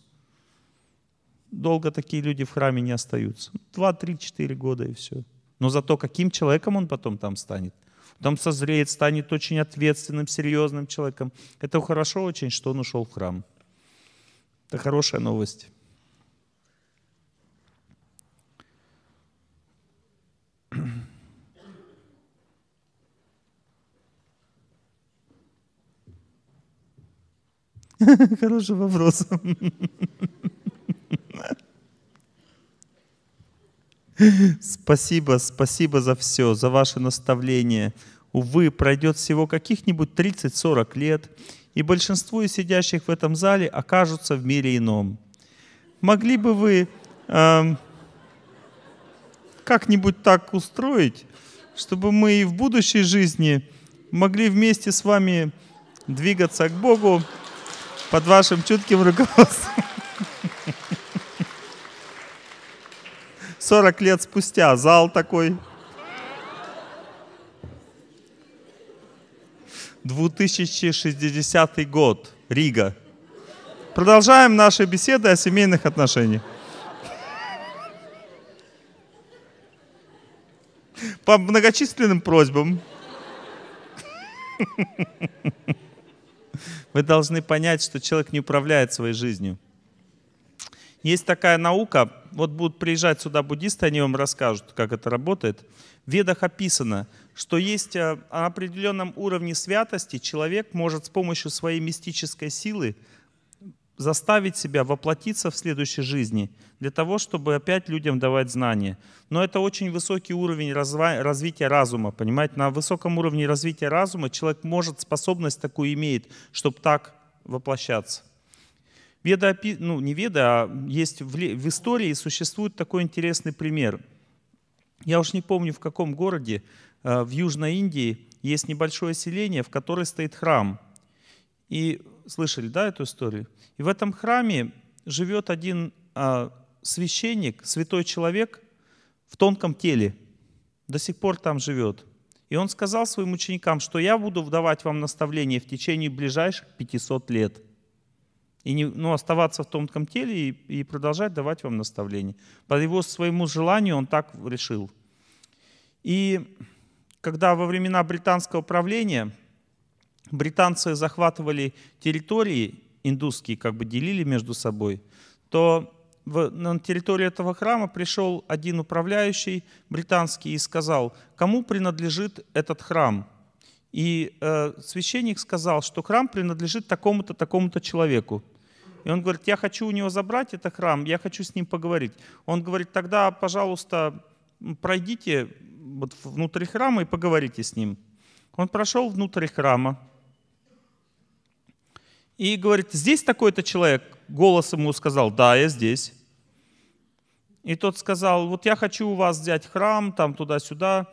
Долго такие люди в храме не остаются. Два, три, четыре года и все. Но зато каким человеком он потом там станет? Там созреет, станет очень ответственным, серьезным человеком. Это хорошо очень, что он ушел в храм. Это хорошая новость. <laughs> Хороший вопрос. Спасибо, спасибо за все, за ваше наставление. Увы, пройдет всего каких-нибудь 30-40 лет, и большинство из сидящих в этом зале окажутся в мире ином. Могли бы вы э, как-нибудь так устроить, чтобы мы и в будущей жизни могли вместе с вами двигаться к Богу, под вашим чутким руководством. 40 лет спустя зал такой. «2060 год, Рига». Продолжаем наши беседы о семейных отношениях. По многочисленным просьбам вы должны понять, что человек не управляет своей жизнью. Есть такая наука, вот будут приезжать сюда буддисты, они вам расскажут, как это работает. В ведах описано, что есть э, на определенном уровне святости человек может с помощью своей мистической силы заставить себя воплотиться в следующей жизни для того, чтобы опять людям давать знания. Но это очень высокий уровень развития разума, понимаете? На высоком уровне развития разума человек может, способность такую имеет, чтобы так воплощаться. Веда, ну не веда, а есть в, в истории существует такой интересный пример. Я уж не помню, в каком городе, э, в Южной Индии, есть небольшое селение, в котором стоит храм. И Слышали, да, эту историю? И в этом храме живет один а, священник, святой человек в тонком теле. До сих пор там живет. И он сказал своим ученикам, что я буду давать вам наставление в течение ближайших 500 лет. И не, ну, оставаться в тонком теле и, и продолжать давать вам наставление. По его своему желанию он так решил. И когда во времена британского правления британцы захватывали территории индусские, как бы делили между собой, то в, на территорию этого храма пришел один управляющий британский и сказал, кому принадлежит этот храм. И э, священник сказал, что храм принадлежит такому-то, такому-то человеку. И он говорит, я хочу у него забрать этот храм, я хочу с ним поговорить. Он говорит, тогда, пожалуйста, пройдите вот внутрь храма и поговорите с ним. Он прошел внутрь храма, и говорит, здесь такой-то человек. Голос ему сказал, да, я здесь. И тот сказал, вот я хочу у вас взять храм, там туда-сюда.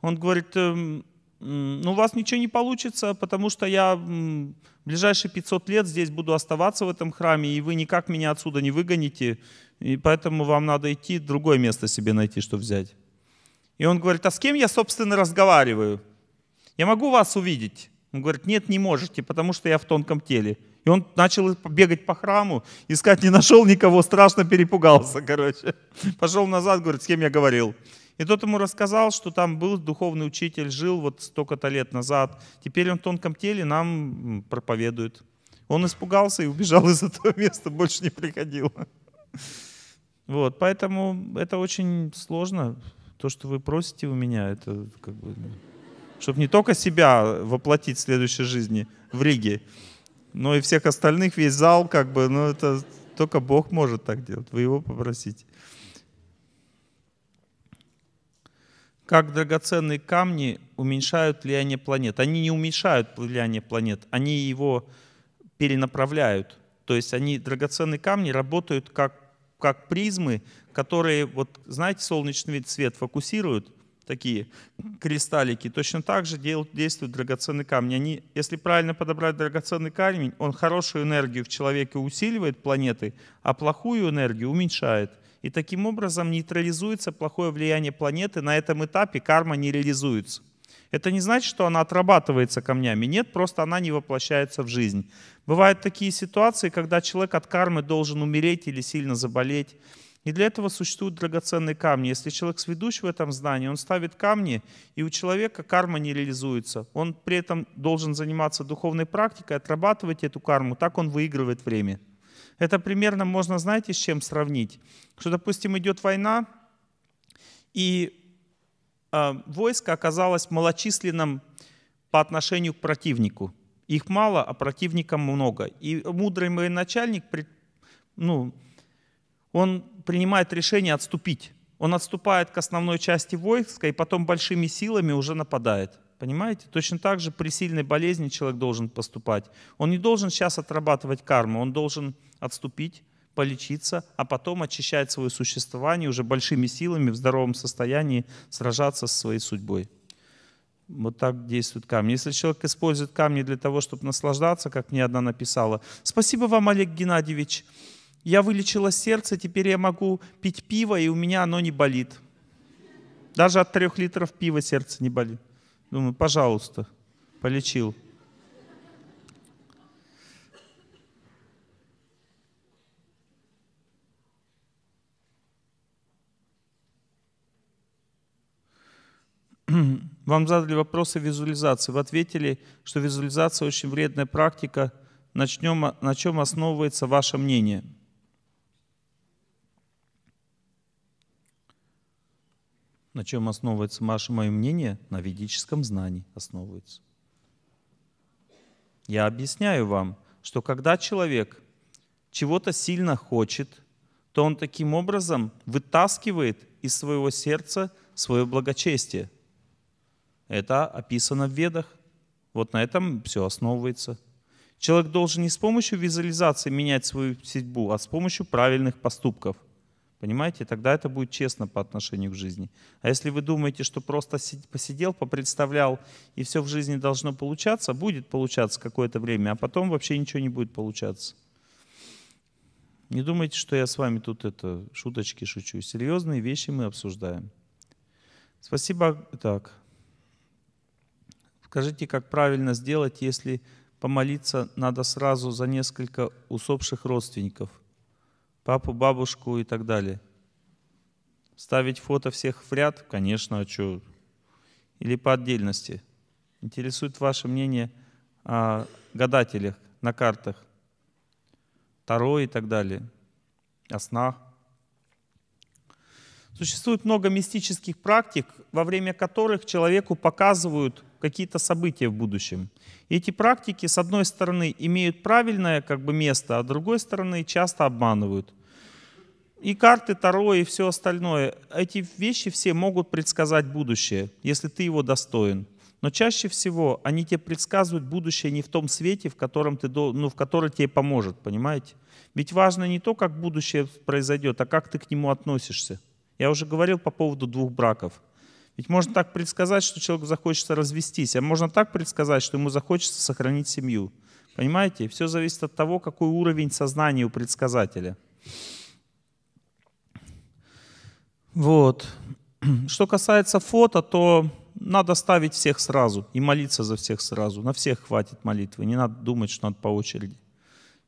Он говорит, «Эм, ну у вас ничего не получится, потому что я ближайшие 500 лет здесь буду оставаться в этом храме, и вы никак меня отсюда не выгоните, и поэтому вам надо идти другое место себе найти, что взять. И он говорит, а с кем я, собственно, разговариваю? Я могу вас увидеть? Он говорит, нет, не можете, потому что я в тонком теле. И он начал бегать по храму, искать не нашел никого, страшно перепугался, короче. Пошел назад, говорит, с кем я говорил. И тот ему рассказал, что там был духовный учитель, жил вот столько-то лет назад. Теперь он в тонком теле нам проповедует. Он испугался и убежал из этого места, больше не приходил. Вот, поэтому это очень сложно. То, что вы просите у меня, это как бы... Ну, Чтобы не только себя воплотить в следующей жизни в Риге, но ну, и всех остальных, весь зал, как бы, ну это только Бог может так делать. Вы его попросите. Как драгоценные камни уменьшают влияние планет? Они не уменьшают влияние планет, они его перенаправляют. То есть они, драгоценные камни, работают как, как призмы, которые, вот знаете, солнечный свет фокусируют – такие кристаллики. Точно так же действует драгоценный камень. Они, если правильно подобрать драгоценный камень, он хорошую энергию в человеке усиливает планеты, а плохую энергию уменьшает. И таким образом нейтрализуется плохое влияние планеты. На этом этапе карма не реализуется. Это не значит, что она отрабатывается камнями. Нет, просто она не воплощается в жизнь. Бывают такие ситуации, когда человек от кармы должен умереть или сильно заболеть и для этого существуют драгоценные камни. Если человек сведущ в этом знании, он ставит камни, и у человека карма не реализуется. Он при этом должен заниматься духовной практикой, отрабатывать эту карму, так он выигрывает время. Это примерно можно, знаете, с чем сравнить? Что, допустим, идет война, и э, войско оказалось малочисленным по отношению к противнику. Их мало, а противника много. И мудрый военачальник ну, он принимает решение отступить. Он отступает к основной части войска и потом большими силами уже нападает. Понимаете? Точно так же при сильной болезни человек должен поступать. Он не должен сейчас отрабатывать карму, он должен отступить, полечиться, а потом очищать свое существование уже большими силами в здоровом состоянии сражаться со своей судьбой. Вот так действуют камни. Если человек использует камни для того, чтобы наслаждаться, как мне одна написала, «Спасибо вам, Олег Геннадьевич, я вылечила сердце, теперь я могу пить пиво, и у меня оно не болит. Даже от трех литров пива сердце не болит. Думаю, пожалуйста, полечил. <clears throat> Вам задали вопросы визуализации. Вы ответили, что визуализация очень вредная практика. Начнем, на чем основывается ваше мнение? На чем основывается ваше мое мнение? На ведическом знании основывается. Я объясняю вам, что когда человек чего-то сильно хочет, то он таким образом вытаскивает из своего сердца свое благочестие. Это описано в ведах. Вот на этом все основывается. Человек должен не с помощью визуализации менять свою судьбу, а с помощью правильных поступков – Понимаете? Тогда это будет честно по отношению к жизни. А если вы думаете, что просто посидел, попредставлял, и все в жизни должно получаться, будет получаться какое-то время, а потом вообще ничего не будет получаться. Не думайте, что я с вами тут это шуточки шучу. Серьезные вещи мы обсуждаем. Спасибо. Так. Скажите, как правильно сделать, если помолиться надо сразу за несколько усопших родственников – папу, бабушку и так далее. Ставить фото всех в ряд? Конечно, а что? Или по отдельности? Интересует ваше мнение о гадателях на картах, Таро и так далее, о снах. Существует много мистических практик, во время которых человеку показывают какие-то события в будущем. И эти практики, с одной стороны, имеют правильное как бы, место, а с другой стороны, часто обманывают. И карты Таро, и все остальное. Эти вещи все могут предсказать будущее, если ты его достоин. Но чаще всего они тебе предсказывают будущее не в том свете, в котором ты, ну, в который тебе поможет, понимаете? Ведь важно не то, как будущее произойдет, а как ты к нему относишься. Я уже говорил по поводу двух браков. Ведь можно так предсказать, что человеку захочется развестись, а можно так предсказать, что ему захочется сохранить семью. Понимаете? Все зависит от того, какой уровень сознания у предсказателя. Вот. <clears throat> Что касается фото, то надо ставить всех сразу и молиться за всех сразу. На всех хватит молитвы, не надо думать, что надо по очереди.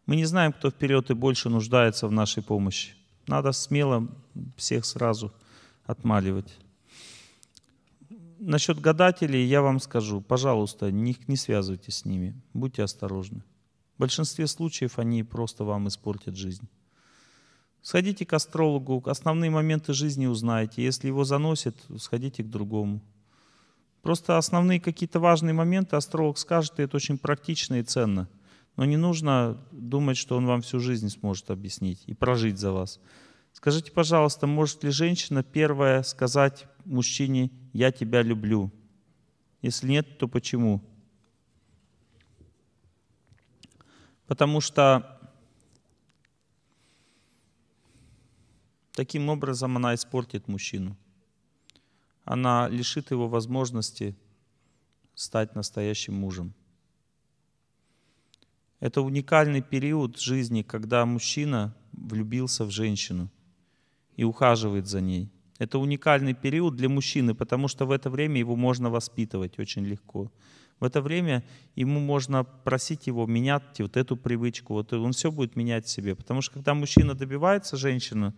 Мы не знаем, кто вперед и больше нуждается в нашей помощи. Надо смело всех сразу отмаливать. Насчет гадателей я вам скажу, пожалуйста, не, не связывайтесь с ними, будьте осторожны. В большинстве случаев они просто вам испортят жизнь. Сходите к астрологу, основные моменты жизни узнаете. Если его заносит, сходите к другому. Просто основные какие-то важные моменты астролог скажет, и это очень практично и ценно – но не нужно думать, что он вам всю жизнь сможет объяснить и прожить за вас. Скажите, пожалуйста, может ли женщина первая сказать мужчине «я тебя люблю»? Если нет, то почему? Потому что таким образом она испортит мужчину. Она лишит его возможности стать настоящим мужем. Это уникальный период жизни, когда мужчина влюбился в женщину и ухаживает за ней. Это уникальный период для мужчины, потому что в это время его можно воспитывать очень легко. В это время ему можно просить его менять вот эту привычку, вот он все будет менять в себе. Потому что когда мужчина добивается женщины,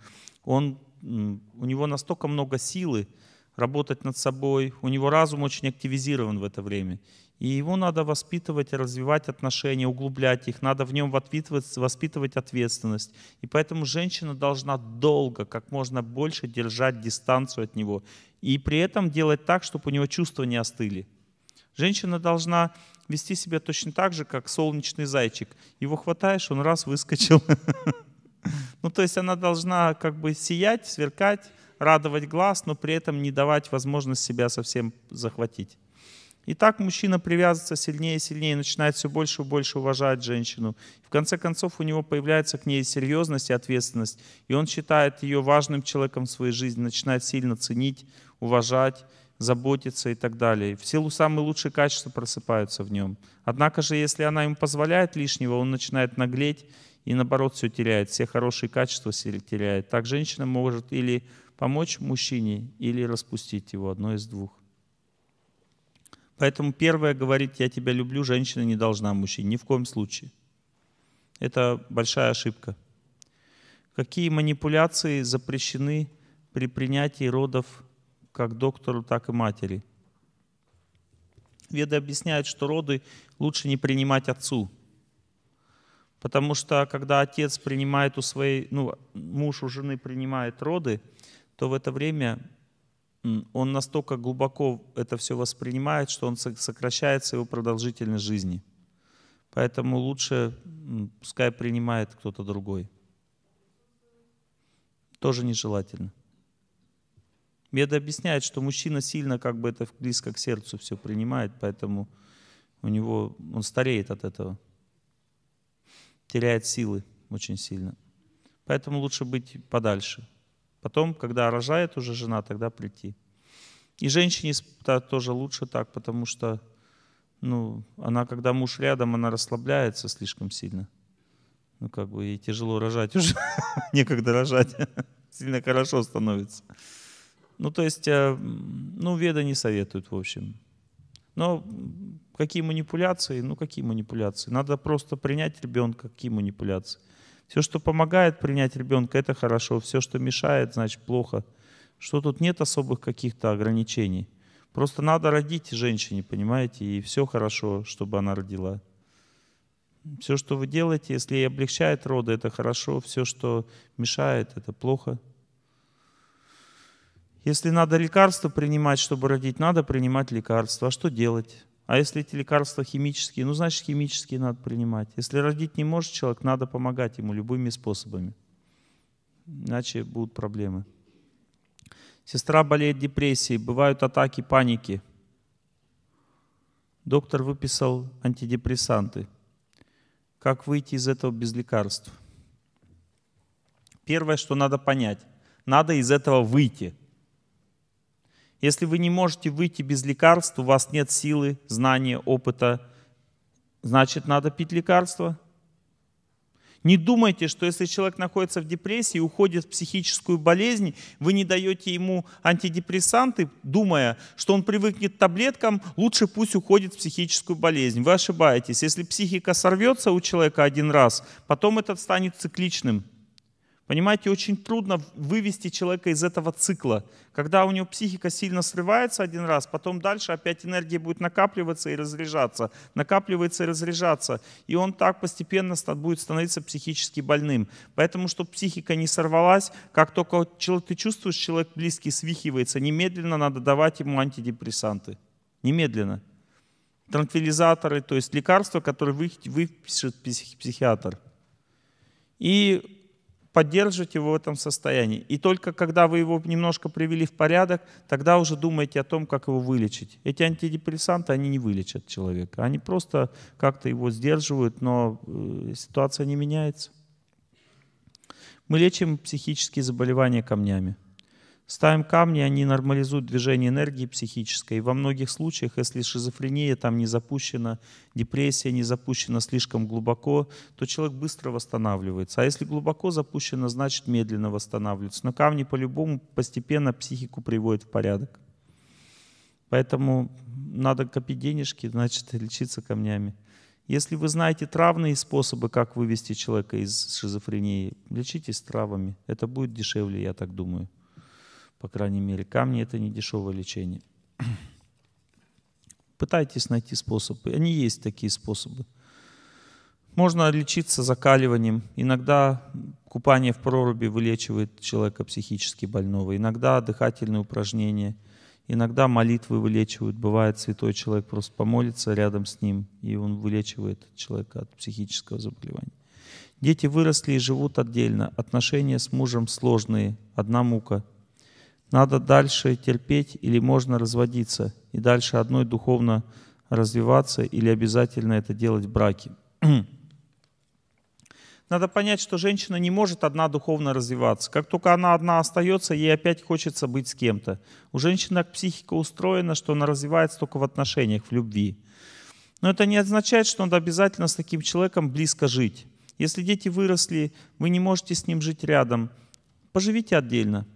он, у него настолько много силы работать над собой, у него разум очень активизирован в это время. И его надо воспитывать, развивать отношения, углублять их. Надо в нем воспитывать ответственность. И поэтому женщина должна долго, как можно больше держать дистанцию от него. И при этом делать так, чтобы у него чувства не остыли. Женщина должна вести себя точно так же, как солнечный зайчик. Его хватаешь, он раз выскочил. <laughs> Ну, то есть она должна как бы сиять, сверкать, радовать глаз, но при этом не давать возможность себя совсем захватить. И так мужчина привязывается сильнее и сильнее, начинает все больше и больше уважать женщину. В конце концов у него появляется к ней серьезность и ответственность, и он считает ее важным человеком в своей жизни, начинает сильно ценить, уважать, заботиться и так далее. В силу самые лучшие качества просыпаются в нем. Однако же, если она ему позволяет лишнего, он начинает наглеть и наоборот все теряет, все хорошие качества теряет. Так женщина может или помочь мужчине, или распустить его, одно из двух. Поэтому первое говорит «я тебя люблю» женщина не должна мужчине, ни в коем случае. Это большая ошибка. Какие манипуляции запрещены при принятии родов как доктору, так и матери? Веды объясняют, что роды лучше не принимать отцу. Потому что когда отец принимает у своей, ну, муж у жены принимает роды, то в это время он настолько глубоко это все воспринимает, что он сокращается его продолжительность жизни. Поэтому лучше пускай принимает кто-то другой. Тоже нежелательно. Беда объясняет, что мужчина сильно как бы это близко к сердцу все принимает, поэтому у него, он стареет от этого. Теряет силы очень сильно. Поэтому лучше быть подальше. Потом, когда рожает уже жена, тогда прийти. И женщине тоже лучше так, потому что ну, она, когда муж рядом, она расслабляется слишком сильно. Ну, как бы ей тяжело рожать уже, <laughs> некогда рожать, <laughs> сильно хорошо становится. Ну, то есть, э, ну, веда не советуют, в общем. Но какие манипуляции? Ну, какие манипуляции? Надо просто принять ребенка, какие манипуляции? Все, что помогает принять ребенка, это хорошо. Все, что мешает, значит плохо. Что тут нет особых каких-то ограничений. Просто надо родить женщине, понимаете, и все хорошо, чтобы она родила. Все, что вы делаете, если ей облегчает роды, это хорошо. Все, что мешает, это плохо. Если надо лекарство принимать, чтобы родить, надо принимать лекарство. А что делать? А если эти лекарства химические, ну значит химические надо принимать. Если родить не может человек, надо помогать ему любыми способами. Иначе будут проблемы. Сестра болеет депрессией, бывают атаки паники. Доктор выписал антидепрессанты. Как выйти из этого без лекарств? Первое, что надо понять, надо из этого выйти – если вы не можете выйти без лекарств, у вас нет силы, знания, опыта, значит, надо пить лекарства. Не думайте, что если человек находится в депрессии и уходит в психическую болезнь, вы не даете ему антидепрессанты, думая, что он привыкнет к таблеткам, лучше пусть уходит в психическую болезнь. Вы ошибаетесь. Если психика сорвется у человека один раз, потом это станет цикличным – Понимаете, очень трудно вывести человека из этого цикла. Когда у него психика сильно срывается один раз, потом дальше опять энергия будет накапливаться и разряжаться, накапливается и разряжаться. И он так постепенно будет становиться психически больным. Поэтому, чтобы психика не сорвалась, как только ты чувствуешь, человек близкий свихивается, немедленно надо давать ему антидепрессанты. Немедленно. Транквилизаторы, то есть лекарства, которые выпишет психиатр. И поддерживать его в этом состоянии. И только когда вы его немножко привели в порядок, тогда уже думайте о том, как его вылечить. Эти антидепрессанты, они не вылечат человека. Они просто как-то его сдерживают, но э, ситуация не меняется. Мы лечим психические заболевания камнями. Ставим камни, они нормализуют движение энергии психической. И во многих случаях, если шизофрения там не запущена, депрессия не запущена слишком глубоко, то человек быстро восстанавливается. А если глубоко запущено, значит медленно восстанавливается. Но камни по-любому постепенно психику приводят в порядок. Поэтому надо копить денежки, значит лечиться камнями. Если вы знаете травные способы, как вывести человека из шизофрении, лечитесь травами. Это будет дешевле, я так думаю. По крайней мере, камни — это не дешевое лечение. <clears throat> Пытайтесь найти способы. Они есть такие способы. Можно лечиться закаливанием. Иногда купание в проруби вылечивает человека психически больного. Иногда дыхательные упражнения. Иногда молитвы вылечивают. Бывает, святой человек просто помолится рядом с ним, и он вылечивает человека от психического заболевания. Дети выросли и живут отдельно. Отношения с мужем сложные. Одна мука — надо дальше терпеть или можно разводиться и дальше одной духовно развиваться или обязательно это делать в браке? <clears throat> Надо понять, что женщина не может одна духовно развиваться. Как только она одна остается, ей опять хочется быть с кем-то. У женщины так психика устроена, что она развивается только в отношениях, в любви. Но это не означает, что надо обязательно с таким человеком близко жить. Если дети выросли, вы не можете с ним жить рядом, поживите отдельно –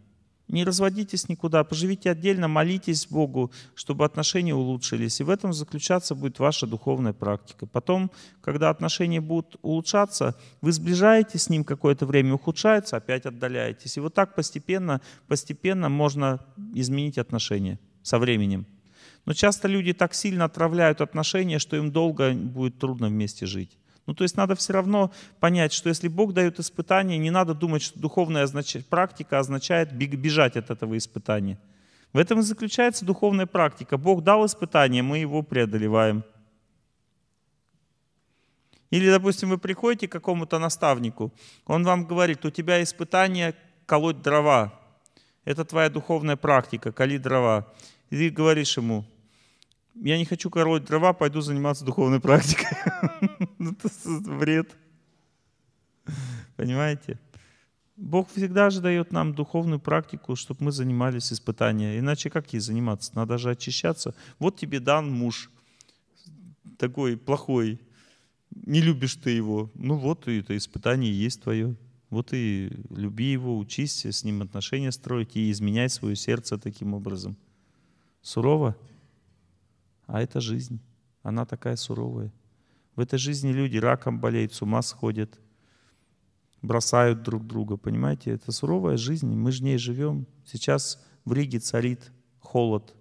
не разводитесь никуда, поживите отдельно, молитесь Богу, чтобы отношения улучшились. И в этом заключаться будет ваша духовная практика. Потом, когда отношения будут улучшаться, вы сближаетесь с ним какое-то время, ухудшается, опять отдаляетесь. И вот так постепенно, постепенно можно изменить отношения со временем. Но часто люди так сильно отравляют отношения, что им долго будет трудно вместе жить. Ну, то есть надо все равно понять, что если Бог дает испытание, не надо думать, что духовная практика означает бежать от этого испытания. В этом и заключается духовная практика. Бог дал испытание, мы его преодолеваем. Или, допустим, вы приходите к какому-то наставнику, он вам говорит, у тебя испытание колоть дрова. Это твоя духовная практика, коли дрова. И ты говоришь ему, я не хочу король дрова, пойду заниматься духовной практикой. <laughs> Ну, это вред, Понимаете? Бог всегда же дает нам духовную практику, чтобы мы занимались испытания. Иначе как ей заниматься? Надо же очищаться. Вот тебе дан муж такой плохой, не любишь ты его. Ну вот и это испытание есть твое. Вот и люби его, учись с ним отношения строить и изменяй свое сердце таким образом. Сурово? А это жизнь. Она такая суровая. В этой жизни люди раком болеют, с ума сходят, бросают друг друга. Понимаете, это суровая жизнь, мы же ней живем. Сейчас в Риге царит холод.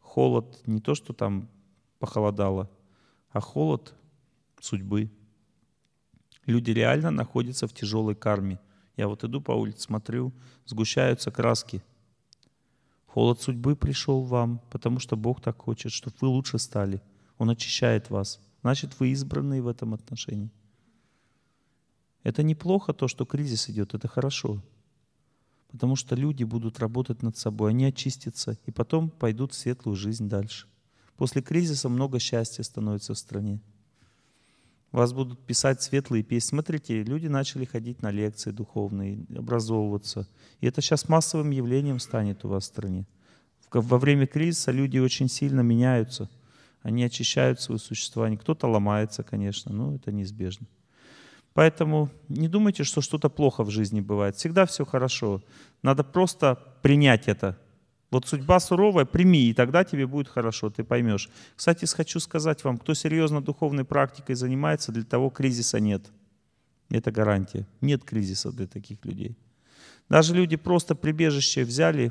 Холод не то, что там похолодало, а холод судьбы. Люди реально находятся в тяжелой карме. Я вот иду по улице, смотрю, сгущаются краски – Холод судьбы пришел вам, потому что Бог так хочет, чтобы вы лучше стали. Он очищает вас. Значит, вы избранные в этом отношении. Это неплохо то, что кризис идет, это хорошо. Потому что люди будут работать над собой, они очистятся и потом пойдут в светлую жизнь дальше. После кризиса много счастья становится в стране вас будут писать светлые песни. Смотрите, люди начали ходить на лекции духовные, образовываться. И это сейчас массовым явлением станет у вас в стране. Во время кризиса люди очень сильно меняются. Они очищают свое существование. Кто-то ломается, конечно, но это неизбежно. Поэтому не думайте, что что-то плохо в жизни бывает. Всегда все хорошо. Надо просто принять это – вот судьба суровая, прими, и тогда тебе будет хорошо, ты поймешь. Кстати, хочу сказать вам, кто серьезно духовной практикой занимается, для того кризиса нет. Это гарантия. Нет кризиса для таких людей. Даже люди просто прибежище взяли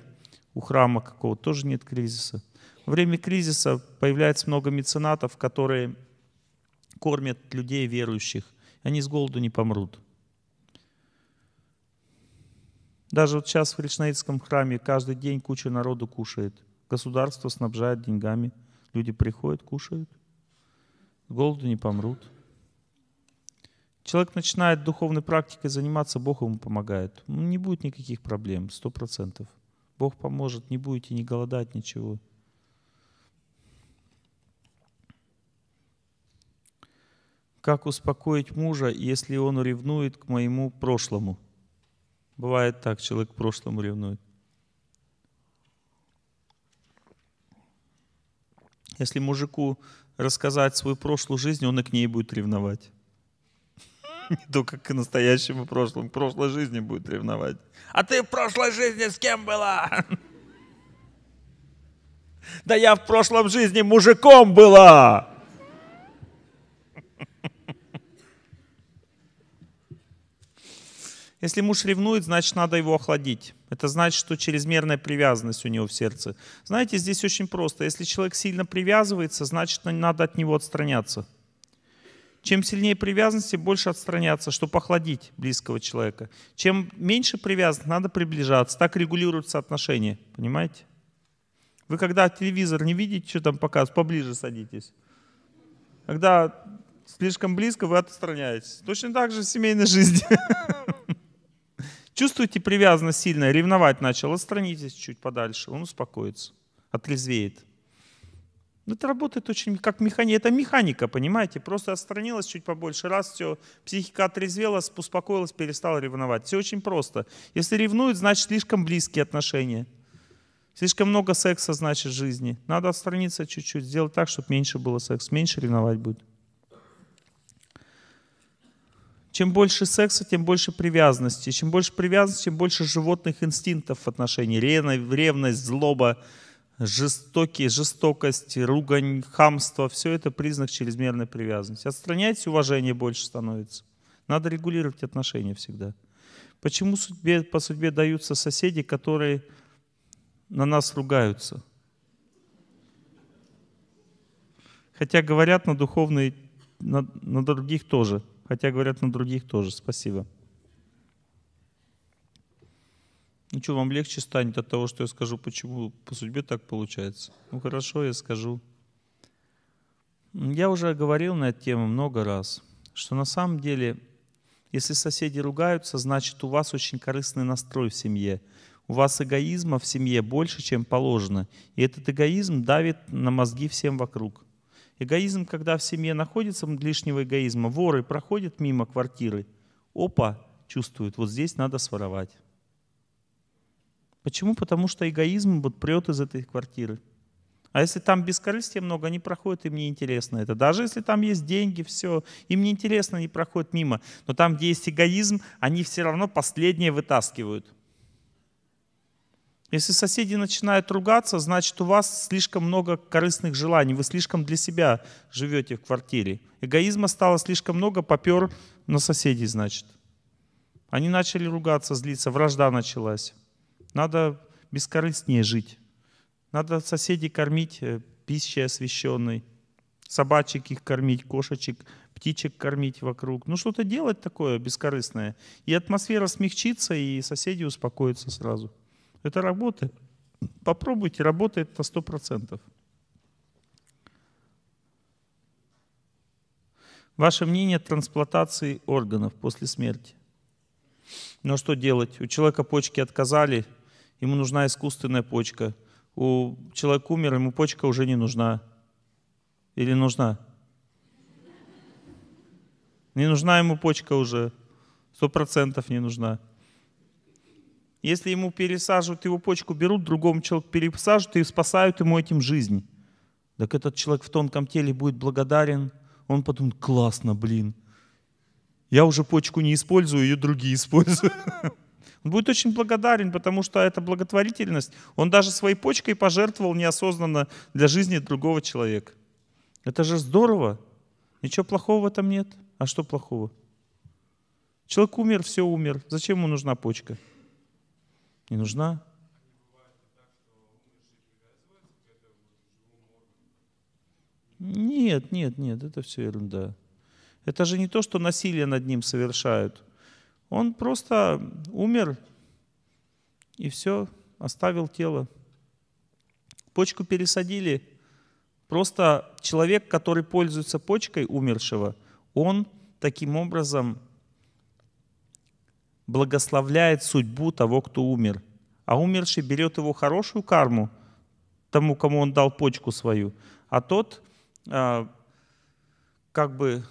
у храма какого-то, тоже нет кризиса. Во время кризиса появляется много меценатов, которые кормят людей верующих. Они с голоду не помрут. Даже вот сейчас в Кришнаитском храме каждый день куча народу кушает. Государство снабжает деньгами. Люди приходят, кушают. голоду не помрут. Человек начинает духовной практикой заниматься, Бог ему помогает. Ну, не будет никаких проблем, сто процентов. Бог поможет, не будете ни голодать, ничего. Как успокоить мужа, если он ревнует к моему прошлому? Бывает так, человек к прошлому ревнует. Если мужику рассказать свою прошлую жизнь, он и к ней будет ревновать. <laughs> Не только к настоящему прошлому, к прошлой жизни будет ревновать. А ты в прошлой жизни с кем была? <laughs> Да я в прошлом жизни мужиком была. Если муж ревнует, значит, надо его охладить. Это значит, что чрезмерная привязанность у него в сердце. Знаете, здесь очень просто. Если человек сильно привязывается, значит, надо от него отстраняться. Чем сильнее привязанность, тем больше отстраняться, чтобы охладить близкого человека. Чем меньше привязанности, надо приближаться. Так регулируются отношения, понимаете? Вы когда телевизор не видите, что там показывают, поближе садитесь. Когда слишком близко, вы отстраняетесь. Точно так же в семейной жизни. <laughs> Чувствуете привязанность сильная, ревновать начал, отстранитесь чуть подальше, он успокоится, отрезвеет. Это работает очень как механика. Это механика, понимаете? Просто отстранилась чуть побольше раз, все, психика отрезвела, успокоилась, перестала ревновать. Все очень просто. Если ревнует, значит слишком близкие отношения. Слишком много секса, значит, жизни. Надо отстраниться чуть-чуть, сделать так, чтобы меньше было секса, меньше ревновать будет. Чем больше секса, тем больше привязанности. Чем больше привязанности, тем больше животных инстинктов в отношении. Ревность, злоба, жестокие, жестокость, ругань, хамство. Все это признак чрезмерной привязанности. Отстраняйтесь, уважение больше становится. Надо регулировать отношения всегда. Почему судьбе, по судьбе даются соседи, которые на нас ругаются? Хотя говорят на духовные, на, на других тоже – Хотя, говорят, на других тоже. Спасибо. Ну что, вам легче станет от того, что я скажу, почему по судьбе так получается? Ну хорошо, я скажу. Я уже говорил на эту тему много раз, что на самом деле, если соседи ругаются, значит у вас очень корыстный настрой в семье. У вас эгоизма в семье больше, чем положено. И этот эгоизм давит на мозги всем вокруг. Эгоизм, когда в семье находится лишнего эгоизма, воры проходят мимо квартиры, опа, чувствуют, вот здесь надо своровать. Почему? Потому что эгоизм вот прет из этой квартиры. А если там бескорыстия много, они проходят, им не интересно это. Даже если там есть деньги, все, им не интересно, они проходят мимо. Но там, где есть эгоизм, они все равно последнее вытаскивают. Если соседи начинают ругаться, значит, у вас слишком много корыстных желаний, вы слишком для себя живете в квартире. Эгоизма стало слишком много, попер на соседей, значит. Они начали ругаться, злиться, вражда началась. Надо бескорыстнее жить. Надо соседей кормить э, пищей освященной, собачек их кормить, кошечек, птичек кормить вокруг. Ну что-то делать такое бескорыстное. И атмосфера смягчится, и соседи успокоятся сразу. Это работает. Попробуйте, работает на 100%. Ваше мнение о трансплантации органов после смерти. Но что делать? У человека почки отказали, ему нужна искусственная почка. У человека умер, ему почка уже не нужна. Или нужна? Не нужна ему почка уже. Сто процентов не нужна. Если ему пересаживают его почку, берут, другому человеку пересаживают и спасают ему этим жизнь. Так этот человек в тонком теле будет благодарен. Он подумает, классно, блин. Я уже почку не использую, ее другие используют. <laughs> Он будет очень благодарен, потому что это благотворительность. Он даже своей почкой пожертвовал неосознанно для жизни другого человека. Это же здорово. Ничего плохого в этом нет. А что плохого? Человек умер, все умер. Зачем ему нужна почка? не нужна. Нет, нет, нет, это все ерунда. Это же не то, что насилие над ним совершают. Он просто умер и все, оставил тело. Почку пересадили. Просто человек, который пользуется почкой умершего, он таким образом благословляет судьбу того, кто умер, а умерший берет его хорошую карму, тому, кому он дал почку свою, а тот э, как бы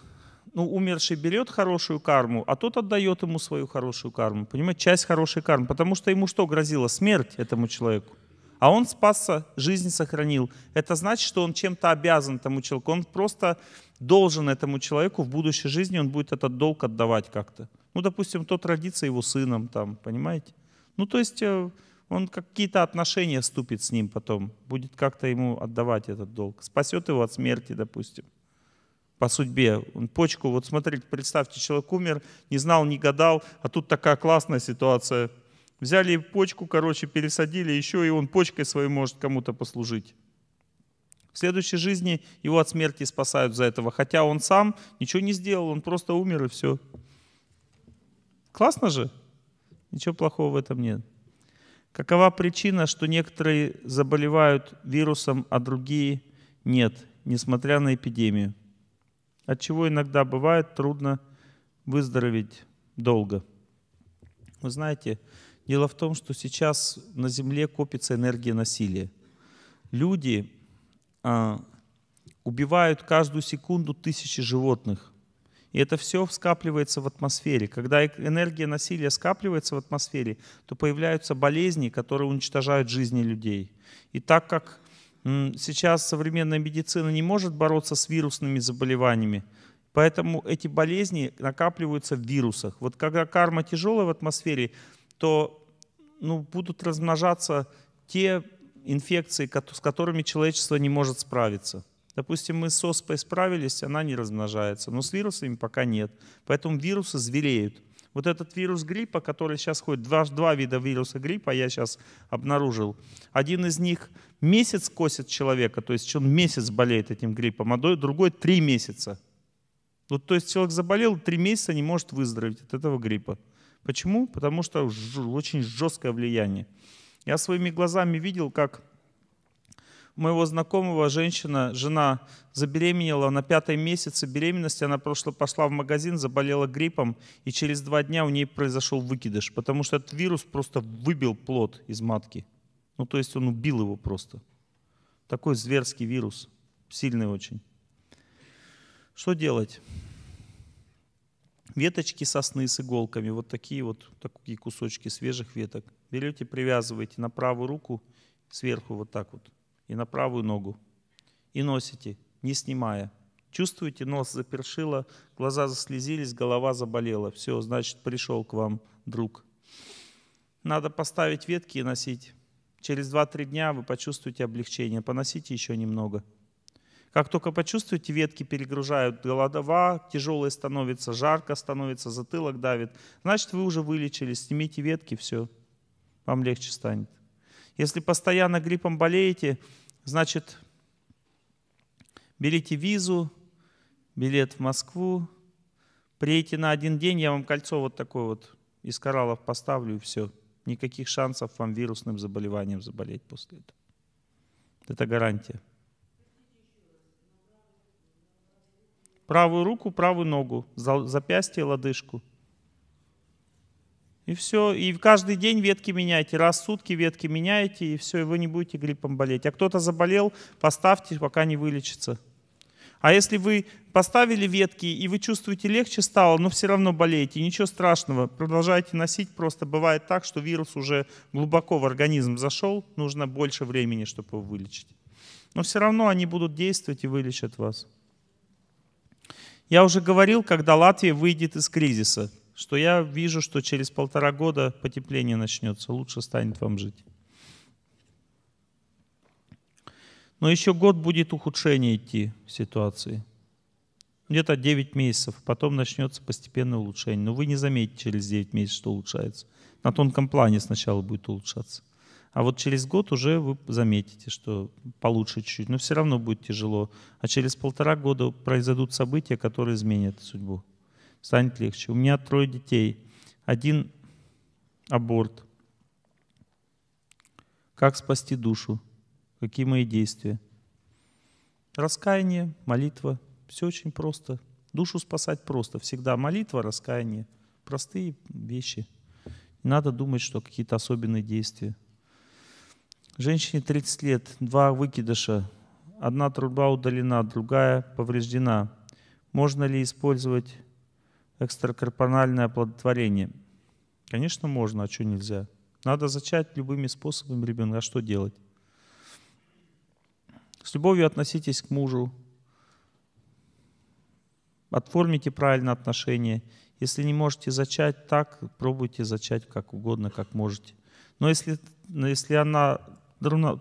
ну, умерший берет хорошую карму, а тот отдает ему свою хорошую карму. Понимаете, часть хорошей кармы. Потому что ему что грозило? Смерть этому человеку. А он спасся, жизнь сохранил. Это значит, что он чем-то обязан тому человеку. Он просто должен этому человеку в будущей жизни, он будет этот долг отдавать как-то. Ну, допустим, тот родится его сыном, там, понимаете? Ну, то есть э, он какие-то отношения вступит с ним потом, будет как-то ему отдавать этот долг. Спасет его от смерти, допустим, по судьбе. Он почку, вот смотрите, представьте, человек умер, не знал, не гадал, а тут такая классная ситуация. Взяли почку, короче, пересадили еще, и он почкой своей может кому-то послужить. В следующей жизни его от смерти спасают за этого, хотя он сам ничего не сделал, он просто умер и все. Классно же? Ничего плохого в этом нет. Какова причина, что некоторые заболевают вирусом, а другие нет, несмотря на эпидемию? От чего иногда бывает трудно выздороветь долго. Вы знаете, дело в том, что сейчас на Земле копится энергия насилия. Люди а, убивают каждую секунду тысячи животных. И это все скапливается в атмосфере. Когда энергия насилия скапливается в атмосфере, то появляются болезни, которые уничтожают жизни людей. И так как сейчас современная медицина не может бороться с вирусными заболеваниями, поэтому эти болезни накапливаются в вирусах. Вот когда карма тяжелая в атмосфере, то ну, будут размножаться те инфекции, с которыми человечество не может справиться. Допустим, мы с оспой справились, она не размножается, но с вирусами пока нет. Поэтому вирусы звереют. Вот этот вирус гриппа, который сейчас ходит, два, два вида вируса гриппа я сейчас обнаружил. Один из них месяц косит человека, то есть он месяц болеет этим гриппом, а другой три месяца. Вот, то есть человек заболел, три месяца не может выздороветь от этого гриппа. Почему? Потому что очень жесткое влияние. Я своими глазами видел, как моего знакомого женщина, жена забеременела на пятом месяце беременности, она прошла, пошла в магазин, заболела гриппом, и через два дня у нее произошел выкидыш, потому что этот вирус просто выбил плод из матки. Ну, то есть он убил его просто. Такой зверский вирус, сильный очень. Что делать? Веточки сосны с иголками, вот такие вот такие кусочки свежих веток. Берете, привязываете на правую руку сверху вот так вот и на правую ногу. И носите, не снимая. Чувствуете, нос запершило, глаза заслезились, голова заболела. Все, значит, пришел к вам друг. Надо поставить ветки и носить. Через 2-3 дня вы почувствуете облегчение. Поносите еще немного. Как только почувствуете, ветки перегружают голодова, тяжелое становится, жарко становится, затылок давит. Значит, вы уже вылечились. Снимите ветки, все, вам легче станет. Если постоянно гриппом болеете, значит, берите визу, билет в Москву, приедете на один день, я вам кольцо вот такое вот из кораллов поставлю, и все. Никаких шансов вам вирусным заболеванием заболеть после этого. Это гарантия. Правую руку, правую ногу, запястье, лодыжку – и все, и каждый день ветки меняйте, раз в сутки ветки меняйте, и все, и вы не будете гриппом болеть. А кто-то заболел, поставьте, пока не вылечится. А если вы поставили ветки, и вы чувствуете легче стало, но все равно болеете, ничего страшного, продолжайте носить, просто бывает так, что вирус уже глубоко в организм зашел, нужно больше времени, чтобы его вылечить. Но все равно они будут действовать и вылечат вас. Я уже говорил, когда Латвия выйдет из кризиса – что я вижу, что через полтора года потепление начнется, лучше станет вам жить. Но еще год будет ухудшение идти в ситуации. Где-то 9 месяцев, потом начнется постепенное улучшение. Но вы не заметите через 9 месяцев, что улучшается. На тонком плане сначала будет улучшаться. А вот через год уже вы заметите, что получше чуть-чуть, но все равно будет тяжело. А через полтора года произойдут события, которые изменят судьбу станет легче. У меня трое детей, один аборт. Как спасти душу? Какие мои действия? Раскаяние, молитва. Все очень просто. Душу спасать просто. Всегда молитва, раскаяние. Простые вещи. Не надо думать, что какие-то особенные действия. Женщине 30 лет, два выкидыша. Одна труба удалена, другая повреждена. Можно ли использовать экстракорпоральное оплодотворение? Конечно, можно, а что нельзя? Надо зачать любыми способами ребенка. А что делать? С любовью относитесь к мужу. Отформите правильно отношения. Если не можете зачать так, пробуйте зачать как угодно, как можете. Но если, но если она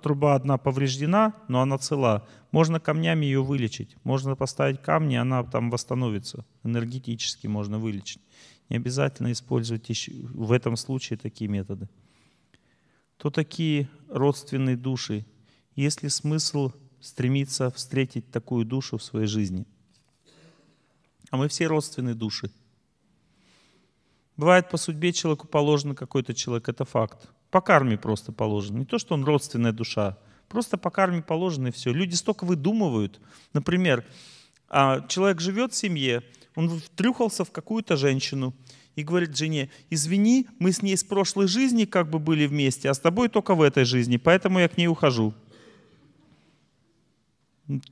труба одна повреждена, но она цела. Можно камнями ее вылечить. Можно поставить камни, она там восстановится. Энергетически можно вылечить. Не обязательно использовать в этом случае такие методы. То такие родственные души. Есть ли смысл стремиться встретить такую душу в своей жизни? А мы все родственные души. Бывает, по судьбе человеку положено какой-то человек, это факт. По карме просто положено. Не то, что он родственная душа. Просто по карме положено и все. Люди столько выдумывают. Например, а, человек живет в семье, он втрюхался в какую-то женщину и говорит жене, извини, мы с ней с прошлой жизни как бы были вместе, а с тобой только в этой жизни, поэтому я к ней ухожу.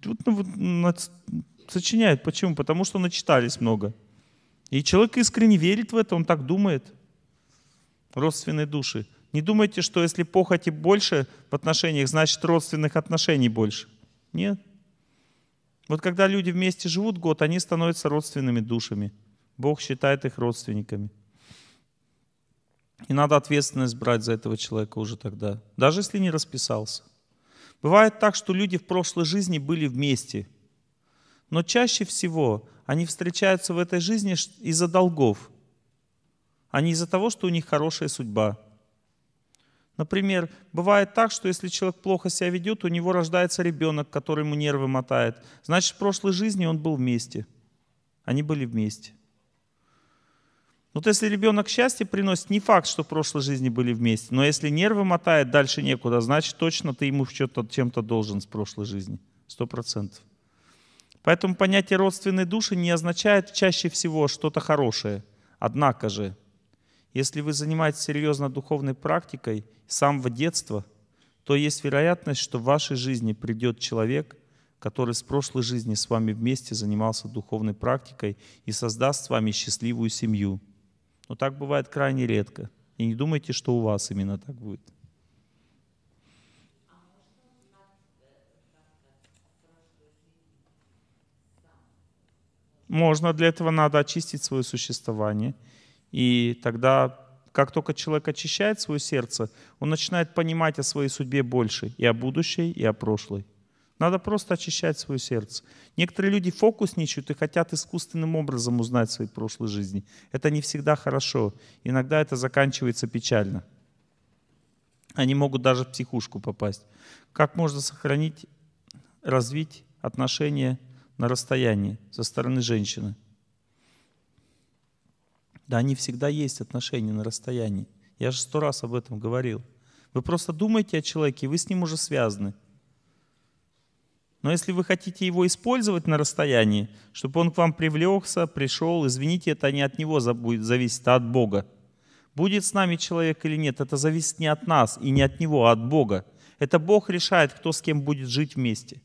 Тут ну, сочиняют. Почему? Потому что начитались много. И человек искренне верит в это, он так думает. Родственные души. Не думайте, что если похоти больше в отношениях, значит родственных отношений больше. Нет. Вот когда люди вместе живут год, они становятся родственными душами. Бог считает их родственниками. И надо ответственность брать за этого человека уже тогда, даже если не расписался. Бывает так, что люди в прошлой жизни были вместе, но чаще всего они встречаются в этой жизни из-за долгов, а не из-за того, что у них хорошая судьба – Например, бывает так, что если человек плохо себя ведет, у него рождается ребенок, который ему нервы мотает. Значит, в прошлой жизни он был вместе. Они были вместе. Вот если ребенок счастье приносит, не факт, что в прошлой жизни были вместе, но если нервы мотает, дальше некуда, значит, точно ты ему что-то, чем-то должен с прошлой жизни. Сто процентов. Поэтому понятие родственной души не означает чаще всего что-то хорошее. Однако же, если вы занимаетесь серьезно духовной практикой с самого детства, то есть вероятность, что в вашей жизни придет человек, который с прошлой жизни с вами вместе занимался духовной практикой и создаст с вами счастливую семью. Но так бывает крайне редко. И не думайте, что у вас именно так будет. Можно, для этого надо очистить свое существование. И тогда как только человек очищает свое сердце, он начинает понимать о своей судьбе больше, и о будущей, и о прошлой. Надо просто очищать свое сердце. Некоторые люди фокусничают и хотят искусственным образом узнать свои прошлые жизни. Это не всегда хорошо. Иногда это заканчивается печально. Они могут даже в психушку попасть. Как можно сохранить, развить отношения на расстоянии со стороны женщины? Да они всегда есть, отношения на расстоянии. Я же сто раз об этом говорил. Вы просто думаете о человеке, и вы с ним уже связаны. Но если вы хотите его использовать на расстоянии, чтобы он к вам привлекся, пришел, извините, это не от него зависит, а от Бога. Будет с нами человек или нет, это зависит не от нас и не от него, а от Бога. Это Бог решает, кто с кем будет жить вместе.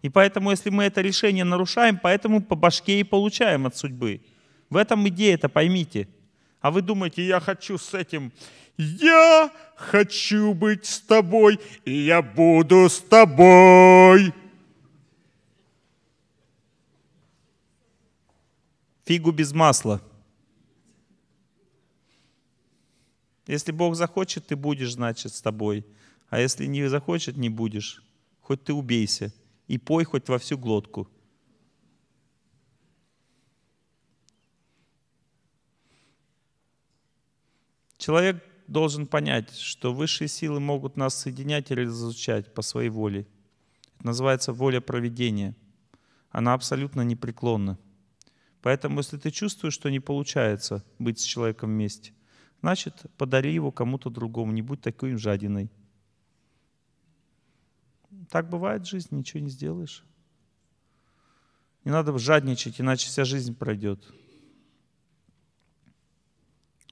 И поэтому, если мы это решение нарушаем, поэтому по башке и получаем от судьбы. В этом идея это, поймите. А вы думаете, я хочу с этим, я хочу быть с тобой, и я буду с тобой. Фигу без масла. Если Бог захочет, ты будешь, значит, с тобой. А если не захочет, не будешь. Хоть ты убейся и пой хоть во всю глотку. Человек должен понять, что высшие силы могут нас соединять или разлучать по своей воле. Это называется воля проведения. Она абсолютно непреклонна. Поэтому, если ты чувствуешь, что не получается быть с человеком вместе, значит, подари его кому-то другому, не будь такой жадиной. Так бывает в жизни, ничего не сделаешь. Не надо жадничать, иначе вся жизнь пройдет.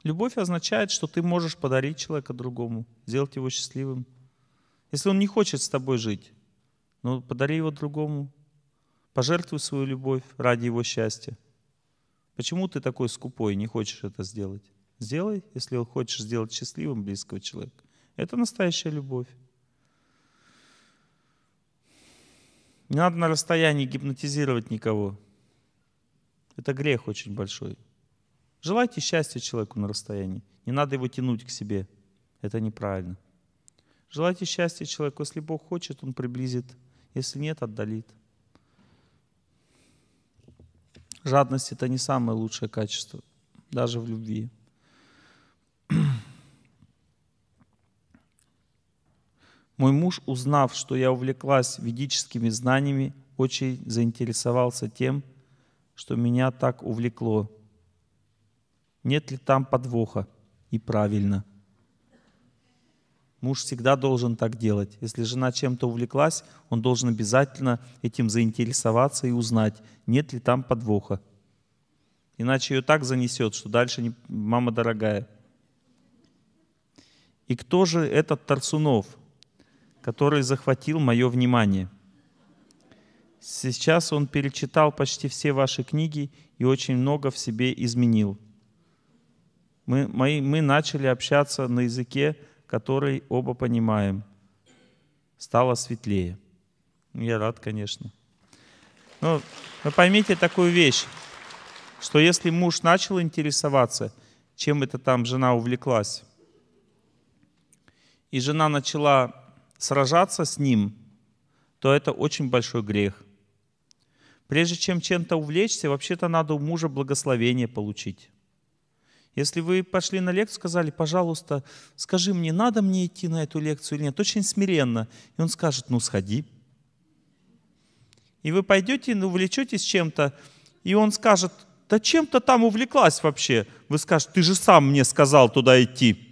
Любовь означает, что ты можешь подарить человека другому, сделать его счастливым. Если он не хочет с тобой жить, ну, подари его другому. Пожертвуй свою любовь ради его счастья. Почему ты такой скупой и не хочешь это сделать? Сделай, если хочешь сделать счастливым близкого человека. Это настоящая любовь. Не надо на расстоянии гипнотизировать никого. Это грех очень большой. Желайте счастья человеку на расстоянии. Не надо его тянуть к себе. Это неправильно. Желайте счастья человеку. Если Бог хочет, Он приблизит. Если нет, отдалит. Жадность — это не самое лучшее качество, даже в любви. <clears throat> Мой муж, узнав, что я увлеклась ведическими знаниями, очень заинтересовался тем, что меня так увлекло — нет ли там подвоха? И правильно. Муж всегда должен так делать. Если жена чем-то увлеклась, он должен обязательно этим заинтересоваться и узнать, нет ли там подвоха. Иначе ее так занесет, что дальше не... мама дорогая. И кто же этот Тарсунов, который захватил мое внимание? Сейчас он перечитал почти все ваши книги и очень много в себе изменил. Мы, мы, мы начали общаться на языке, который оба понимаем. Стало светлее. Ну, я рад, конечно. Но, но поймите такую вещь, что если муж начал интересоваться, чем это там жена увлеклась, и жена начала сражаться с ним, то это очень большой грех. Прежде чем чем-то увлечься, вообще-то надо у мужа благословение получить. Если вы пошли на лекцию, сказали, пожалуйста, скажи мне, надо мне идти на эту лекцию или нет, очень смиренно. И он скажет, ну сходи. И вы пойдете, ну, увлечетесь чем-то, и он скажет, да чем-то там увлеклась вообще. Вы скажете, ты же сам мне сказал туда идти.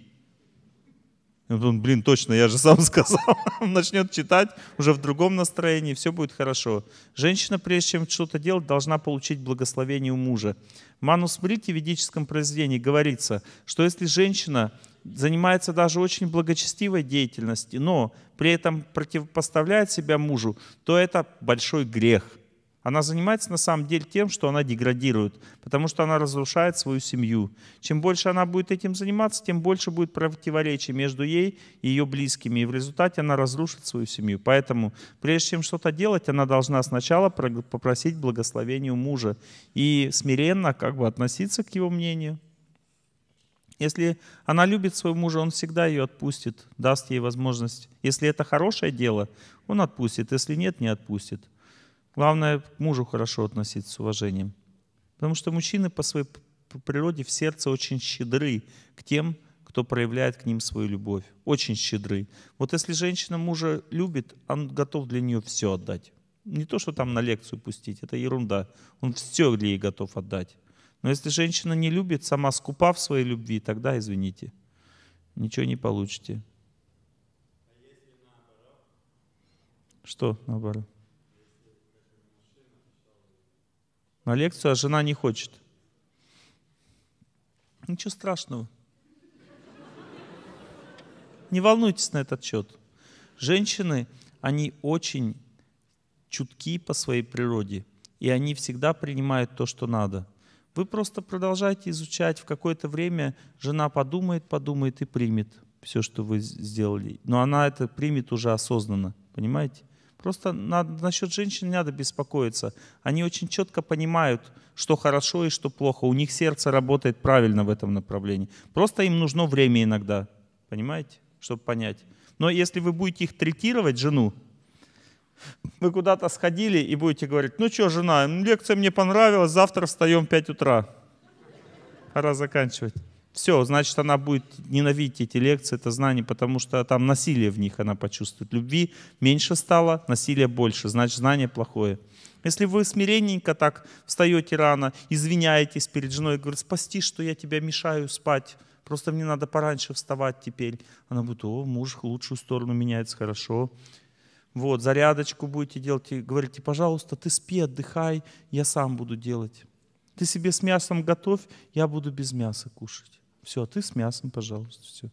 И он, блин, точно, я же сам <laughs> сказал. Он начнет читать уже в другом настроении, все будет хорошо. Женщина, прежде чем что-то делать, должна получить благословение у мужа манускрипте в ведическом произведении говорится, что если женщина занимается даже очень благочестивой деятельностью, но при этом противопоставляет себя мужу, то это большой грех – она занимается на самом деле тем, что она деградирует, потому что она разрушает свою семью. Чем больше она будет этим заниматься, тем больше будет противоречий между ей и ее близкими, и в результате она разрушит свою семью. Поэтому, прежде чем что-то делать, она должна сначала попросить благословения у мужа и смиренно как бы относиться к его мнению. Если она любит своего мужа, он всегда ее отпустит, даст ей возможность. Если это хорошее дело, он отпустит. Если нет, не отпустит. Главное к мужу хорошо относиться с уважением. Потому что мужчины по своей природе в сердце очень щедры к тем, кто проявляет к ним свою любовь. Очень щедры. Вот если женщина мужа любит, он готов для нее все отдать. Не то, что там на лекцию пустить, это ерунда. Он все для нее готов отдать. Но если женщина не любит, сама скупа в своей любви, тогда, извините, ничего не получите. А что наоборот? на лекцию, а жена не хочет. Ничего страшного. Не волнуйтесь на этот счет. Женщины, они очень чутки по своей природе, и они всегда принимают то, что надо. Вы просто продолжайте изучать, в какое-то время жена подумает, подумает и примет все, что вы сделали. Но она это примет уже осознанно, понимаете? Просто надо, насчет женщин не надо беспокоиться. Они очень четко понимают, что хорошо и что плохо. У них сердце работает правильно в этом направлении. Просто им нужно время иногда, понимаете, чтобы понять. Но если вы будете их третировать, жену, вы куда-то сходили и будете говорить, ну что, жена, лекция мне понравилась, завтра встаем в 5 утра. Пора заканчивать. Все, значит, она будет ненавидеть эти лекции, это знание, потому что там насилие в них она почувствует. Любви меньше стало, насилия больше, значит, знание плохое. Если вы смиренненько так встаете рано, извиняетесь перед женой, говорите, спасти, что я тебя мешаю спать, просто мне надо пораньше вставать теперь. Она будет, о, муж в лучшую сторону меняется, хорошо. Вот, зарядочку будете делать, и говорите, пожалуйста, ты спи, отдыхай, я сам буду делать. Ты себе с мясом готовь, я буду без мяса кушать. Все, ты с мясом, пожалуйста, все.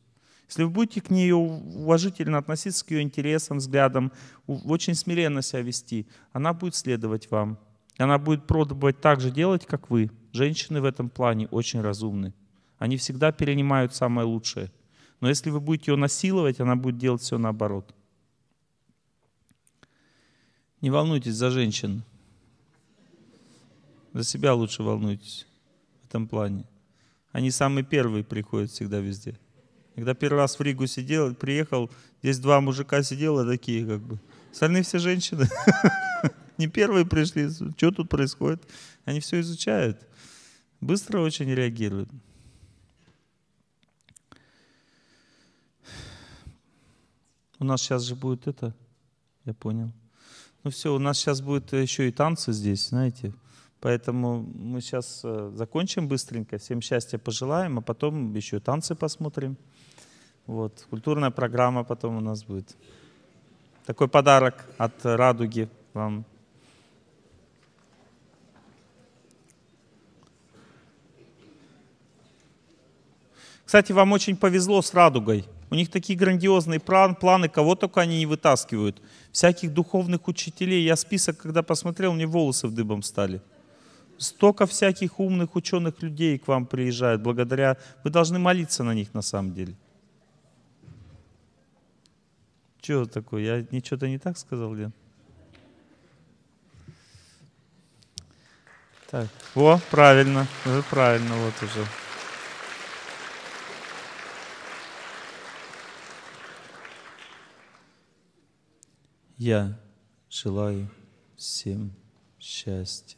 Если вы будете к ней уважительно относиться, к ее интересам, взглядам, очень смиренно себя вести, она будет следовать вам. Она будет пробовать так же делать, как вы. Женщины в этом плане очень разумны. Они всегда перенимают самое лучшее. Но если вы будете ее насиловать, она будет делать все наоборот. Не волнуйтесь за женщин. За себя лучше волнуйтесь в этом плане они самые первые приходят всегда везде. Когда первый раз в Ригу сидел, приехал, здесь два мужика сидело такие как бы. Остальные все женщины. <laughs> Не первые пришли, что тут происходит. Они все изучают. Быстро очень реагируют. У нас сейчас же будет это, я понял. Ну все, у нас сейчас будет э, еще и танцы здесь, знаете. Поэтому мы сейчас э, закончим быстренько, всем счастья пожелаем, а потом еще танцы посмотрим. Вот, культурная программа потом у нас будет. Такой подарок от Радуги вам. Кстати, вам очень повезло с Радугой. У них такие грандиозные план, планы, кого только они не вытаскивают. Всяких духовных учителей. Я список, когда посмотрел, мне волосы в дыбом стали столько всяких умных ученых людей к вам приезжают, благодаря... Вы должны молиться на них на самом деле. Чего такое? Я ничего-то не так сказал, Лен? Так, о, правильно, уже э, правильно, вот уже. Я желаю всем счастья.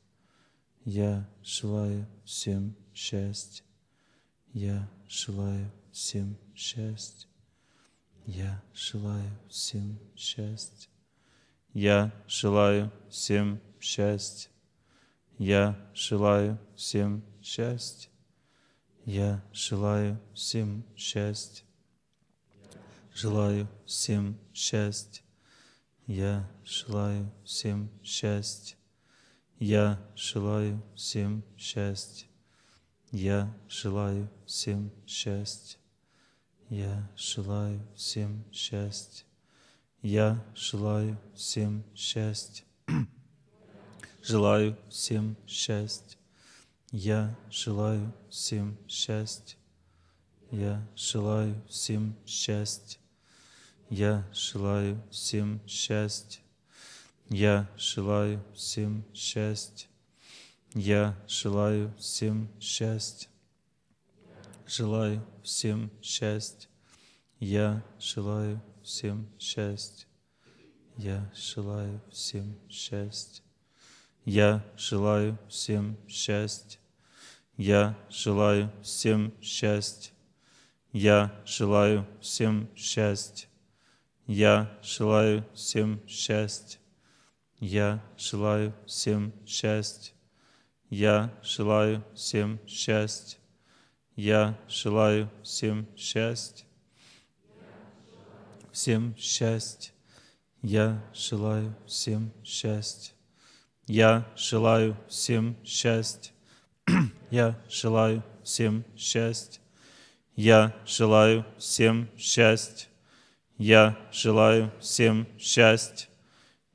Я желаю всем счастья. Я желаю всем счастья. Я желаю всем счастья. Я желаю всем счастья. Я желаю всем счастья. Я желаю всем счастья. Желаю всем счастья. Я желаю всем счастья. Я желаю всем счастья. Я желаю всем счастья. Я желаю всем счастья. Я желаю всем счастья. Желаю всем счастья. Я желаю всем счастья. Я желаю всем счастья. Я желаю всем счастья. Я желаю всем счастья. Я желаю всем счастья. Желаю всем счастья. Я желаю всем счастья. Я желаю всем счастья. Я желаю всем счастья. Я желаю всем счастья. Я желаю всем счастья. Я желаю всем счастья. Я желаю всем счастья. Я желаю всем счастья. Я желаю всем счастья. Всем счастья. Я желаю всем счастья. Я желаю всем счастья. <clears throat> Я желаю всем счастья. Я желаю всем счастья. Я желаю всем счастья.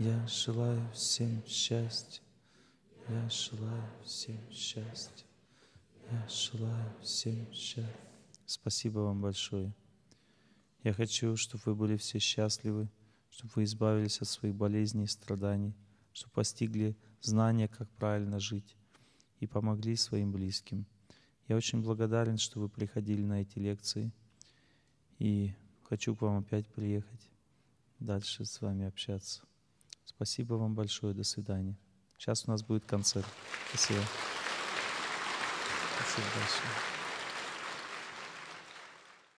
Я желаю всем счастья. Я желаю всем счастья. Я желаю всем счастья. Спасибо вам большое. Я хочу, чтобы вы были все счастливы, чтобы вы избавились от своих болезней и страданий, чтобы постигли знания, как правильно жить, и помогли своим близким. Я очень благодарен, что вы приходили на эти лекции, и хочу к вам опять приехать, дальше с вами общаться. Спасибо вам большое. До свидания. Сейчас у нас будет концерт. Спасибо. Спасибо большое.